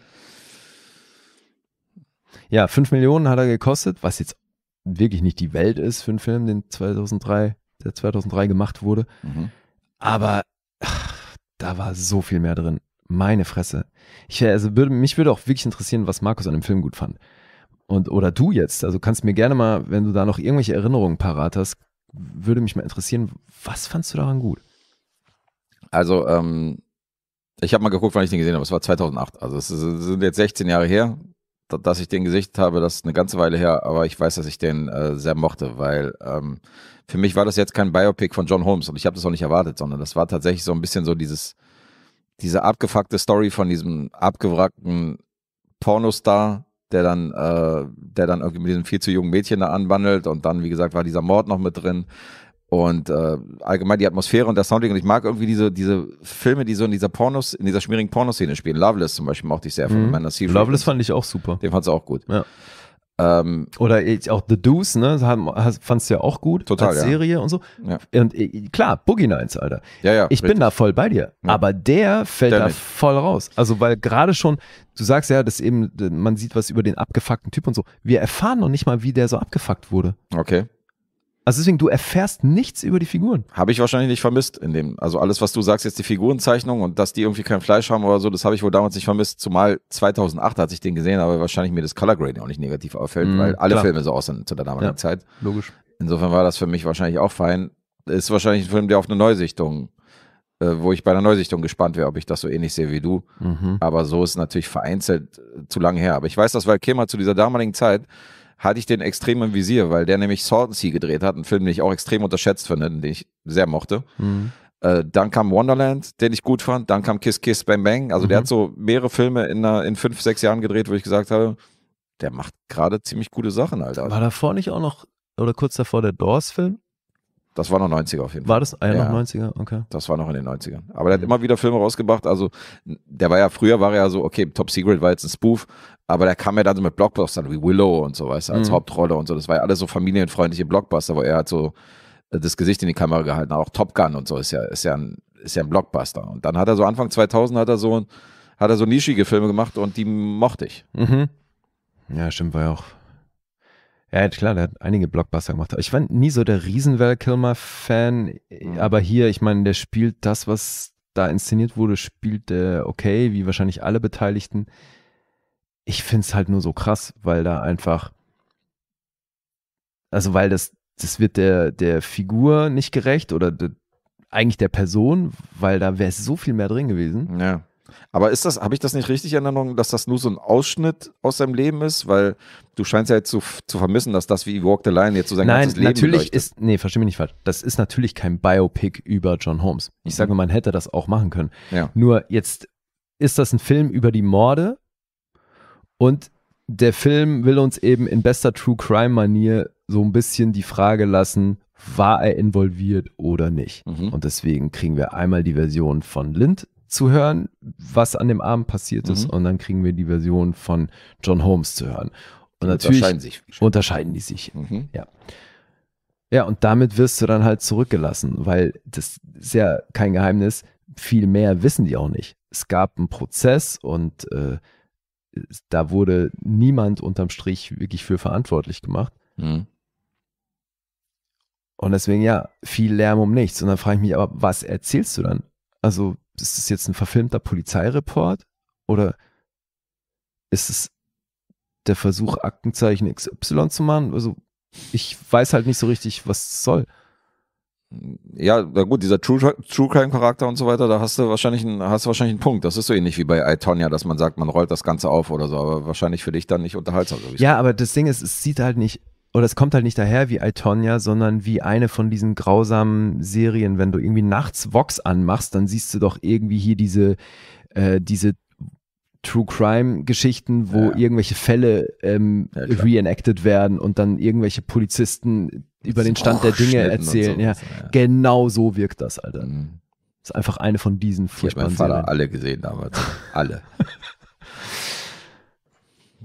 Ja, 5 Millionen hat er gekostet, was jetzt wirklich nicht die Welt ist für einen Film, den 2003 der 2003 gemacht wurde. Mhm. Aber ach, da war so viel mehr drin. Meine Fresse. Ich, also würde, mich würde auch wirklich interessieren, was Markus an dem Film gut fand. Und, oder du jetzt. Also kannst mir gerne mal, wenn du da noch irgendwelche Erinnerungen parat hast, würde mich mal interessieren, was fandst du daran gut? Also, ähm, ich habe mal geguckt, wann ich den gesehen habe. Es war 2008. Also, es sind jetzt 16 Jahre her dass ich den gesichtet habe, das ist eine ganze Weile her, aber ich weiß, dass ich den äh, sehr mochte, weil ähm, für mich war das jetzt kein Biopic von John Holmes und ich habe das auch nicht erwartet, sondern das war tatsächlich so ein bisschen so dieses, diese abgefuckte Story von diesem abgewrackten Pornostar, der dann, äh, der dann irgendwie mit diesem viel zu jungen Mädchen da anwandelt und dann, wie gesagt, war dieser Mord noch mit drin und äh, allgemein die Atmosphäre und das Sounding. Und ich mag irgendwie diese, diese Filme, die so in dieser Pornos, in dieser schmierigen Pornoszene spielen. Loveless zum Beispiel mochte ich sehr von mhm. meiner Loveless fand ich auch super. Den fandst du auch gut. Ja. Ähm, Oder auch The Deuce, ne? Fandst du ja auch gut. Total. Als ja. Serie und so. Ja. Und äh, klar, Boogie Nights, Alter. Ja, ja. Ich richtig. bin da voll bei dir. Ja. Aber der fällt der da nicht. voll raus. Also, weil gerade schon, du sagst ja, dass eben, man sieht was über den abgefuckten Typ und so. Wir erfahren noch nicht mal, wie der so abgefuckt wurde. Okay. Also deswegen, du erfährst nichts über die Figuren. Habe ich wahrscheinlich nicht vermisst in dem. Also alles, was du sagst, jetzt die Figurenzeichnung und dass die irgendwie kein Fleisch haben oder so, das habe ich wohl damals nicht vermisst. Zumal 2008 hat ich den gesehen, aber wahrscheinlich mir das Color Grading auch nicht negativ auffällt, mhm, weil alle klar. Filme so aussehen zu der damaligen ja, Zeit. Logisch. Insofern war das für mich wahrscheinlich auch fein. Ist wahrscheinlich ein Film, der auf eine Neusichtung, äh, wo ich bei einer Neusichtung gespannt wäre, ob ich das so ähnlich sehe wie du. Mhm. Aber so ist natürlich vereinzelt äh, zu lange her. Aber ich weiß das, weil Kim hat zu dieser damaligen Zeit hatte ich den extrem im Visier, weil der nämlich Salt and Sea gedreht hat, einen Film, den ich auch extrem unterschätzt finde, den ich sehr mochte. Mhm. Äh, dann kam Wonderland, den ich gut fand. Dann kam Kiss Kiss Bang Bang. Also mhm. der hat so mehrere Filme in, einer, in fünf, sechs Jahren gedreht, wo ich gesagt habe, der macht gerade ziemlich gute Sachen, Alter. War davor nicht auch noch, oder kurz davor der Doors-Film? Das war noch 90er auf jeden Fall. War das ja, noch 90er? Okay. Das war noch in den 90ern. Aber der hat mhm. immer wieder Filme rausgebracht. Also, der war ja früher, war ja so, okay, Top Secret war jetzt ein Spoof. Aber der kam ja dann so mit Blockbustern wie Willow und so, weißt du, als mhm. Hauptrolle und so. Das war ja alles so familienfreundliche Blockbuster, wo er hat so äh, das Gesicht in die Kamera gehalten Auch Top Gun und so ist ja, ist ja ein, ist ja ein Blockbuster. Und dann hat er so Anfang 2000 hat er so, hat er so nischige Filme gemacht und die mochte ich. Mhm. Ja, stimmt, war ja auch. Ja, klar, der hat einige Blockbuster gemacht. Ich war nie so der riesen Val Kilmer-Fan, mhm. aber hier, ich meine, der spielt das, was da inszeniert wurde, spielt der okay, wie wahrscheinlich alle Beteiligten ich finde es halt nur so krass, weil da einfach, also weil das, das wird der, der Figur nicht gerecht oder de, eigentlich der Person, weil da wäre so viel mehr drin gewesen. Ja. Aber ist das, habe ich das nicht richtig in Erinnerung, dass das nur so ein Ausschnitt aus seinem Leben ist? Weil du scheinst ja jetzt zu, zu vermissen, dass das wie Walk the Line jetzt so sein Nein, ganzes Leben natürlich beleuchtet. ist, nee, verstehe mich nicht falsch. Das ist natürlich kein Biopic über John Holmes. Ich mhm. sage nur, man hätte das auch machen können. Ja. Nur jetzt ist das ein Film über die Morde und der Film will uns eben in bester True Crime-Manier so ein bisschen die Frage lassen, war er involviert oder nicht. Mhm. Und deswegen kriegen wir einmal die Version von Lind zu hören, was an dem Abend passiert ist, mhm. und dann kriegen wir die Version von John Holmes zu hören. Und natürlich unterscheiden, sich. unterscheiden die sich. Mhm. Ja. ja, und damit wirst du dann halt zurückgelassen, weil das ist ja kein Geheimnis. Viel mehr wissen die auch nicht. Es gab einen Prozess und äh, da wurde niemand unterm Strich wirklich für verantwortlich gemacht. Mhm. Und deswegen, ja, viel Lärm um nichts. Und dann frage ich mich, aber was erzählst du dann? Also, ist das jetzt ein verfilmter Polizeireport? Oder ist es der Versuch, Aktenzeichen XY zu machen? Also, ich weiß halt nicht so richtig, was soll ja, na gut, dieser True, True Crime Charakter und so weiter, da hast du wahrscheinlich einen, hast wahrscheinlich einen Punkt. Das ist so ähnlich wie bei iTonya, dass man sagt, man rollt das Ganze auf oder so, aber wahrscheinlich für dich dann nicht unterhaltsam. ja, aber das Ding ist, es sieht halt nicht, oder es kommt halt nicht daher wie iTonya, sondern wie eine von diesen grausamen Serien. Wenn du irgendwie nachts Vox anmachst, dann siehst du doch irgendwie hier diese, äh, diese True Crime Geschichten, wo ja. irgendwelche Fälle ähm, ja, reenacted werden und dann irgendwelche Polizisten über den Stand der Dinge erzählen. So. Ja. ja. Genau so wirkt das, Alter. Mhm. ist einfach eine von diesen vier Ich habe meinen Vater alle gesehen damals. alle.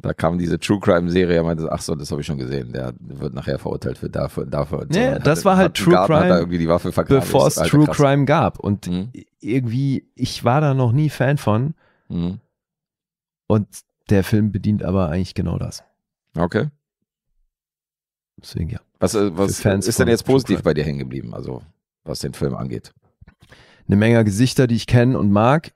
da kam diese True Crime Serie, er meinte, ach so, das habe ich schon gesehen. Der wird nachher verurteilt für dafür und dafür. Und ja, so. das hat, war halt True Garten, Crime, irgendwie die Waffe Bevor es halt True krass. Crime gab. Und mhm. irgendwie, ich war da noch nie Fan von. Mhm. Und der Film bedient aber eigentlich genau das. Okay. Deswegen ja. Was, äh, was ist denn jetzt positiv bei dir hängen geblieben, also was den Film angeht? Eine Menge Gesichter, die ich kenne und mag.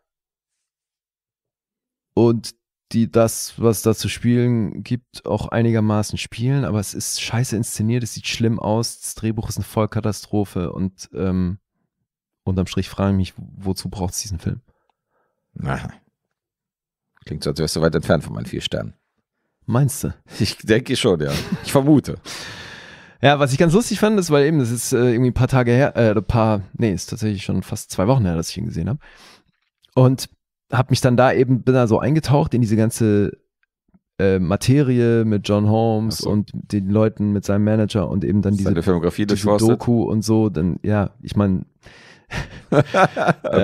Und die das, was da zu spielen gibt, auch einigermaßen spielen, aber es ist scheiße inszeniert, es sieht schlimm aus, das Drehbuch ist eine Vollkatastrophe und ähm, unterm Strich frage ich mich, wozu braucht es diesen Film? Aha. Klingt so, als wärst du weit entfernt von meinen vier Sternen. Meinst du? Ich denke schon, ja. Ich vermute. Ja, was ich ganz lustig fand, ist, weil eben, das ist äh, irgendwie ein paar Tage her, äh, ein paar, nee, ist tatsächlich schon fast zwei Wochen her, dass ich ihn gesehen habe. Und habe mich dann da eben, bin da so eingetaucht in diese ganze äh, Materie mit John Holmes so. und den Leuten mit seinem Manager und eben dann diese, Filmografie diese Doku und so. Dann, ja, ich meine. Äh,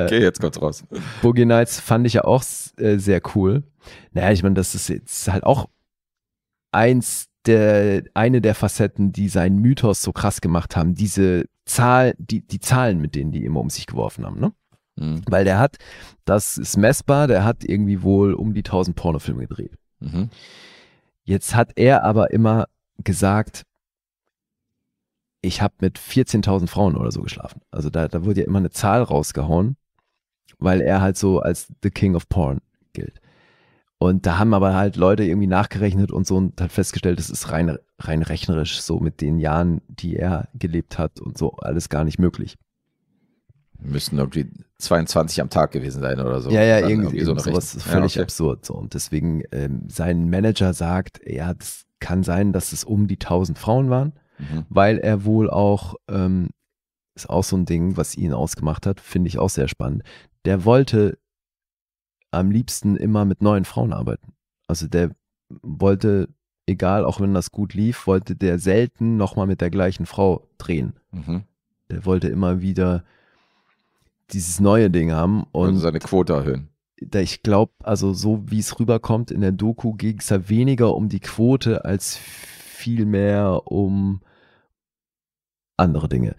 okay, äh, jetzt kommt's raus. Boogie Nights fand ich ja auch äh, sehr cool. Naja, ich meine, das ist jetzt halt auch eins der, eine der Facetten, die seinen Mythos so krass gemacht haben, diese Zahl, die, die Zahlen, mit denen die immer um sich geworfen haben, ne? Mhm. Weil der hat, das ist messbar, der hat irgendwie wohl um die 1000 Pornofilme gedreht. Mhm. Jetzt hat er aber immer gesagt, ich habe mit 14.000 Frauen oder so geschlafen. Also da, da wurde ja immer eine Zahl rausgehauen, weil er halt so als The King of Porn gilt. Und da haben aber halt Leute irgendwie nachgerechnet und so und hat festgestellt, das ist rein, rein rechnerisch so mit den Jahren, die er gelebt hat und so alles gar nicht möglich. Müssen irgendwie 22 am Tag gewesen sein oder so. Ja, ja, irgendwie, irgendwie so sowas Rechnung. völlig ja, okay. absurd. So. Und deswegen, ähm, sein Manager sagt, ja, das kann sein, dass es um die 1000 Frauen waren, mhm. weil er wohl auch, ähm, ist auch so ein Ding, was ihn ausgemacht hat, finde ich auch sehr spannend. Der wollte am liebsten immer mit neuen Frauen arbeiten. Also der wollte, egal, auch wenn das gut lief, wollte der selten nochmal mit der gleichen Frau drehen. Mhm. Der wollte immer wieder dieses neue Ding haben und also seine Quote erhöhen. Ich glaube, also so wie es rüberkommt in der Doku, ging es ja weniger um die Quote als vielmehr um andere Dinge.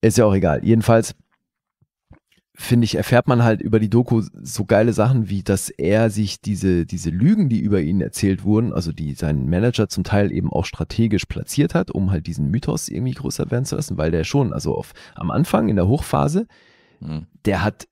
Ist ja auch egal. Jedenfalls finde ich, erfährt man halt über die Doku so geile Sachen, wie dass er sich diese, diese Lügen, die über ihn erzählt wurden, also die sein Manager zum Teil eben auch strategisch platziert hat, um halt diesen Mythos irgendwie größer werden zu lassen, weil der schon, also auf, am Anfang in der Hochphase, mhm. der hat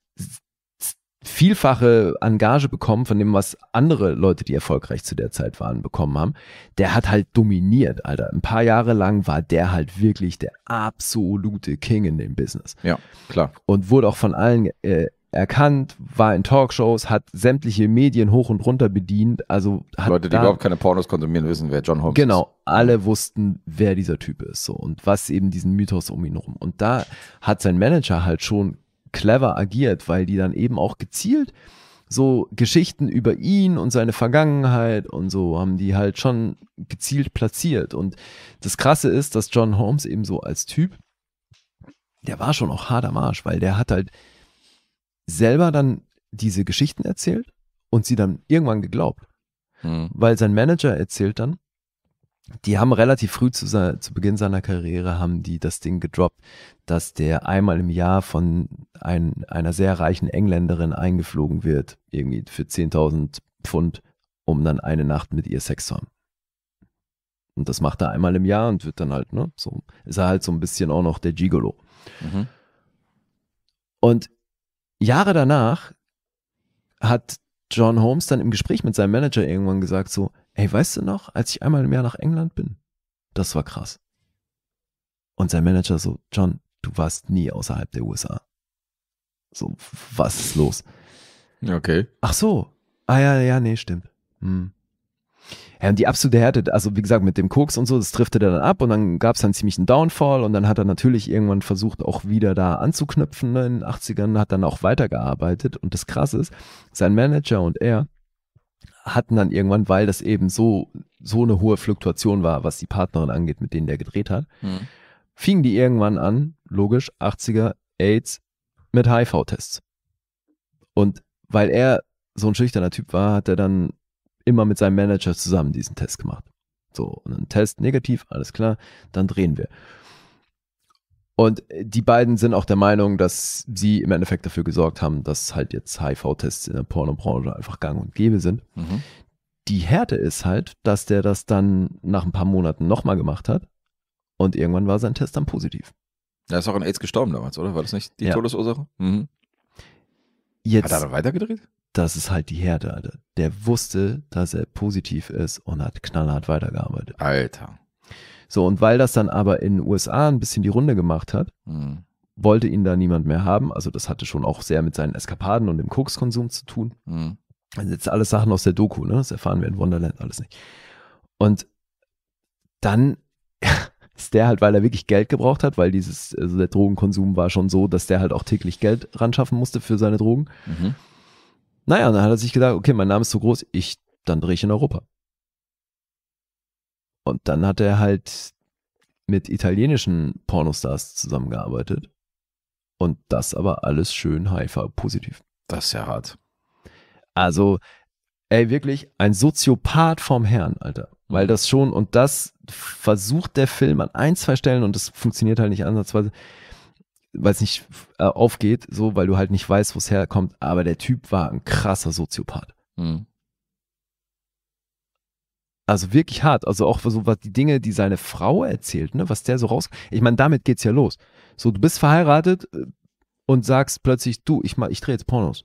vielfache Engage bekommen von dem, was andere Leute, die erfolgreich zu der Zeit waren, bekommen haben. Der hat halt dominiert, Alter. Ein paar Jahre lang war der halt wirklich der absolute King in dem Business. Ja, klar. Und wurde auch von allen äh, erkannt, war in Talkshows, hat sämtliche Medien hoch und runter bedient. Also hat Leute, die da, überhaupt keine Pornos konsumieren, wissen, wer John Holmes genau, ist. Genau, alle wussten, wer dieser Typ ist so, und was eben diesen Mythos um ihn rum. Und da hat sein Manager halt schon clever agiert, weil die dann eben auch gezielt so Geschichten über ihn und seine Vergangenheit und so haben die halt schon gezielt platziert. Und das Krasse ist, dass John Holmes eben so als Typ, der war schon auch hart am Arsch, weil der hat halt selber dann diese Geschichten erzählt und sie dann irgendwann geglaubt. Mhm. Weil sein Manager erzählt dann, die haben relativ früh zu, zu, Beginn seiner Karriere haben die das Ding gedroppt, dass der einmal im Jahr von ein, einer sehr reichen Engländerin eingeflogen wird, irgendwie für 10.000 Pfund, um dann eine Nacht mit ihr Sex zu haben. Und das macht er einmal im Jahr und wird dann halt, ne, so, ist er halt so ein bisschen auch noch der Gigolo. Mhm. Und Jahre danach hat John Holmes dann im Gespräch mit seinem Manager irgendwann gesagt so, Ey, weißt du noch, als ich einmal mehr nach England bin? Das war krass. Und sein Manager so, John, du warst nie außerhalb der USA. So, was ist los? Okay. Ach so. Ah ja, ja, nee, stimmt. Hm. Ja, und die absolute Härte, also wie gesagt, mit dem Koks und so, das triffte er dann ab und dann gab es dann ziemlich einen Downfall und dann hat er natürlich irgendwann versucht, auch wieder da anzuknüpfen in den 80ern, hat dann auch weitergearbeitet und das Krasse ist, sein Manager und er hatten dann irgendwann, weil das eben so, so eine hohe Fluktuation war, was die Partnerin angeht, mit denen der gedreht hat, mhm. fingen die irgendwann an, logisch, 80er, AIDS, mit HIV-Tests. Und weil er so ein schüchterner Typ war, hat er dann immer mit seinem Manager zusammen diesen Test gemacht. So, und einen Test negativ, alles klar, dann drehen wir. Und äh, die beiden sind auch der Meinung, dass sie im Endeffekt dafür gesorgt haben, dass halt jetzt HIV-Tests in der Pornobranche einfach gang und gäbe sind. Mhm. Die Härte ist halt, dass der das dann nach ein paar Monaten nochmal gemacht hat und irgendwann war sein Test dann positiv. Er ist auch an AIDS gestorben damals, oder? War das nicht die ja. Todesursache? Mhm. Jetzt, hat er dann weitergedreht? Das ist halt die Härte, Alter. Der wusste, dass er positiv ist und hat knallhart weitergearbeitet. Alter. So, und weil das dann aber in den USA ein bisschen die Runde gemacht hat, mhm. wollte ihn da niemand mehr haben. Also das hatte schon auch sehr mit seinen Eskapaden und dem Kokskonsum zu tun. Mhm. Das also sind jetzt alles Sachen aus der Doku, ne? Das erfahren wir in Wonderland alles nicht. Und dann ist der halt, weil er wirklich Geld gebraucht hat, weil dieses, also der Drogenkonsum war schon so, dass der halt auch täglich Geld ran schaffen musste für seine Drogen. Mhm. Naja, und dann hat er sich gedacht, okay, mein Name ist so groß, ich, dann drehe ich in Europa. Und dann hat er halt mit italienischen Pornostars zusammengearbeitet. Und das aber alles schön HIV-positiv. Das ist ja hart. Also, ey, wirklich ein Soziopath vom Herrn, Alter. Weil mhm. das schon, und das versucht der Film an ein, zwei Stellen, und das funktioniert halt nicht ansatzweise, weil es nicht äh, aufgeht, so, weil du halt nicht weißt, wo es herkommt. Aber der Typ war ein krasser Soziopath. Mhm. Also wirklich hart. Also auch so was die Dinge, die seine Frau erzählt, ne, was der so raus. Ich meine, damit geht's ja los. So, du bist verheiratet äh, und sagst plötzlich, du, ich mach, ich drehe jetzt Pornos.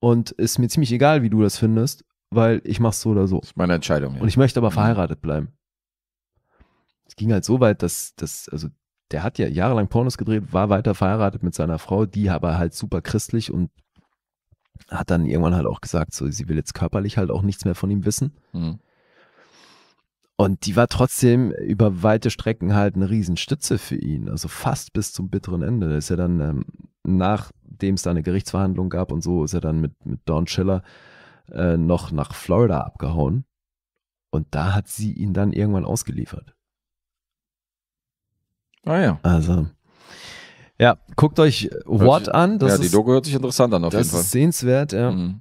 Und ist mir ziemlich egal, wie du das findest, weil ich mach's so oder so. Das ist meine Entscheidung. Ja. Und ich möchte aber mhm. verheiratet bleiben. Es ging halt so weit, dass, dass, also der hat ja jahrelang Pornos gedreht, war weiter verheiratet mit seiner Frau, die aber halt super christlich und hat dann irgendwann halt auch gesagt, so, sie will jetzt körperlich halt auch nichts mehr von ihm wissen. Mhm. Und die war trotzdem über weite Strecken halt eine Riesenstütze für ihn. Also fast bis zum bitteren Ende. Da ist er dann, ähm, nachdem es da eine Gerichtsverhandlung gab und so, ist er dann mit, mit Don Schiller äh, noch nach Florida abgehauen. Und da hat sie ihn dann irgendwann ausgeliefert. Ah ja. Also ja, guckt euch What sich, an. Das ja, die Doku hört sich interessant an auf jeden Fall. Das ist sehenswert, ja. Mhm.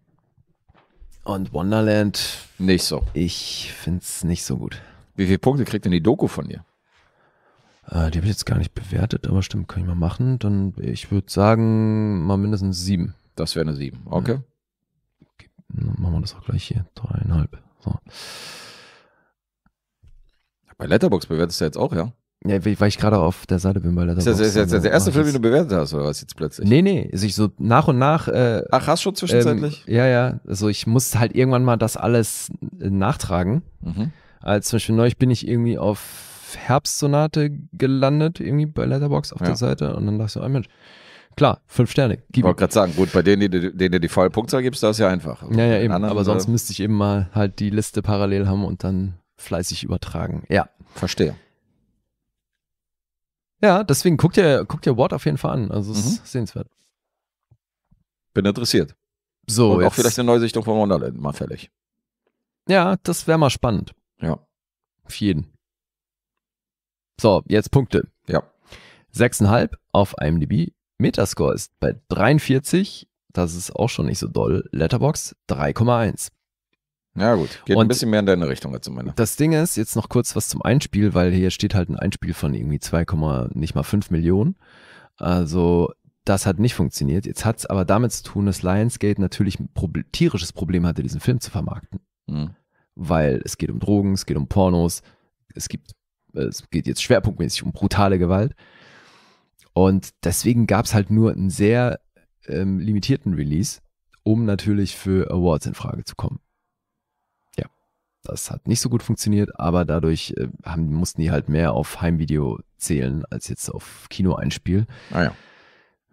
Und Wonderland. Nicht so. Ich finde es nicht so gut. Wie viele Punkte kriegt denn die Doku von dir? Äh, die habe ich jetzt gar nicht bewertet, aber stimmt, kann ich mal machen. Dann, ich würde sagen, mal mindestens sieben. Das wäre eine sieben, okay. okay. Dann machen wir das auch gleich hier. Dreieinhalb. So. Bei Letterbox bewertest du jetzt auch, ja? Ja, weil ich gerade auf der Seite bin, weil das ist, das, ist jetzt der erste Film, den du bewertet hast, oder was jetzt plötzlich? Nee, nee, sich so nach und nach. Äh, Ach, hast du schon zwischenzeitlich? Ähm, ja, ja. Also ich muss halt irgendwann mal das alles äh, nachtragen. Mhm. Als zum Beispiel neulich bin ich irgendwie auf Herbstsonate gelandet, irgendwie bei Letterbox auf ja. der Seite. Und dann dachte ich so, oh Mensch, klar, fünf Sterne. Ich wollte gerade sagen, gut, bei denen, die, denen du die volle Punktzahl gibst, da ist ja einfach. Also ja, ja, eben. Anderen, aber sonst äh, müsste ich eben mal halt die Liste parallel haben und dann fleißig übertragen. Ja. Verstehe. Ja, deswegen guckt ihr, guckt ihr Ward auf jeden Fall an. Also es mhm. ist sehenswert. Bin interessiert. So, Und auch vielleicht eine Neusichtung von Wonderland mal fällig. Ja, das wäre mal spannend. Ja. Auf jeden. So, jetzt Punkte. Ja. Sechseinhalb auf IMDb. Metascore ist bei 43. Das ist auch schon nicht so doll. Letterbox 3,1. Ja, gut. Geht und ein bisschen mehr in deine Richtung als in meine. Das Ding ist, jetzt noch kurz was zum Einspiel, weil hier steht halt ein Einspiel von irgendwie 2, nicht mal 5 Millionen. Also, das hat nicht funktioniert. Jetzt hat es aber damit zu tun, dass Lionsgate natürlich ein Probl tierisches Problem hatte, diesen Film zu vermarkten. Mhm. Weil es geht um Drogen, es geht um Pornos, es gibt, äh, es geht jetzt schwerpunktmäßig um brutale Gewalt. Und deswegen gab es halt nur einen sehr ähm, limitierten Release, um natürlich für Awards in Frage zu kommen. Das hat nicht so gut funktioniert, aber dadurch äh, haben, mussten die halt mehr auf Heimvideo zählen als jetzt auf Kinoeinspiel. Ah ja.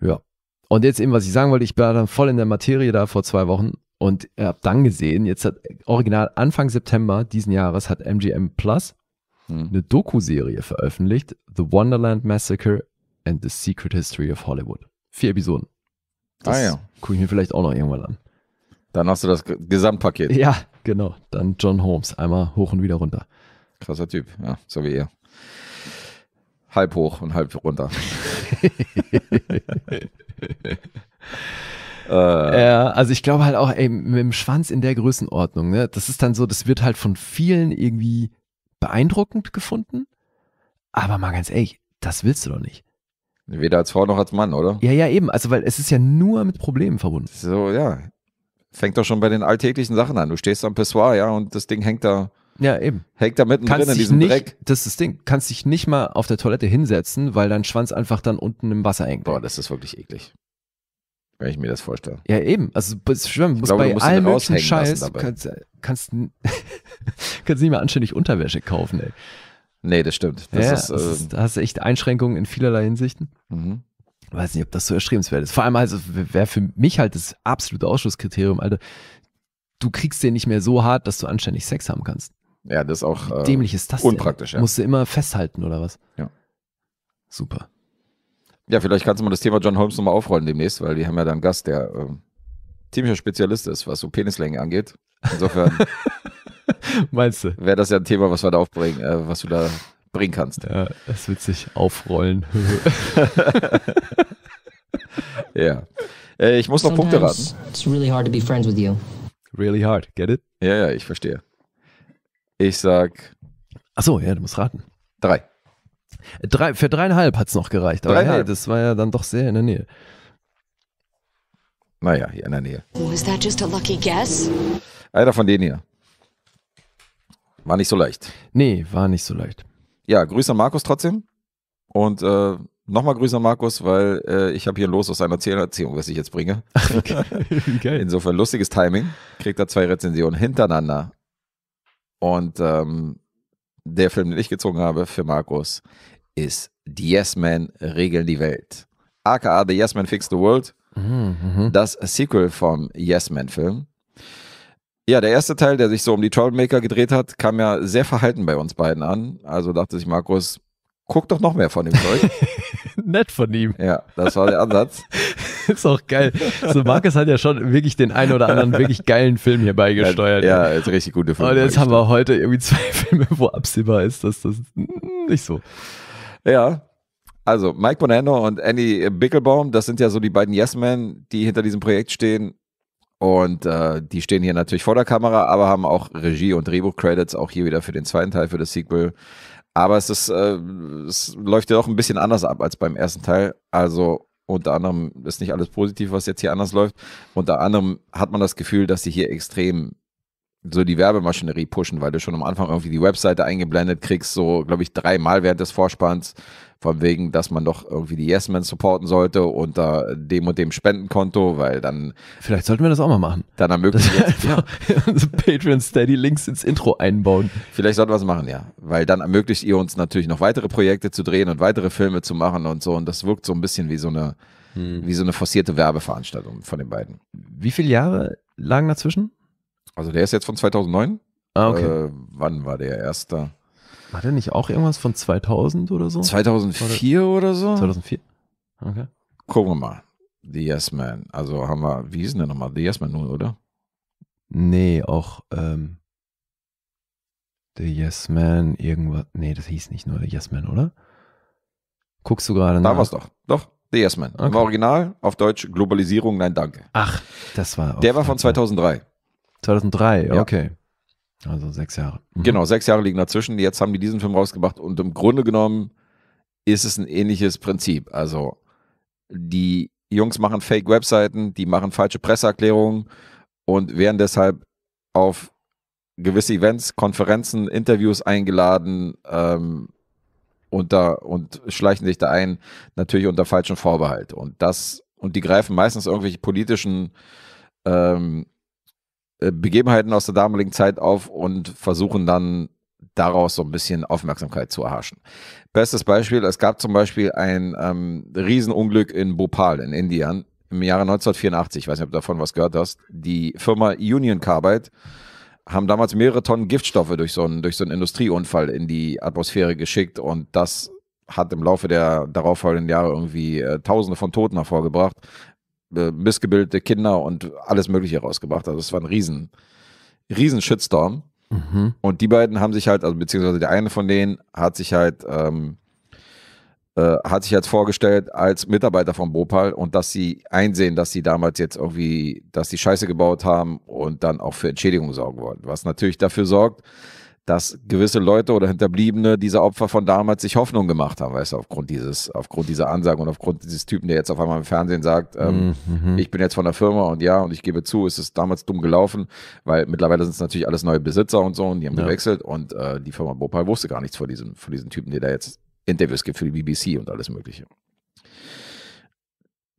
Ja. Und jetzt eben, was ich sagen wollte, ich war dann voll in der Materie da vor zwei Wochen und habe dann gesehen, jetzt hat original Anfang September diesen Jahres hat MGM Plus hm. eine Doku-Serie veröffentlicht, The Wonderland Massacre and the Secret History of Hollywood. Vier Episoden. Ah, das ah ja. Gucke ich mir vielleicht auch noch irgendwann an. Dann hast du das Gesamtpaket. Ja, Genau, dann John Holmes. Einmal hoch und wieder runter. Krasser Typ, ja, so wie er. Halb hoch und halb runter. Äh, also ich glaube halt auch, ey, mit dem Schwanz in der Größenordnung, ne? Das ist dann so, das wird halt von vielen irgendwie beeindruckend gefunden. Aber mal ganz ehrlich, das willst du doch nicht. Weder als Frau noch als Mann, oder? Ja, ja, eben. Also, weil es ist ja nur mit Problemen verbunden. So, ja. Fängt doch schon bei den alltäglichen Sachen an. Du stehst am Pessoir, ja, und das Ding hängt da. Ja, eben. Hängt da mittendrin kannst in diesem nicht, Dreck. Das ist das Ding. Kannst dich nicht mal auf der Toilette hinsetzen, weil dein Schwanz einfach dann unten im Wasser hängt. Boah, das ist wirklich eklig. Wenn ich mir das vorstelle. Ja, eben. Also, schwimmen, muss glaube, bei allem möglichen Scheiß, kannst, äh, kannst, kannst nicht mal anständig Unterwäsche kaufen, ey. Nee, das stimmt. Das ja, ist, äh, das ist, äh, da hast du echt Einschränkungen in vielerlei Hinsichten. Mhm weiß nicht, ob das so erstrebenswert ist. Vor allem also wäre für mich halt das absolute Ausschlusskriterium, Alter, du kriegst den nicht mehr so hart, dass du anständig Sex haben kannst. Ja, das ist auch Wie äh, dämlich ist das unpraktisch. Ja. Musst du immer festhalten oder was? Ja. Super. Ja, vielleicht kannst du mal das Thema John Holmes nochmal aufrollen demnächst, weil die haben ja da einen Gast, der ähm, ziemlicher Spezialist ist, was so Penislänge angeht. Insofern Meinst du? Wäre das ja ein Thema, was wir da aufbringen, äh, was du da bringen kannst. Ja, das wird sich Aufrollen. ja. Äh, ich muss noch Sometimes Punkte raten. It's really hard to be friends with you. Really hard, get it? Ja, ja, ich verstehe. Ich sag. Achso, ja, du musst raten. Drei. Drei für dreieinhalb hat es noch gereicht. Aber ja, das war ja dann doch sehr in der Nähe. Naja, hier in der Nähe. Was oh, that just a lucky guess? Einer von denen hier. War nicht so leicht. Nee, war nicht so leicht ja, Grüße an Markus trotzdem. Und äh, nochmal Grüße an Markus, weil äh, ich habe hier los aus einer Zählerziehung, was ich jetzt bringe. geil. Insofern lustiges Timing. Kriegt da zwei Rezensionen hintereinander. Und ähm, der Film, den ich gezogen habe für Markus, ist The Yes Man regeln die Welt. AKA The Yes Man Fix the World. Mhm, mh. Das Sequel vom Yes Man Film. Ja, der erste Teil, der sich so um die Troublemaker gedreht hat, kam ja sehr verhalten bei uns beiden an. Also dachte sich Markus, guck doch noch mehr von dem Zeug. Nett von ihm. Ja, das war der Ansatz. ist auch geil. So, Markus hat ja schon wirklich den einen oder anderen wirklich geilen Film hier beigesteuert. Ja, ja, ist richtig gute Filme. Und jetzt haben wir heute irgendwie zwei Filme, wo absehbar ist, dass das nicht so. Ja. Also, Mike Bonanno und Andy Bickelbaum, das sind ja so die beiden Yes-Men, die hinter diesem Projekt stehen und äh, die stehen hier natürlich vor der Kamera, aber haben auch Regie- und Drehbuch-Credits, auch hier wieder für den zweiten Teil, für das Sequel. Aber es, ist, äh, es läuft ja doch ein bisschen anders ab als beim ersten Teil. Also unter anderem ist nicht alles positiv, was jetzt hier anders läuft. Unter anderem hat man das Gefühl, dass sie hier extrem so die Werbemaschinerie pushen, weil du schon am Anfang irgendwie die Webseite eingeblendet kriegst, so glaube ich dreimal während des Vorspanns von wegen, dass man doch irgendwie die Yes-Men supporten sollte unter dem und dem Spendenkonto, weil dann. Vielleicht sollten wir das auch mal machen. Dann ermöglichen wir einfach ja. Patreon Steady Links ins Intro einbauen. Vielleicht sollten wir es machen, ja. Weil dann ermöglicht ihr uns natürlich noch weitere Projekte zu drehen und weitere Filme zu machen und so. Und das wirkt so ein bisschen wie so eine, hm. wie so eine forcierte Werbeveranstaltung von den beiden. Wie viele Jahre lagen dazwischen? Also der ist jetzt von 2009. Ah, okay. Äh, wann war der erste? War der nicht auch irgendwas von 2000 oder so? 2004 oder so? 2004. Okay. Gucken wir mal. The Yes Man. Also haben wir, wie hieß denn der nochmal? The Yes Man nun, oder? Nee, auch ähm, The Yes Man, irgendwas. Nee, das hieß nicht nur The Yes Man, oder? Guckst du gerade nach? Da war es doch. Doch, The Yes Man. Okay. Im Original auf Deutsch Globalisierung, nein, danke. Ach, das war. Der war von 2003. 2003, okay. Also sechs Jahre. Mhm. Genau, sechs Jahre liegen dazwischen. Jetzt haben die diesen Film rausgebracht und im Grunde genommen ist es ein ähnliches Prinzip. Also die Jungs machen Fake-Webseiten, die machen falsche Presseerklärungen und werden deshalb auf gewisse Events, Konferenzen, Interviews eingeladen ähm, unter, und schleichen sich da ein, natürlich unter falschem Vorbehalt. Und das, und die greifen meistens irgendwelche politischen ähm, äh, Begebenheiten aus der damaligen Zeit auf und versuchen dann daraus so ein bisschen Aufmerksamkeit zu erhaschen. Bestes Beispiel, es gab zum Beispiel ein ähm, Riesenunglück in Bhopal in Indien im Jahre 1984, ich weiß nicht, ob du davon was gehört hast, die Firma Union Carbide haben damals mehrere Tonnen Giftstoffe durch so einen, durch so einen Industrieunfall in die Atmosphäre geschickt und das hat im Laufe der darauffolgenden Jahre irgendwie äh, Tausende von Toten hervorgebracht, äh, missgebildete Kinder und alles Mögliche rausgebracht. Also es war ein riesen, riesen Shitstorm. Mhm. Und die beiden haben sich halt, also beziehungsweise der eine von denen hat sich halt, ähm, äh, hat sich halt vorgestellt als Mitarbeiter von Bhopal und dass sie einsehen, dass sie damals jetzt irgendwie, dass die Scheiße gebaut haben und dann auch für Entschädigung sorgen wollen. Was natürlich dafür sorgt, dass gewisse Leute oder Hinterbliebene dieser Opfer von damals sich Hoffnung gemacht haben, weißt du, aufgrund dieses, aufgrund dieser Ansage und aufgrund dieses Typen, der jetzt auf einmal im Fernsehen sagt, ähm, mhm, mhm. ich bin jetzt von der Firma und ja, und ich gebe zu, es ist damals dumm gelaufen, weil mittlerweile sind es natürlich alles neue Besitzer und so und die haben ja. gewechselt und äh, die Firma Bhopal wusste gar nichts von diesem, von diesem Typen, der da jetzt Interviews gibt für die BBC und alles Mögliche.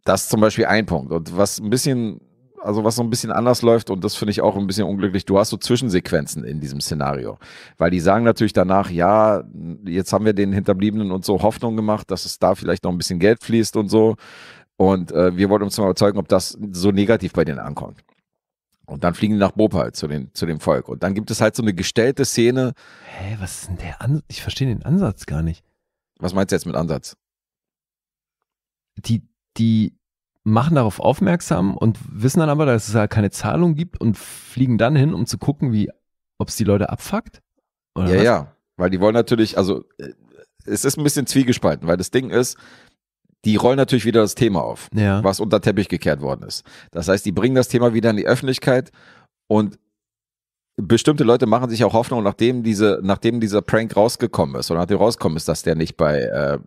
Das ist zum Beispiel ein Punkt. Und was ein bisschen also was so ein bisschen anders läuft und das finde ich auch ein bisschen unglücklich. Du hast so Zwischensequenzen in diesem Szenario, weil die sagen natürlich danach, ja, jetzt haben wir den Hinterbliebenen und so Hoffnung gemacht, dass es da vielleicht noch ein bisschen Geld fließt und so. Und äh, wir wollten uns mal überzeugen, ob das so negativ bei denen ankommt. Und dann fliegen die nach Bhopal zu, den, zu dem Volk. Und dann gibt es halt so eine gestellte Szene. Hä, was ist denn der Ansatz? Ich verstehe den Ansatz gar nicht. Was meinst du jetzt mit Ansatz? Die, die, machen darauf aufmerksam und wissen dann aber, dass es halt keine Zahlung gibt und fliegen dann hin, um zu gucken, wie, ob es die Leute abfuckt? ja, was? ja, weil die wollen natürlich, also äh, es ist ein bisschen zwiegespalten, weil das Ding ist, die rollen natürlich wieder das Thema auf, ja. was unter Teppich gekehrt worden ist. Das heißt, die bringen das Thema wieder in die Öffentlichkeit und bestimmte Leute machen sich auch Hoffnung, nachdem diese, nachdem dieser Prank rausgekommen ist oder nachdem rausgekommen ist, dass der nicht bei, äh,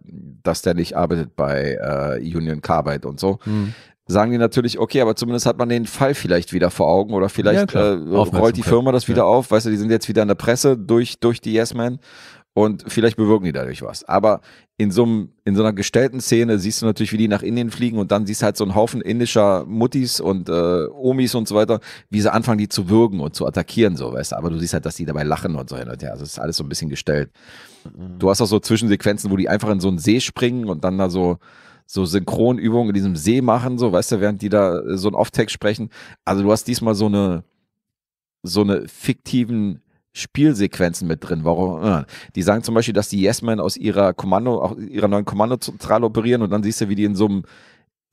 dass der nicht arbeitet bei äh, Union Carbide und so. Mhm. Sagen die natürlich, okay, aber zumindest hat man den Fall vielleicht wieder vor Augen oder vielleicht ja, äh, rollt die Firma das wieder ja. auf. Weißt du, die sind jetzt wieder in der Presse durch, durch die Yes Man und vielleicht bewirken die dadurch was. Aber in so, einem, in so einer gestellten Szene siehst du natürlich, wie die nach Indien fliegen und dann siehst du halt so einen Haufen indischer Muttis und äh, Omis und so weiter, wie sie anfangen, die zu würgen und zu attackieren, so weißt du. Aber du siehst halt, dass die dabei lachen und so hin und her. Also es ist alles so ein bisschen gestellt. Mhm. Du hast auch so Zwischensequenzen, wo die einfach in so einen See springen und dann da so so Synchronübungen in diesem See machen, so weißt du, während die da äh, so einen Off-Text sprechen. Also du hast diesmal so eine so eine fiktiven Spielsequenzen mit drin. Warum? Äh, die sagen zum Beispiel, dass die Yes-Men aus ihrer Kommando, aus ihrer neuen Kommandozentrale operieren und dann siehst du, wie die in so einem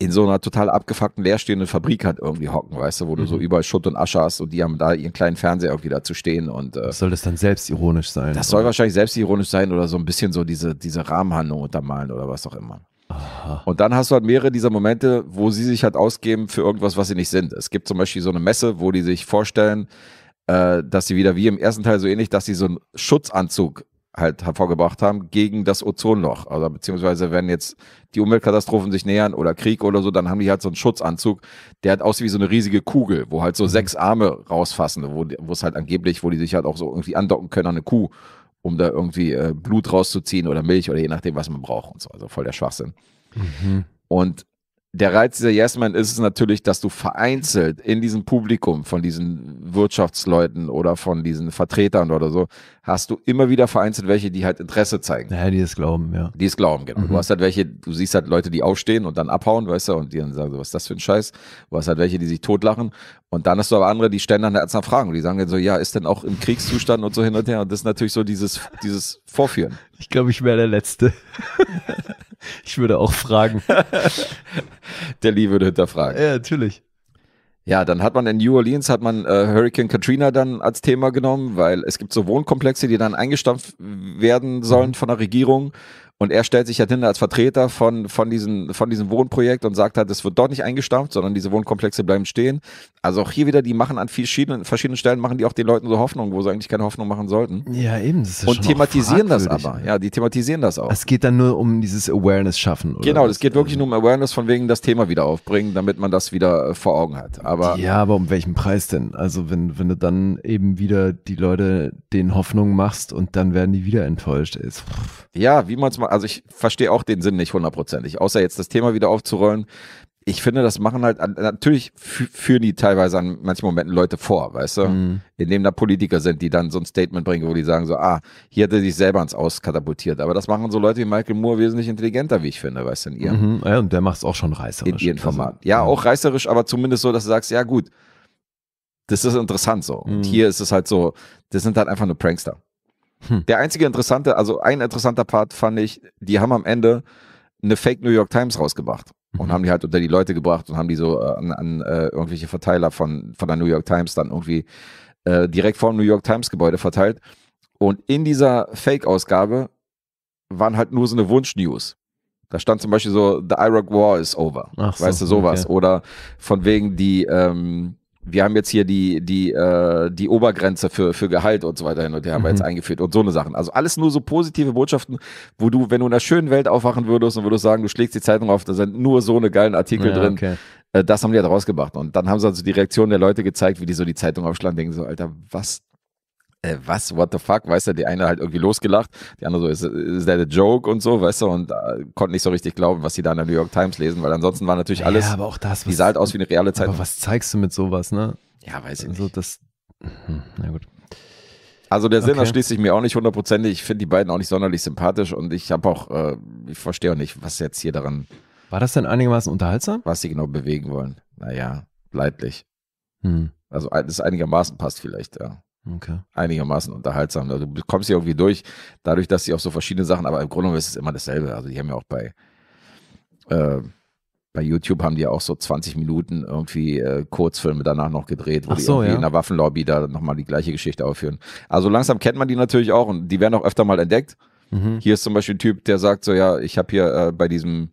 in so einer total abgefuckten, leerstehenden Fabrik halt irgendwie hocken, weißt du, wo mhm. du so mhm. überall Schutt und Asche hast und die haben da ihren kleinen Fernseher irgendwie dazu stehen und. Äh, soll das dann selbstironisch sein? Das soll wahrscheinlich selbstironisch sein oder so ein bisschen so diese, diese Rahmenhandlung untermalen oder was auch immer. Und dann hast du halt mehrere dieser Momente, wo sie sich halt ausgeben für irgendwas, was sie nicht sind. Es gibt zum Beispiel so eine Messe, wo die sich vorstellen, äh, dass sie wieder wie im ersten Teil so ähnlich, dass sie so einen Schutzanzug halt hervorgebracht haben gegen das Ozonloch. Also beziehungsweise wenn jetzt die Umweltkatastrophen sich nähern oder Krieg oder so, dann haben die halt so einen Schutzanzug, der hat aus wie so eine riesige Kugel, wo halt so mhm. sechs Arme rausfassen, wo es halt angeblich, wo die sich halt auch so irgendwie andocken können an eine Kuh, um da irgendwie äh, Blut rauszuziehen oder Milch oder je nachdem, was man braucht und so. Also voll der Schwachsinn. Mhm. Und der Reiz dieser Yes-Man ist es natürlich, dass du vereinzelt in diesem Publikum von diesen Wirtschaftsleuten oder von diesen Vertretern oder so, hast du immer wieder vereinzelt welche, die halt Interesse zeigen. Ja, die es glauben, ja. Die es glauben, genau. Mhm. Du hast halt welche, du siehst halt Leute, die aufstehen und dann abhauen, weißt du, und die dann sagen, so, was ist das für ein Scheiß? Du hast halt welche, die sich totlachen. Und dann hast du aber andere, die stellen dann halt nach Fragen. die sagen dann so, ja, ist denn auch im Kriegszustand und so hin und her. Und das ist natürlich so dieses, dieses Vorführen. Ich glaube, ich wäre der Letzte. ich würde auch fragen. der Lee würde hinterfragen. Ja, natürlich. Ja, dann hat man in New Orleans hat man äh, Hurricane Katrina dann als Thema genommen, weil es gibt so Wohnkomplexe, die dann eingestampft werden sollen mhm. von der Regierung und er stellt sich halt hin als Vertreter von, von, diesen, von diesem Wohnprojekt und sagt halt, es wird dort nicht eingestampft, sondern diese Wohnkomplexe bleiben stehen. Also auch hier wieder, die machen an verschiedenen, verschiedenen Stellen, machen die auch den Leuten so Hoffnung, wo sie eigentlich keine Hoffnung machen sollten. Ja, eben. Das ist und thematisieren das aber. Ja, die thematisieren das auch. Es geht dann nur um dieses Awareness schaffen. Oder genau, es geht wirklich also nur um Awareness, von wegen das Thema wieder aufbringen, damit man das wieder äh, vor Augen hat. Aber ja, aber um welchen Preis denn? Also wenn, wenn du dann eben wieder die Leute den Hoffnung machst und dann werden die wieder enttäuscht. Ist. Ja, wie man es mal also ich verstehe auch den Sinn nicht hundertprozentig, außer jetzt das Thema wieder aufzurollen. Ich finde, das machen halt, natürlich führen die teilweise an manchen Momenten Leute vor, weißt du, mhm. indem da Politiker sind, die dann so ein Statement bringen, wo die sagen so, ah, hier hat er sich selber ins Aus katapultiert. Aber das machen so Leute wie Michael Moore wesentlich intelligenter, wie ich finde, weißt du, in ihrem. Mhm, ja, und der macht es auch schon reißerisch. In ihrem also Format. ja, auch reißerisch, aber zumindest so, dass du sagst, ja gut, das ist interessant so. Und mhm. hier ist es halt so, das sind halt einfach nur Prankster. Hm. Der einzige interessante, also ein interessanter Part fand ich, die haben am Ende eine Fake New York Times rausgebracht und mhm. haben die halt unter die Leute gebracht und haben die so äh, an, an äh, irgendwelche Verteiler von, von der New York Times dann irgendwie äh, direkt vor dem New York Times Gebäude verteilt. Und in dieser Fake-Ausgabe waren halt nur so eine Wunsch-News. Da stand zum Beispiel so, The Iraq War is over. Ach weißt so, du, sowas. Okay. Oder von wegen die, ähm, wir haben jetzt hier die, die, äh, die Obergrenze für, für Gehalt und so weiter hin und her haben mhm. wir jetzt mhm. eingeführt und so eine Sachen. Also alles nur so positive Botschaften, wo du, wenn du in einer schönen Welt aufwachen würdest und würdest sagen, du schlägst die Zeitung auf, da sind nur so eine geilen Artikel ja, drin. Okay. Äh, das haben die halt rausgebracht. Und dann haben sie also die Reaktion der Leute gezeigt, wie die so die Zeitung aufschlagen, denken so, Alter, was äh, was, what the fuck, weißt du, die eine halt irgendwie losgelacht, die andere so, ist is that a joke und so, weißt du, und äh, konnte nicht so richtig glauben, was sie da in der New York Times lesen, weil ansonsten war natürlich alles, ja, aber auch das, die sah halt aus wie eine reale Zeit. Aber was zeigst du mit sowas, ne? Ja, weiß ich also, nicht. Das, hm, na gut. Also der Sinn okay. erschließt sich mir auch nicht hundertprozentig. Ich finde die beiden auch nicht sonderlich sympathisch und ich habe auch, äh, ich verstehe auch nicht, was jetzt hier daran. War das denn einigermaßen unterhaltsam? Was sie genau bewegen wollen. Naja, leidlich. Hm. Also äh, das einigermaßen passt vielleicht, ja. Okay. Einigermaßen unterhaltsam. Also, du kommst ja irgendwie durch, dadurch, dass sie auch so verschiedene Sachen, aber im Grunde ist es immer dasselbe. Also die haben ja auch bei, äh, bei YouTube haben die auch so 20 Minuten irgendwie äh, Kurzfilme danach noch gedreht, wo Ach die so, irgendwie ja. in der Waffenlobby da nochmal die gleiche Geschichte aufführen. Also langsam kennt man die natürlich auch und die werden auch öfter mal entdeckt. Mhm. Hier ist zum Beispiel ein Typ, der sagt so, ja, ich habe hier äh, bei diesem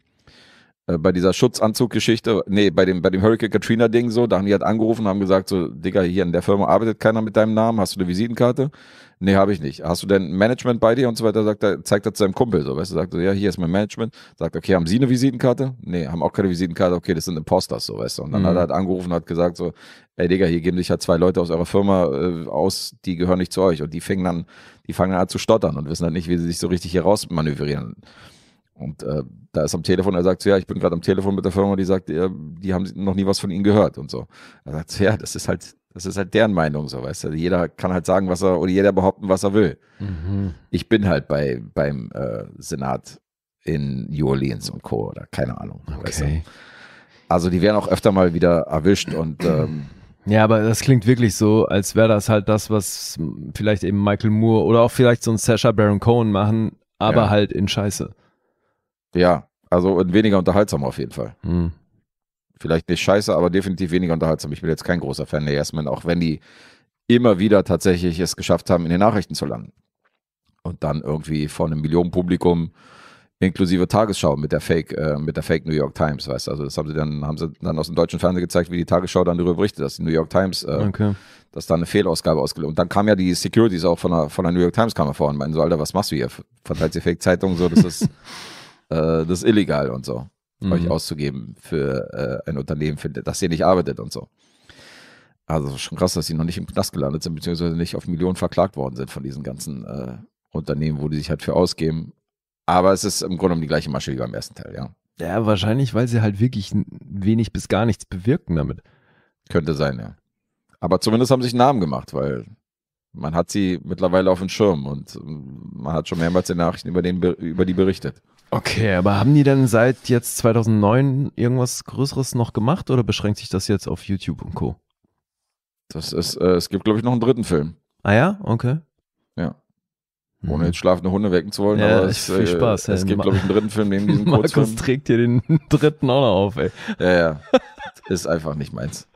äh, bei dieser Schutzanzuggeschichte, nee, bei dem, bei dem Hurricane Katrina Ding so, da haben die halt angerufen, haben gesagt so, Digga, hier in der Firma arbeitet keiner mit deinem Namen, hast du eine Visitenkarte? Nee, habe ich nicht. Hast du denn Management bei dir und so weiter? Sagt er, zeigt er zu seinem Kumpel so, weißt du, sagt so, ja, hier ist mein Management. Sagt, okay, haben Sie eine Visitenkarte? Nee, haben auch keine Visitenkarte. Okay, das sind Imposters so, weißt du. Und dann mhm. hat er halt angerufen und hat gesagt so, ey Digga, hier geben sich halt zwei Leute aus eurer Firma äh, aus, die gehören nicht zu euch. Und die fingen dann, die fangen dann halt zu stottern und wissen halt nicht, wie sie sich so richtig hier rausmanövrieren. manövrieren. Und äh, da ist am Telefon, er sagt so, ja, ich bin gerade am Telefon mit der Firma, die sagt, ja, die haben noch nie was von ihnen gehört und so. Er sagt so, ja, das ist halt, das ist halt deren Meinung, so weißt du. Also jeder kann halt sagen, was er, oder jeder behaupten, was er will. Mhm. Ich bin halt bei, beim äh, Senat in New Orleans und Co. oder keine Ahnung. Okay. Weißt du? Also die werden auch öfter mal wieder erwischt und ähm, ja, aber das klingt wirklich so, als wäre das halt das, was vielleicht eben Michael Moore oder auch vielleicht so ein Sasha Baron Cohen machen, aber ja. halt in Scheiße. Ja, also weniger unterhaltsam auf jeden Fall. Hm. Vielleicht nicht scheiße, aber definitiv weniger unterhaltsam. Ich bin jetzt kein großer Fan der Jasmin, auch wenn die immer wieder tatsächlich es geschafft haben, in den Nachrichten zu landen. Und dann irgendwie vor einem Millionenpublikum inklusive Tagesschau mit der Fake, äh, mit der Fake New York Times, weißt du. Also das haben sie dann, haben sie dann aus dem deutschen Fernsehen gezeigt, wie die Tagesschau dann darüber berichtet, dass die New York Times, äh, okay. dass da eine Fehlausgabe ausgelöst. Und dann kam ja die Securities auch von der, von der New York Times kam vor und meinten so, Alter, was machst du hier? Verteilt sie Fake Zeitung so, das ist äh, das ist illegal und so, mhm. euch auszugeben für äh, ein Unternehmen, für das ihr nicht arbeitet und so. Also schon krass, dass sie noch nicht im Knast gelandet sind, beziehungsweise nicht auf Millionen verklagt worden sind von diesen ganzen äh, Unternehmen, wo die sich halt für ausgeben. Aber es ist im Grunde genommen die gleiche Masche wie beim ersten Teil, ja. Ja, wahrscheinlich, weil sie halt wirklich wenig bis gar nichts bewirken damit. Könnte sein, ja. Aber zumindest haben sie sich Namen gemacht, weil man hat sie mittlerweile auf dem Schirm und mm, man hat schon mehrmals in Nachrichten über, den, über die berichtet. Okay, aber haben die denn seit jetzt 2009 irgendwas Größeres noch gemacht oder beschränkt sich das jetzt auf YouTube und Co? Das ist, äh, es gibt, glaube ich, noch einen dritten Film. Ah ja, okay. Ja. Mhm. Ohne jetzt schlafende Hunde wecken zu wollen, ja, aber es, viel äh, Spaß, es gibt, glaube ich, einen dritten Film neben diesem Markus Kurzfilm. Markus trägt dir den dritten auch noch auf, ey. Ja, ja. ist einfach nicht meins.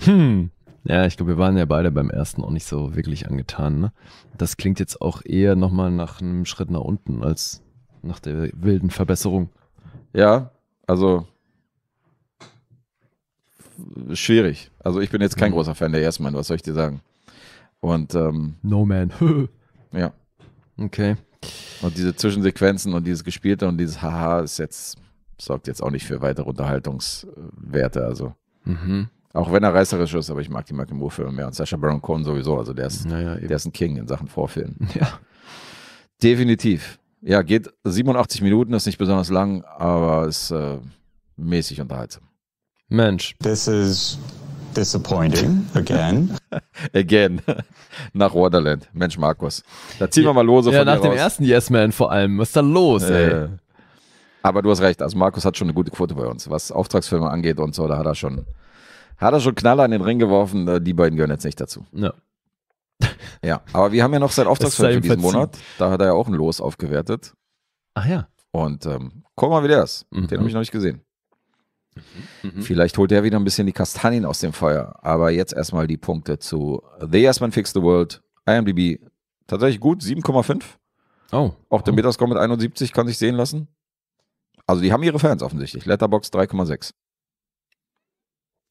Hm. Ja, ich glaube, wir waren ja beide beim ersten auch nicht so wirklich angetan. Ne? Das klingt jetzt auch eher nochmal nach einem Schritt nach unten als nach der wilden Verbesserung. Ja, also schwierig. Also ich bin jetzt kein mhm. großer Fan der yes was soll ich dir sagen? Und ähm, No Man. ja. Okay. Und diese Zwischensequenzen und dieses Gespielte und dieses Haha ist jetzt, sorgt jetzt auch nicht für weitere Unterhaltungswerte. Also. Mhm. Auch wenn er reißerisch ist, aber ich mag die Michael McEnroe-Filme mehr. Und Sasha Baron Cohen sowieso. Also der ist, naja, der ist ein King in Sachen Vorfilmen. Ja. Definitiv. Ja, geht 87 Minuten, ist nicht besonders lang, aber ist äh, mäßig unterhaltsam. Mensch. This is disappointing again. again. nach Waterland. Mensch, Markus. Da ziehen wir mal lose ja, von Ja, nach dem raus. ersten Yes Man vor allem. Was ist da los, äh. ey? Aber du hast recht. Also Markus hat schon eine gute Quote bei uns, was Auftragsfilme angeht und so. Da hat er schon, hat er schon Knaller in den Ring geworfen. Äh, die beiden gehören jetzt nicht dazu. Ja. Ja, aber wir haben ja noch sein Auftragsfeld für diesen verziehen. Monat. Da hat er ja auch ein Los aufgewertet. Ach ja. Und ähm, guck mal, wie der ist. Mhm. Den habe ich noch nicht gesehen. Mhm. mhm. Vielleicht holt er wieder ein bisschen die Kastanien aus dem Feuer. Aber jetzt erstmal die Punkte zu The Yes Man Fix the World, IMDb. Tatsächlich gut, 7,5. Oh. Auch der oh. Mhm. Metascore mit 71 kann sich sehen lassen. Also die haben ihre Fans offensichtlich. Letterbox 3,6.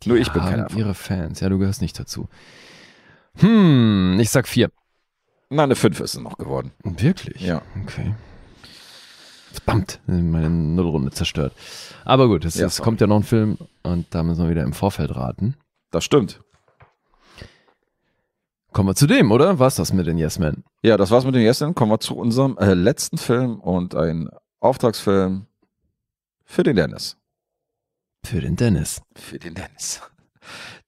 Nur ich bin keiner. Ihre Fans, ja, du gehörst nicht dazu. Hm, ich sag vier. Nein, eine fünf ist es noch geworden. Wirklich? Ja. Okay. Verdammt, meine Nullrunde zerstört. Aber gut, es, ja, es kommt ja noch ein Film und da müssen wir wieder im Vorfeld raten. Das stimmt. Kommen wir zu dem, oder? War's das mit den Yes Men? Ja, das war's mit den Yes Men. Kommen wir zu unserem äh, letzten Film und ein Auftragsfilm für den Dennis. Für den Dennis. Für den Dennis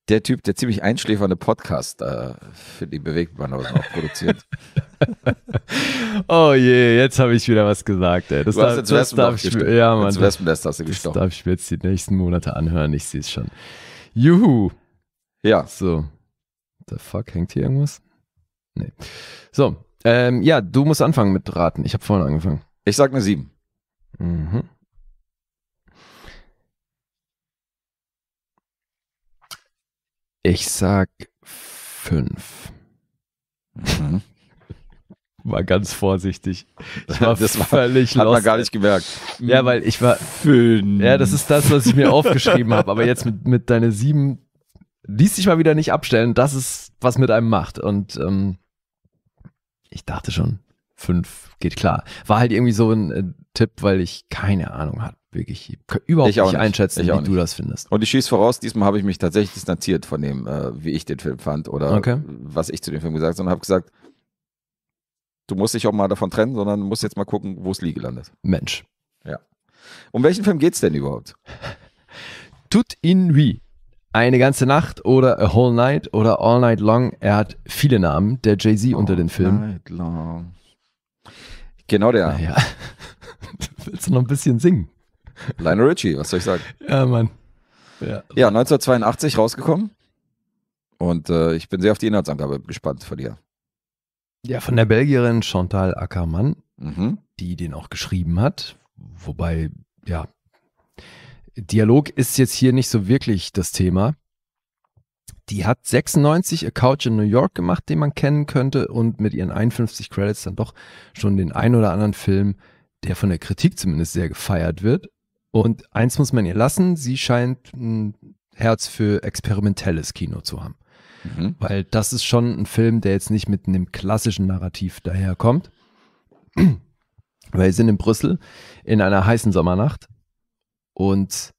der Typ, der ziemlich einschläfernde Podcast äh, für die Bewegtbandhausen auch produziert. oh je, jetzt habe ich wieder was gesagt, ey. Das, darf, das ich mir, ja, Mann, das, das, darf ich mir jetzt die nächsten Monate anhören, ich sehe es schon. Juhu. Ja. So. The fuck, hängt hier irgendwas? Nee. So, ähm, ja, du musst anfangen mit Raten. Ich habe vorhin angefangen. Ich sag eine 7. Mhm. Ich sag fünf. Mhm. War ganz vorsichtig. Ich war das war, völlig hat lost. man gar nicht gemerkt. Ja, weil ich war fünf. Ja, das ist das, was ich mir aufgeschrieben habe. Aber jetzt mit, mit deine sieben ließ dich mal wieder nicht abstellen. Das ist was mit einem macht. Und ähm, ich dachte schon, fünf geht klar. War halt irgendwie so ein äh, Tipp, weil ich keine Ahnung habe. Wirklich überhaupt ich nicht, nicht einschätzen, ich wie nicht. du das findest. Und ich schieße voraus, diesmal habe ich mich tatsächlich distanziert von dem, äh, wie ich den Film fand oder okay. was ich zu dem Film gesagt habe, sondern habe gesagt, du musst dich auch mal davon trennen, sondern musst jetzt mal gucken, wo es liege landet. Mensch. Ja. Um welchen Film geht es denn überhaupt? Tut in wie? Eine ganze Nacht oder A Whole Night oder All Night Long. Er hat viele Namen, der Jay-Z unter den Filmen. All Night Long. Genau der. Ja. Willst du noch ein bisschen singen? Lionel Richie, was soll ich sagen? Ja, Mann. Ja, ja 1982 rausgekommen. Und äh, ich bin sehr auf die Inhaltsangabe gespannt von dir. Ja, von der Belgierin Chantal Ackermann, mhm. die den auch geschrieben hat. Wobei, ja, Dialog ist jetzt hier nicht so wirklich das Thema. Die hat 96 A Couch in New York gemacht, den man kennen könnte und mit ihren 51 Credits dann doch schon den ein oder anderen Film der von der Kritik zumindest sehr gefeiert wird. Und eins muss man ihr lassen, sie scheint ein Herz für experimentelles Kino zu haben. Mhm. Weil das ist schon ein Film, der jetzt nicht mit einem klassischen Narrativ daherkommt. Weil wir sind in Brüssel in einer heißen Sommernacht und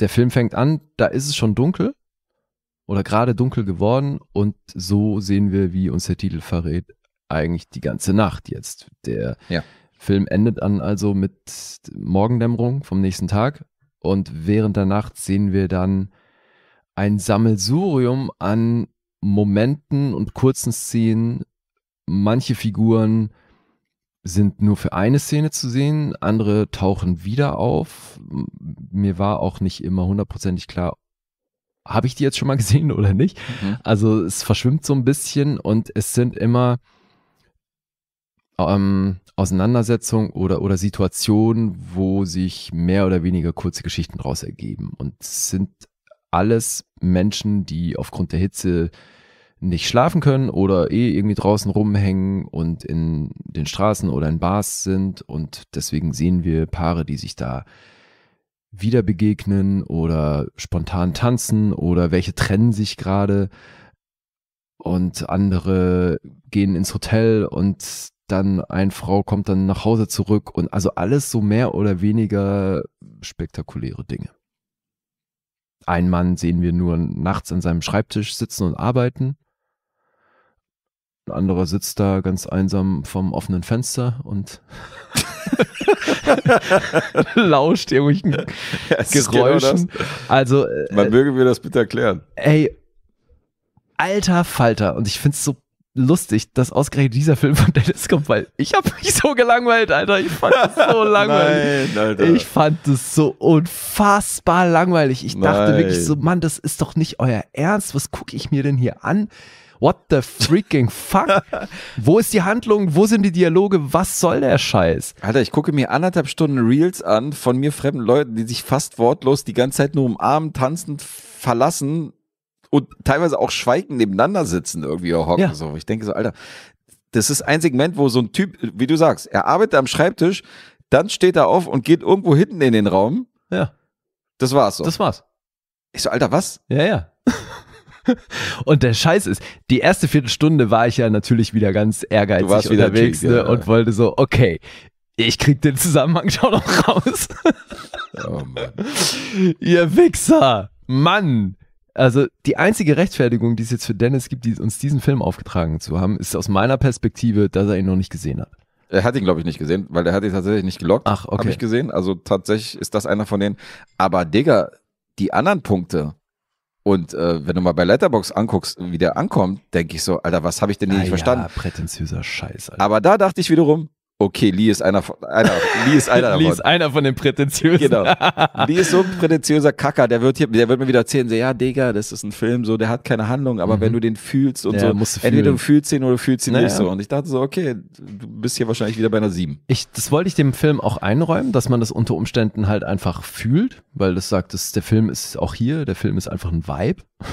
der Film fängt an, da ist es schon dunkel oder gerade dunkel geworden und so sehen wir, wie uns der Titel verrät, eigentlich die ganze Nacht jetzt. Der ja. Film endet dann also mit Morgendämmerung vom nächsten Tag und während der Nacht sehen wir dann ein Sammelsurium an Momenten und kurzen Szenen. Manche Figuren sind nur für eine Szene zu sehen, andere tauchen wieder auf. Mir war auch nicht immer hundertprozentig klar, habe ich die jetzt schon mal gesehen oder nicht. Mhm. Also es verschwimmt so ein bisschen und es sind immer ähm, Auseinandersetzungen oder, oder Situationen, wo sich mehr oder weniger kurze Geschichten daraus ergeben. Und es sind alles Menschen, die aufgrund der Hitze nicht schlafen können oder eh irgendwie draußen rumhängen und in den Straßen oder in Bars sind. Und deswegen sehen wir Paare, die sich da wieder begegnen oder spontan tanzen oder welche trennen sich gerade und andere gehen ins Hotel und dann eine Frau kommt dann nach Hause zurück und also alles so mehr oder weniger spektakuläre Dinge. Ein Mann sehen wir nur nachts an seinem Schreibtisch sitzen und arbeiten. Ein anderer sitzt da ganz einsam vom offenen Fenster und lauscht irgendwelchen ja, genau Geräuschen. Genau also, äh, man möge mir das bitte erklären. Ey, alter Falter. Und ich finde es so lustig, dass ausgerechnet dieser Film von Dennis kommt, weil ich habe mich so gelangweilt, Alter. Ich fand es so langweilig. Nein, ich fand es so unfassbar langweilig. Ich Nein. dachte wirklich so, Mann, das ist doch nicht euer Ernst. Was gucke ich mir denn hier an? What the freaking fuck? Wo ist die Handlung? Wo sind die Dialoge? Was soll der Scheiß? Alter, ich gucke mir anderthalb Stunden Reels an von mir fremden Leuten, die sich fast wortlos die ganze Zeit nur umarmen, tanzen, verlassen, und teilweise auch schweigend nebeneinander sitzen irgendwie hocken. Ja. So. Ich denke so, Alter, das ist ein Segment, wo so ein Typ, wie du sagst, er arbeitet am Schreibtisch, dann steht er auf und geht irgendwo hinten in den Raum. Ja. Das war's so. Das war's. Ich so, Alter, was? Ja, ja. Und der Scheiß ist, die erste Viertelstunde war ich ja natürlich wieder ganz ehrgeizig unterwegs Cheek, ne? ja, und wollte so, okay, ich krieg den Zusammenhang schon noch raus. Oh Mann. Ihr Wichser, Mann. Also die einzige Rechtfertigung, die es jetzt für Dennis gibt, die uns diesen Film aufgetragen zu haben, ist aus meiner Perspektive, dass er ihn noch nicht gesehen hat. Er hat ihn, glaube ich, nicht gesehen, weil er hat ihn tatsächlich nicht gelockt. Ach, okay. Habe ich gesehen. Also tatsächlich ist das einer von denen. Aber Digga, die anderen Punkte. Und äh, wenn du mal bei Letterbox anguckst, wie der ankommt, denke ich so, Alter, was habe ich denn hier ah, nicht ja, verstanden? Prätentiöser Scheiß. Alter. Aber da dachte ich wiederum, Okay, Lee ist einer von, einer, Lee ist einer davon. Lee ist einer von den Prätentiösen. Genau. Lee ist so ein prätentiöser Kacker, der wird hier, der wird mir wieder erzählen, so, ja, Digga, das ist ein Film, so, der hat keine Handlung, aber mhm. wenn du den fühlst und ja, so, musst du entweder fühlen. du fühlst ihn oder du fühlst ihn naja. nicht so. Und ich dachte so, okay, du bist hier wahrscheinlich wieder bei einer Sieben. Ich, das wollte ich dem Film auch einräumen, dass man das unter Umständen halt einfach fühlt, weil das sagt, dass der Film ist auch hier, der Film ist einfach ein Vibe.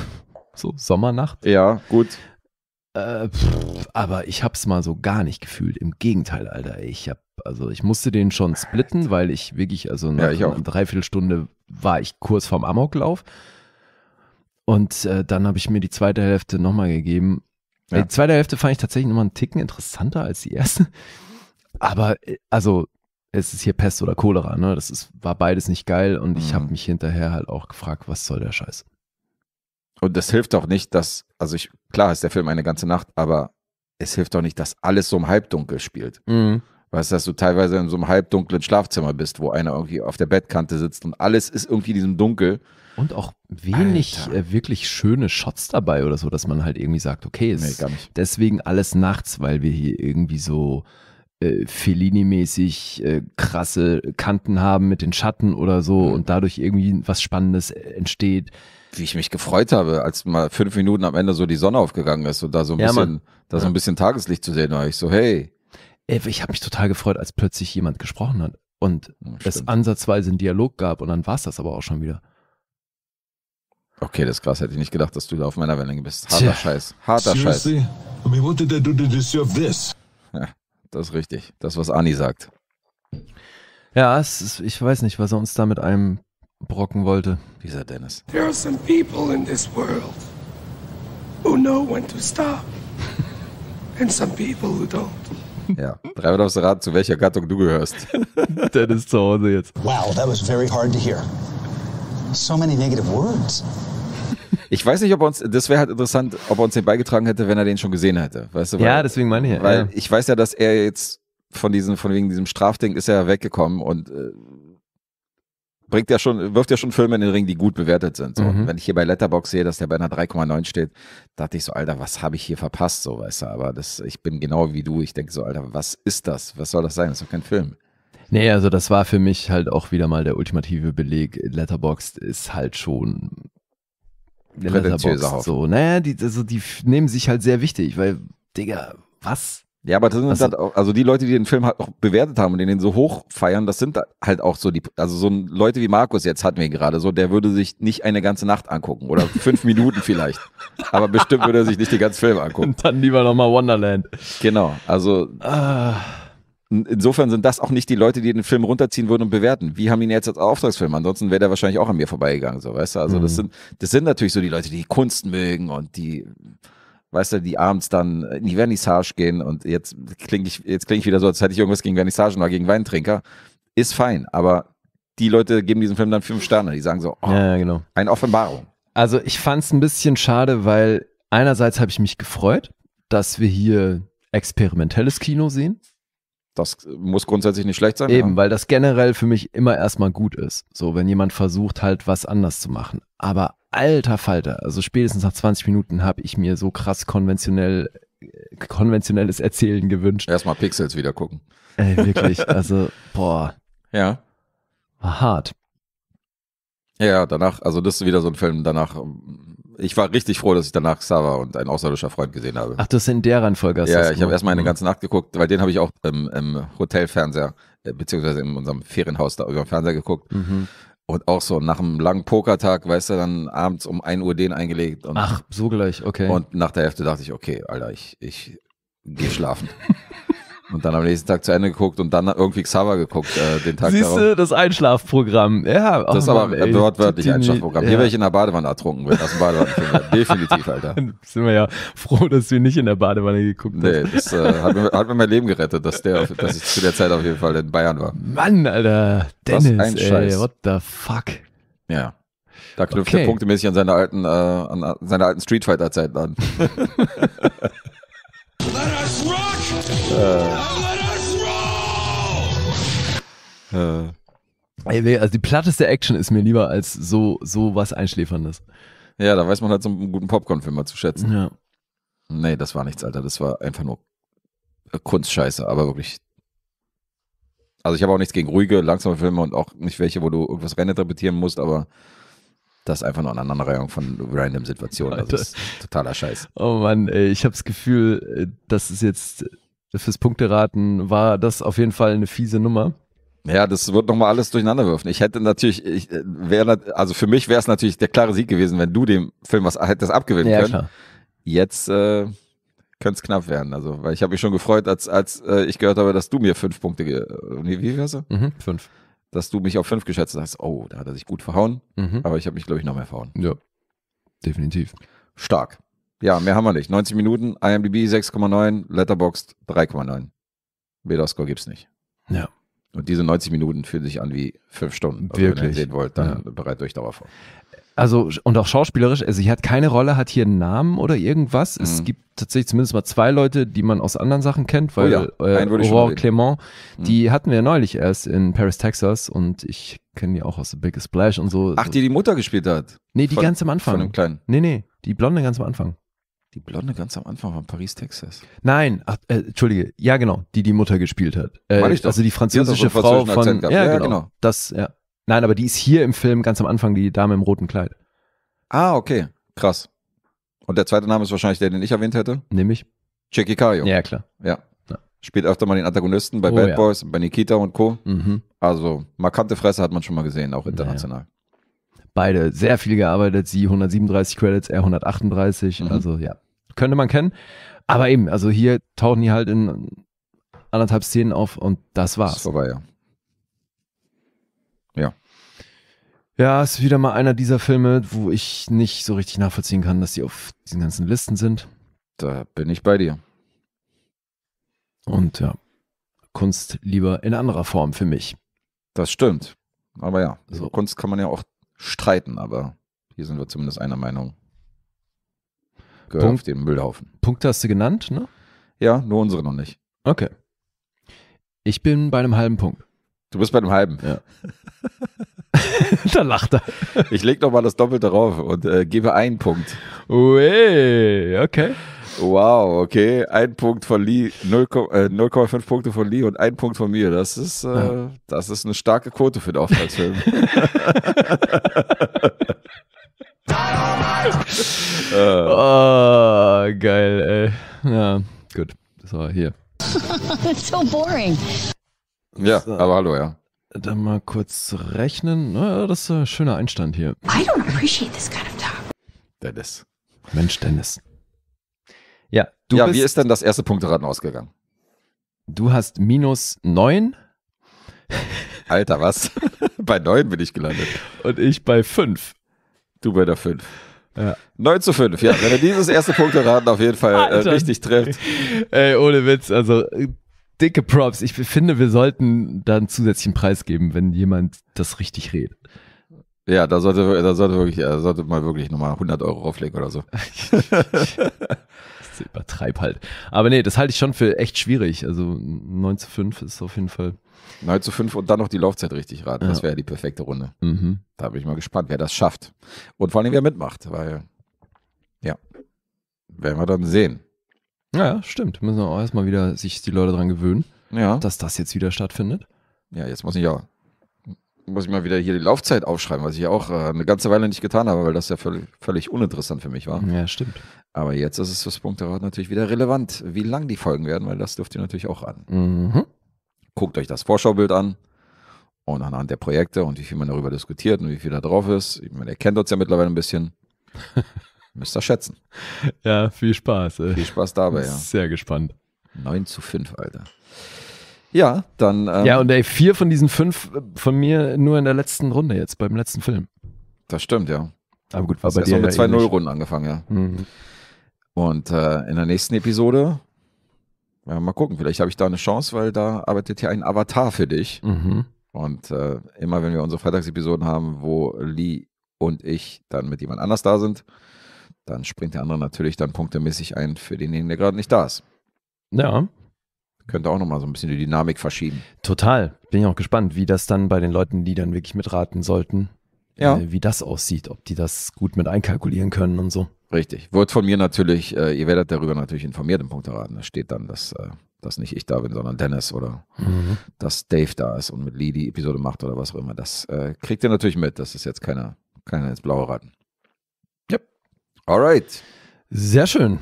So, Sommernacht. Ja, gut. Äh, pff, aber ich hab's mal so gar nicht gefühlt. Im Gegenteil, Alter. Ich hab, also ich musste den schon splitten, weil ich wirklich, also nach ja, ich einer Dreiviertelstunde war ich kurz vorm Amoklauf. Und äh, dann habe ich mir die zweite Hälfte nochmal gegeben. Ja. Die zweite Hälfte fand ich tatsächlich nochmal einen Ticken interessanter als die erste. Aber äh, also, es ist hier Pest oder Cholera, ne? Das ist, war beides nicht geil und mhm. ich habe mich hinterher halt auch gefragt, was soll der Scheiß? Und das hilft auch nicht, dass, also ich, klar ist der Film eine ganze Nacht, aber es hilft doch nicht, dass alles so im Halbdunkel spielt. Mhm. Weißt du, dass du teilweise in so einem halbdunklen Schlafzimmer bist, wo einer irgendwie auf der Bettkante sitzt und alles ist irgendwie in diesem Dunkel. Und auch wenig Alter. Äh, wirklich schöne Shots dabei oder so, dass man halt irgendwie sagt, okay, es nee, deswegen alles nachts, weil wir hier irgendwie so äh, Fellini-mäßig äh, krasse Kanten haben mit den Schatten oder so mhm. und dadurch irgendwie was Spannendes entsteht wie ich mich gefreut habe, als mal fünf Minuten am Ende so die Sonne aufgegangen ist und da so ein ja, bisschen, Mann. da so ein bisschen Tageslicht zu sehen war. Ich so, hey. Ich habe mich total gefreut, als plötzlich jemand gesprochen hat und ja, es ansatzweise einen Dialog gab und dann war es das aber auch schon wieder. Okay, das ist krass. Hätte ich nicht gedacht, dass du da auf meiner Wellenlänge bist. Harter Tja. Scheiß. Harter Seriously? Scheiß. das ist richtig. Das, was Ani sagt. Ja, ist, ich weiß nicht, was er uns da mit einem brocken wollte, dieser Dennis. There are some people in this world who know when to stop. And some people who don't. Ja, dreimal aufs Rad, zu welcher Gattung du gehörst. Dennis zu Hause jetzt. Wow, that was very hard to hear. So many negative words. Ich weiß nicht, ob er uns, das wäre halt interessant, ob er uns den beigetragen hätte, wenn er den schon gesehen hätte. Weißt du, weil, ja, deswegen meine ich. Ja. Weil ich weiß ja, dass er jetzt von diesem, von wegen diesem Strafding ist er weggekommen und äh, bringt ja schon, wirft ja schon Filme in den Ring, die gut bewertet sind. So. Mhm. Wenn ich hier bei Letterbox sehe, dass der bei einer 3,9 steht, dachte ich so, Alter, was habe ich hier verpasst, so weißt du. Aber das, ich bin genau wie du. Ich denke so, Alter, was ist das? Was soll das sein? Das ist doch kein Film. Nee, also das war für mich halt auch wieder mal der ultimative Beleg. Letterbox ist halt schon Letterboxd so. Naja, die, also die nehmen sich halt sehr wichtig, weil, Digga, was? Ja, aber das sind das also halt auch, also die Leute, die den Film halt auch bewertet haben und den so hoch feiern, das sind halt auch so die, also so Leute wie Markus jetzt hatten wir gerade, so der würde sich nicht eine ganze Nacht angucken oder fünf Minuten vielleicht, aber bestimmt würde er sich nicht den ganzen Film angucken. Und dann lieber nochmal Wonderland. Genau, also ah. insofern sind das auch nicht die Leute, die den Film runterziehen würden und bewerten. Wir haben ihn jetzt als Auftragsfilm? Ansonsten wäre der wahrscheinlich auch an mir vorbeigegangen, so weißt du. Also mhm. das sind, das sind natürlich so die Leute, die Kunst mögen und die weißt du, die abends dann in die Vernissage gehen und jetzt klinge ich, jetzt klinge ich wieder so, als hätte ich irgendwas gegen Vernissage oder gegen Weintrinker. Ist fein, aber die Leute geben diesem Film dann fünf Sterne. Die sagen so, oh, ja, genau. eine Offenbarung. Also ich fand es ein bisschen schade, weil einerseits habe ich mich gefreut, dass wir hier experimentelles Kino sehen. Das muss grundsätzlich nicht schlecht sein. Eben, ja. weil das generell für mich immer erstmal gut ist. So, wenn jemand versucht, halt was anders zu machen. Aber alter Falter, also spätestens nach 20 Minuten habe ich mir so krass konventionell konventionelles Erzählen gewünscht. Erstmal Pixels wieder gucken. Ey, wirklich, also boah. Ja. War hart. Ja, danach, also das ist wieder so ein Film, danach, ich war richtig froh, dass ich danach Xaver und ein außerirdischer Freund gesehen habe. Ach, das ist in der Reihenfolge. Hast ja, ja ich habe erstmal eine mhm. ganze Nacht geguckt, weil den habe ich auch im, im Hotelfernseher, äh, beziehungsweise in unserem Ferienhaus da über den Fernseher geguckt. Mhm. Und auch so nach einem langen Pokertag, weißt du, dann abends um 1 Uhr den eingelegt. Ach, so gleich, okay. Und nach der Hälfte dachte ich, okay, Alter, ich, ich gehe schlafen. Und dann am nächsten Tag zu Ende geguckt und dann irgendwie Xaver geguckt, äh, den Tag Siehst du, das Einschlafprogramm. Ja, das oh ist aber ey, wortwörtlich Einschlafprogramm. Hier wäre ich in der Badewanne ertrunken, wenn das ein Badewanne Definitiv, Alter. Sind wir ja froh, dass wir nicht in der Badewanne geguckt haben. Nee, das äh, hat, mir, hat mir mein Leben gerettet, dass, der, dass ich zu der Zeit auf jeden Fall in Bayern war. Mann, Alter. Dennis, was ein Scheiß. Ey, what the fuck. Ja. Da knüpft okay. er punktemäßig an seine alten, äh, an seine alten Street Fighter Zeiten an. Let us rock! Äh. Ey, also die platteste Action ist mir lieber als so, so was Einschläferndes. Ja, da weiß man halt so einen guten Popcorn-Film mal zu schätzen. Ja. Nee, das war nichts, Alter. Das war einfach nur Kunstscheiße, aber wirklich. Also ich habe auch nichts gegen ruhige, langsame Filme und auch nicht welche, wo du irgendwas reininterpretieren musst, aber das ist einfach nur eine Aneinanderreihung von random Situationen. Das ist totaler Scheiß. Oh Mann, ey, ich habe das Gefühl, äh, das ist jetzt äh, fürs Punkteraten war das auf jeden Fall eine fiese Nummer. Ja, das wird nochmal alles durcheinander würfen. Ich hätte natürlich, ich äh, wäre, also für mich wäre es natürlich der klare Sieg gewesen, wenn du dem Film was hättest abgewinnen ja, können. Klar. Jetzt äh, könnte es knapp werden. Also, weil ich habe mich schon gefreut, als, als äh, ich gehört habe, dass du mir fünf Punkte, ge wie, wie du? Mhm, fünf dass du mich auf fünf geschätzt hast. Oh, da hat er sich gut verhauen, mhm. aber ich habe mich, glaube ich, noch mehr verhauen. Ja, definitiv. Stark. Ja, mehr haben wir nicht. 90 Minuten, IMDb 6,9, Letterboxd 3,9. Metascore es nicht. Ja. Und diese 90 Minuten fühlen sich an wie fünf Stunden. Wirklich? Also wenn ihr sehen wollt, dann ja. bereit euch darauf vor. Also und auch schauspielerisch, also sie hat keine Rolle, hat hier einen Namen oder irgendwas. Mhm. Es gibt tatsächlich zumindest mal zwei Leute, die man aus anderen Sachen kennt, weil oh ja, äh, Aurore Clement, mhm. die hatten wir neulich erst in Paris, Texas und ich kenne die auch aus The Biggest Splash und so. Ach, die die Mutter gespielt hat? Nee, die von, ganz am Anfang. Von dem Kleinen? Nee, nee, die Blonde ganz am Anfang. Die Blonde ganz am Anfang von Paris, Texas. Nein, ach, äh, entschuldige, ja genau, die die Mutter gespielt hat. Äh, also die französische Frau von, ja, ja genau. genau, das, ja. Nein, aber die ist hier im Film ganz am Anfang, die Dame im roten Kleid. Ah, okay. Krass. Und der zweite Name ist wahrscheinlich der, den ich erwähnt hätte. Nämlich? Jackie Cario. Ja, klar. Ja. ja. Spielt öfter mal den Antagonisten bei oh, Bad ja. Boys, bei Nikita und Co. Mhm. Also markante Fresse hat man schon mal gesehen, auch international. Naja. Beide sehr viel gearbeitet, sie 137 Credits, er 138. Mhm. Also ja, könnte man kennen. Aber eben, also hier tauchen die halt in anderthalb Szenen auf und das war's. Das war, vorbei, ja. Ja, ist wieder mal einer dieser Filme, wo ich nicht so richtig nachvollziehen kann, dass die auf diesen ganzen Listen sind. Da bin ich bei dir. Und ja, Kunst lieber in anderer Form für mich. Das stimmt. Aber ja, so. Kunst kann man ja auch streiten, aber hier sind wir zumindest einer Meinung. Gehört Punkt, auf den Müllhaufen. Punkte hast du genannt, ne? Ja, nur unsere noch nicht. Okay. Ich bin bei einem halben Punkt. Du bist bei einem halben. Ja. da lacht er. Ich lege nochmal das Doppelte drauf und äh, gebe einen Punkt. Ue, okay. Wow, okay. Ein Punkt von Lee, 0,5 äh, Punkte von Lee und ein Punkt von mir. Das ist, äh, ja. das ist eine starke Quote für den Aufwärtsfilm. Auftragsfilm. Äh. oh, geil, ey. Ja, gut. So, hier. It's so boring. Ja, so. aber hallo, ja. Dann mal kurz rechnen. Na, ne? das ist ein schöner Einstand hier. I don't appreciate this kind of talk. Dennis. Mensch, Dennis. Ja, du ja bist, wie ist denn das erste Punkteraten ausgegangen? Du hast minus neun. Alter, was? bei neun bin ich gelandet. Und ich bei fünf. Du bei der fünf. Ja. 9 zu 5, ja. Wenn er dieses erste Punkteraten auf jeden Fall äh, richtig trifft. Ey, ohne Witz. Also dicke Props. Ich finde, wir sollten da einen zusätzlichen Preis geben, wenn jemand das richtig redet. Ja, da sollte, da sollte wirklich, da äh, sollte man wirklich nochmal 100 Euro auflegen oder so. das übertreib halt. Aber nee, das halte ich schon für echt schwierig. Also 9 zu 5 ist auf jeden Fall. 9 zu 5 und dann noch die Laufzeit richtig raten. Ja. Das wäre ja die perfekte Runde. Mhm. Da bin ich mal gespannt, wer das schafft. Und vor allem, wer mitmacht, weil, ja, werden wir dann sehen. Ja, stimmt. Müssen auch erstmal wieder sich die Leute daran gewöhnen, ja. dass das jetzt wieder stattfindet. Ja, jetzt muss ich ja muss ich mal wieder hier die Laufzeit aufschreiben, was ich ja auch äh, eine ganze Weile nicht getan habe, weil das ja völlig, völlig uninteressant für mich war. Ja, stimmt. Aber jetzt ist es das Punkt darauf natürlich wieder relevant, wie lang die Folgen werden, weil das dürft ihr natürlich auch an. Mhm. Guckt euch das Vorschaubild an und anhand der Projekte und wie viel man darüber diskutiert und wie viel da drauf ist. Man erkennt uns ja mittlerweile ein bisschen. Müsst ihr schätzen. Ja, viel Spaß. Ey. Äh. Viel Spaß dabei, ja. Sehr gespannt. 9 zu 5, Alter. Ja, dann. Ähm, ja, und ey, vier von diesen fünf äh, von mir nur in der letzten Runde jetzt, beim letzten Film. Das stimmt, ja. Aber gut, war bei dir. mit zwei eh Nullrunden angefangen, ja. Mhm. Und äh, in der nächsten Episode, ja, mal gucken, vielleicht habe ich da eine Chance, weil da arbeitet ja ein Avatar für dich. Mhm. Und äh, immer wenn wir unsere Freitagsepisoden haben, wo Lee und ich dann mit jemand anders da sind, dann springt der andere natürlich dann punktemäßig ein für denjenigen, der gerade nicht da ist. Ja. Könnte auch nochmal so ein bisschen die Dynamik verschieben. Total. Bin ich auch gespannt, wie das dann bei den Leuten, die dann wirklich mitraten sollten, ja. äh, wie das aussieht, ob die das gut mit einkalkulieren können und so. Richtig. Wird von mir natürlich, äh, ihr werdet darüber natürlich informiert im Punkteraten. Da steht dann, dass, äh, dass nicht ich da bin, sondern Dennis oder mhm. dass Dave da ist und mit Lee die Episode macht oder was auch immer. Das äh, kriegt ihr natürlich mit. Das ist jetzt keiner, keiner ins Blaue raten. Alright. Sehr schön.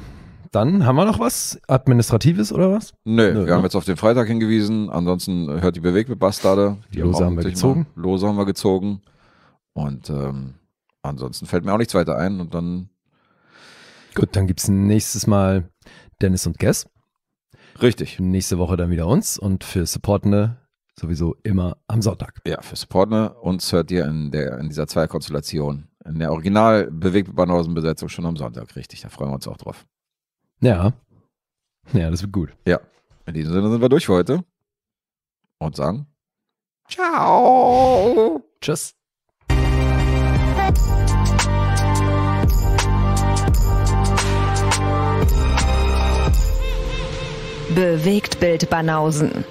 Dann haben wir noch was Administratives oder was? Nö, Nö wir ne? haben jetzt auf den Freitag hingewiesen. Ansonsten hört die Beweg mit Bastarde. Die Lose haben, haben wir gezogen. Mal. Lose haben wir gezogen. Und ähm, ansonsten fällt mir auch nichts weiter ein. Und dann. Gut, dann gibt es nächstes Mal Dennis und Guess. Richtig. Nächste Woche dann wieder uns und für Supportende sowieso immer am Sonntag. Ja, für Supportende. Uns hört ihr in, der, in dieser Zweierkonstellation in der original bewegt besetzung schon am Sonntag, richtig. Da freuen wir uns auch drauf. Ja. Ja, das wird gut. Ja. In diesem Sinne sind wir durch für heute. Und sagen Ciao. Tschüss. Bewegt Bild Banausen.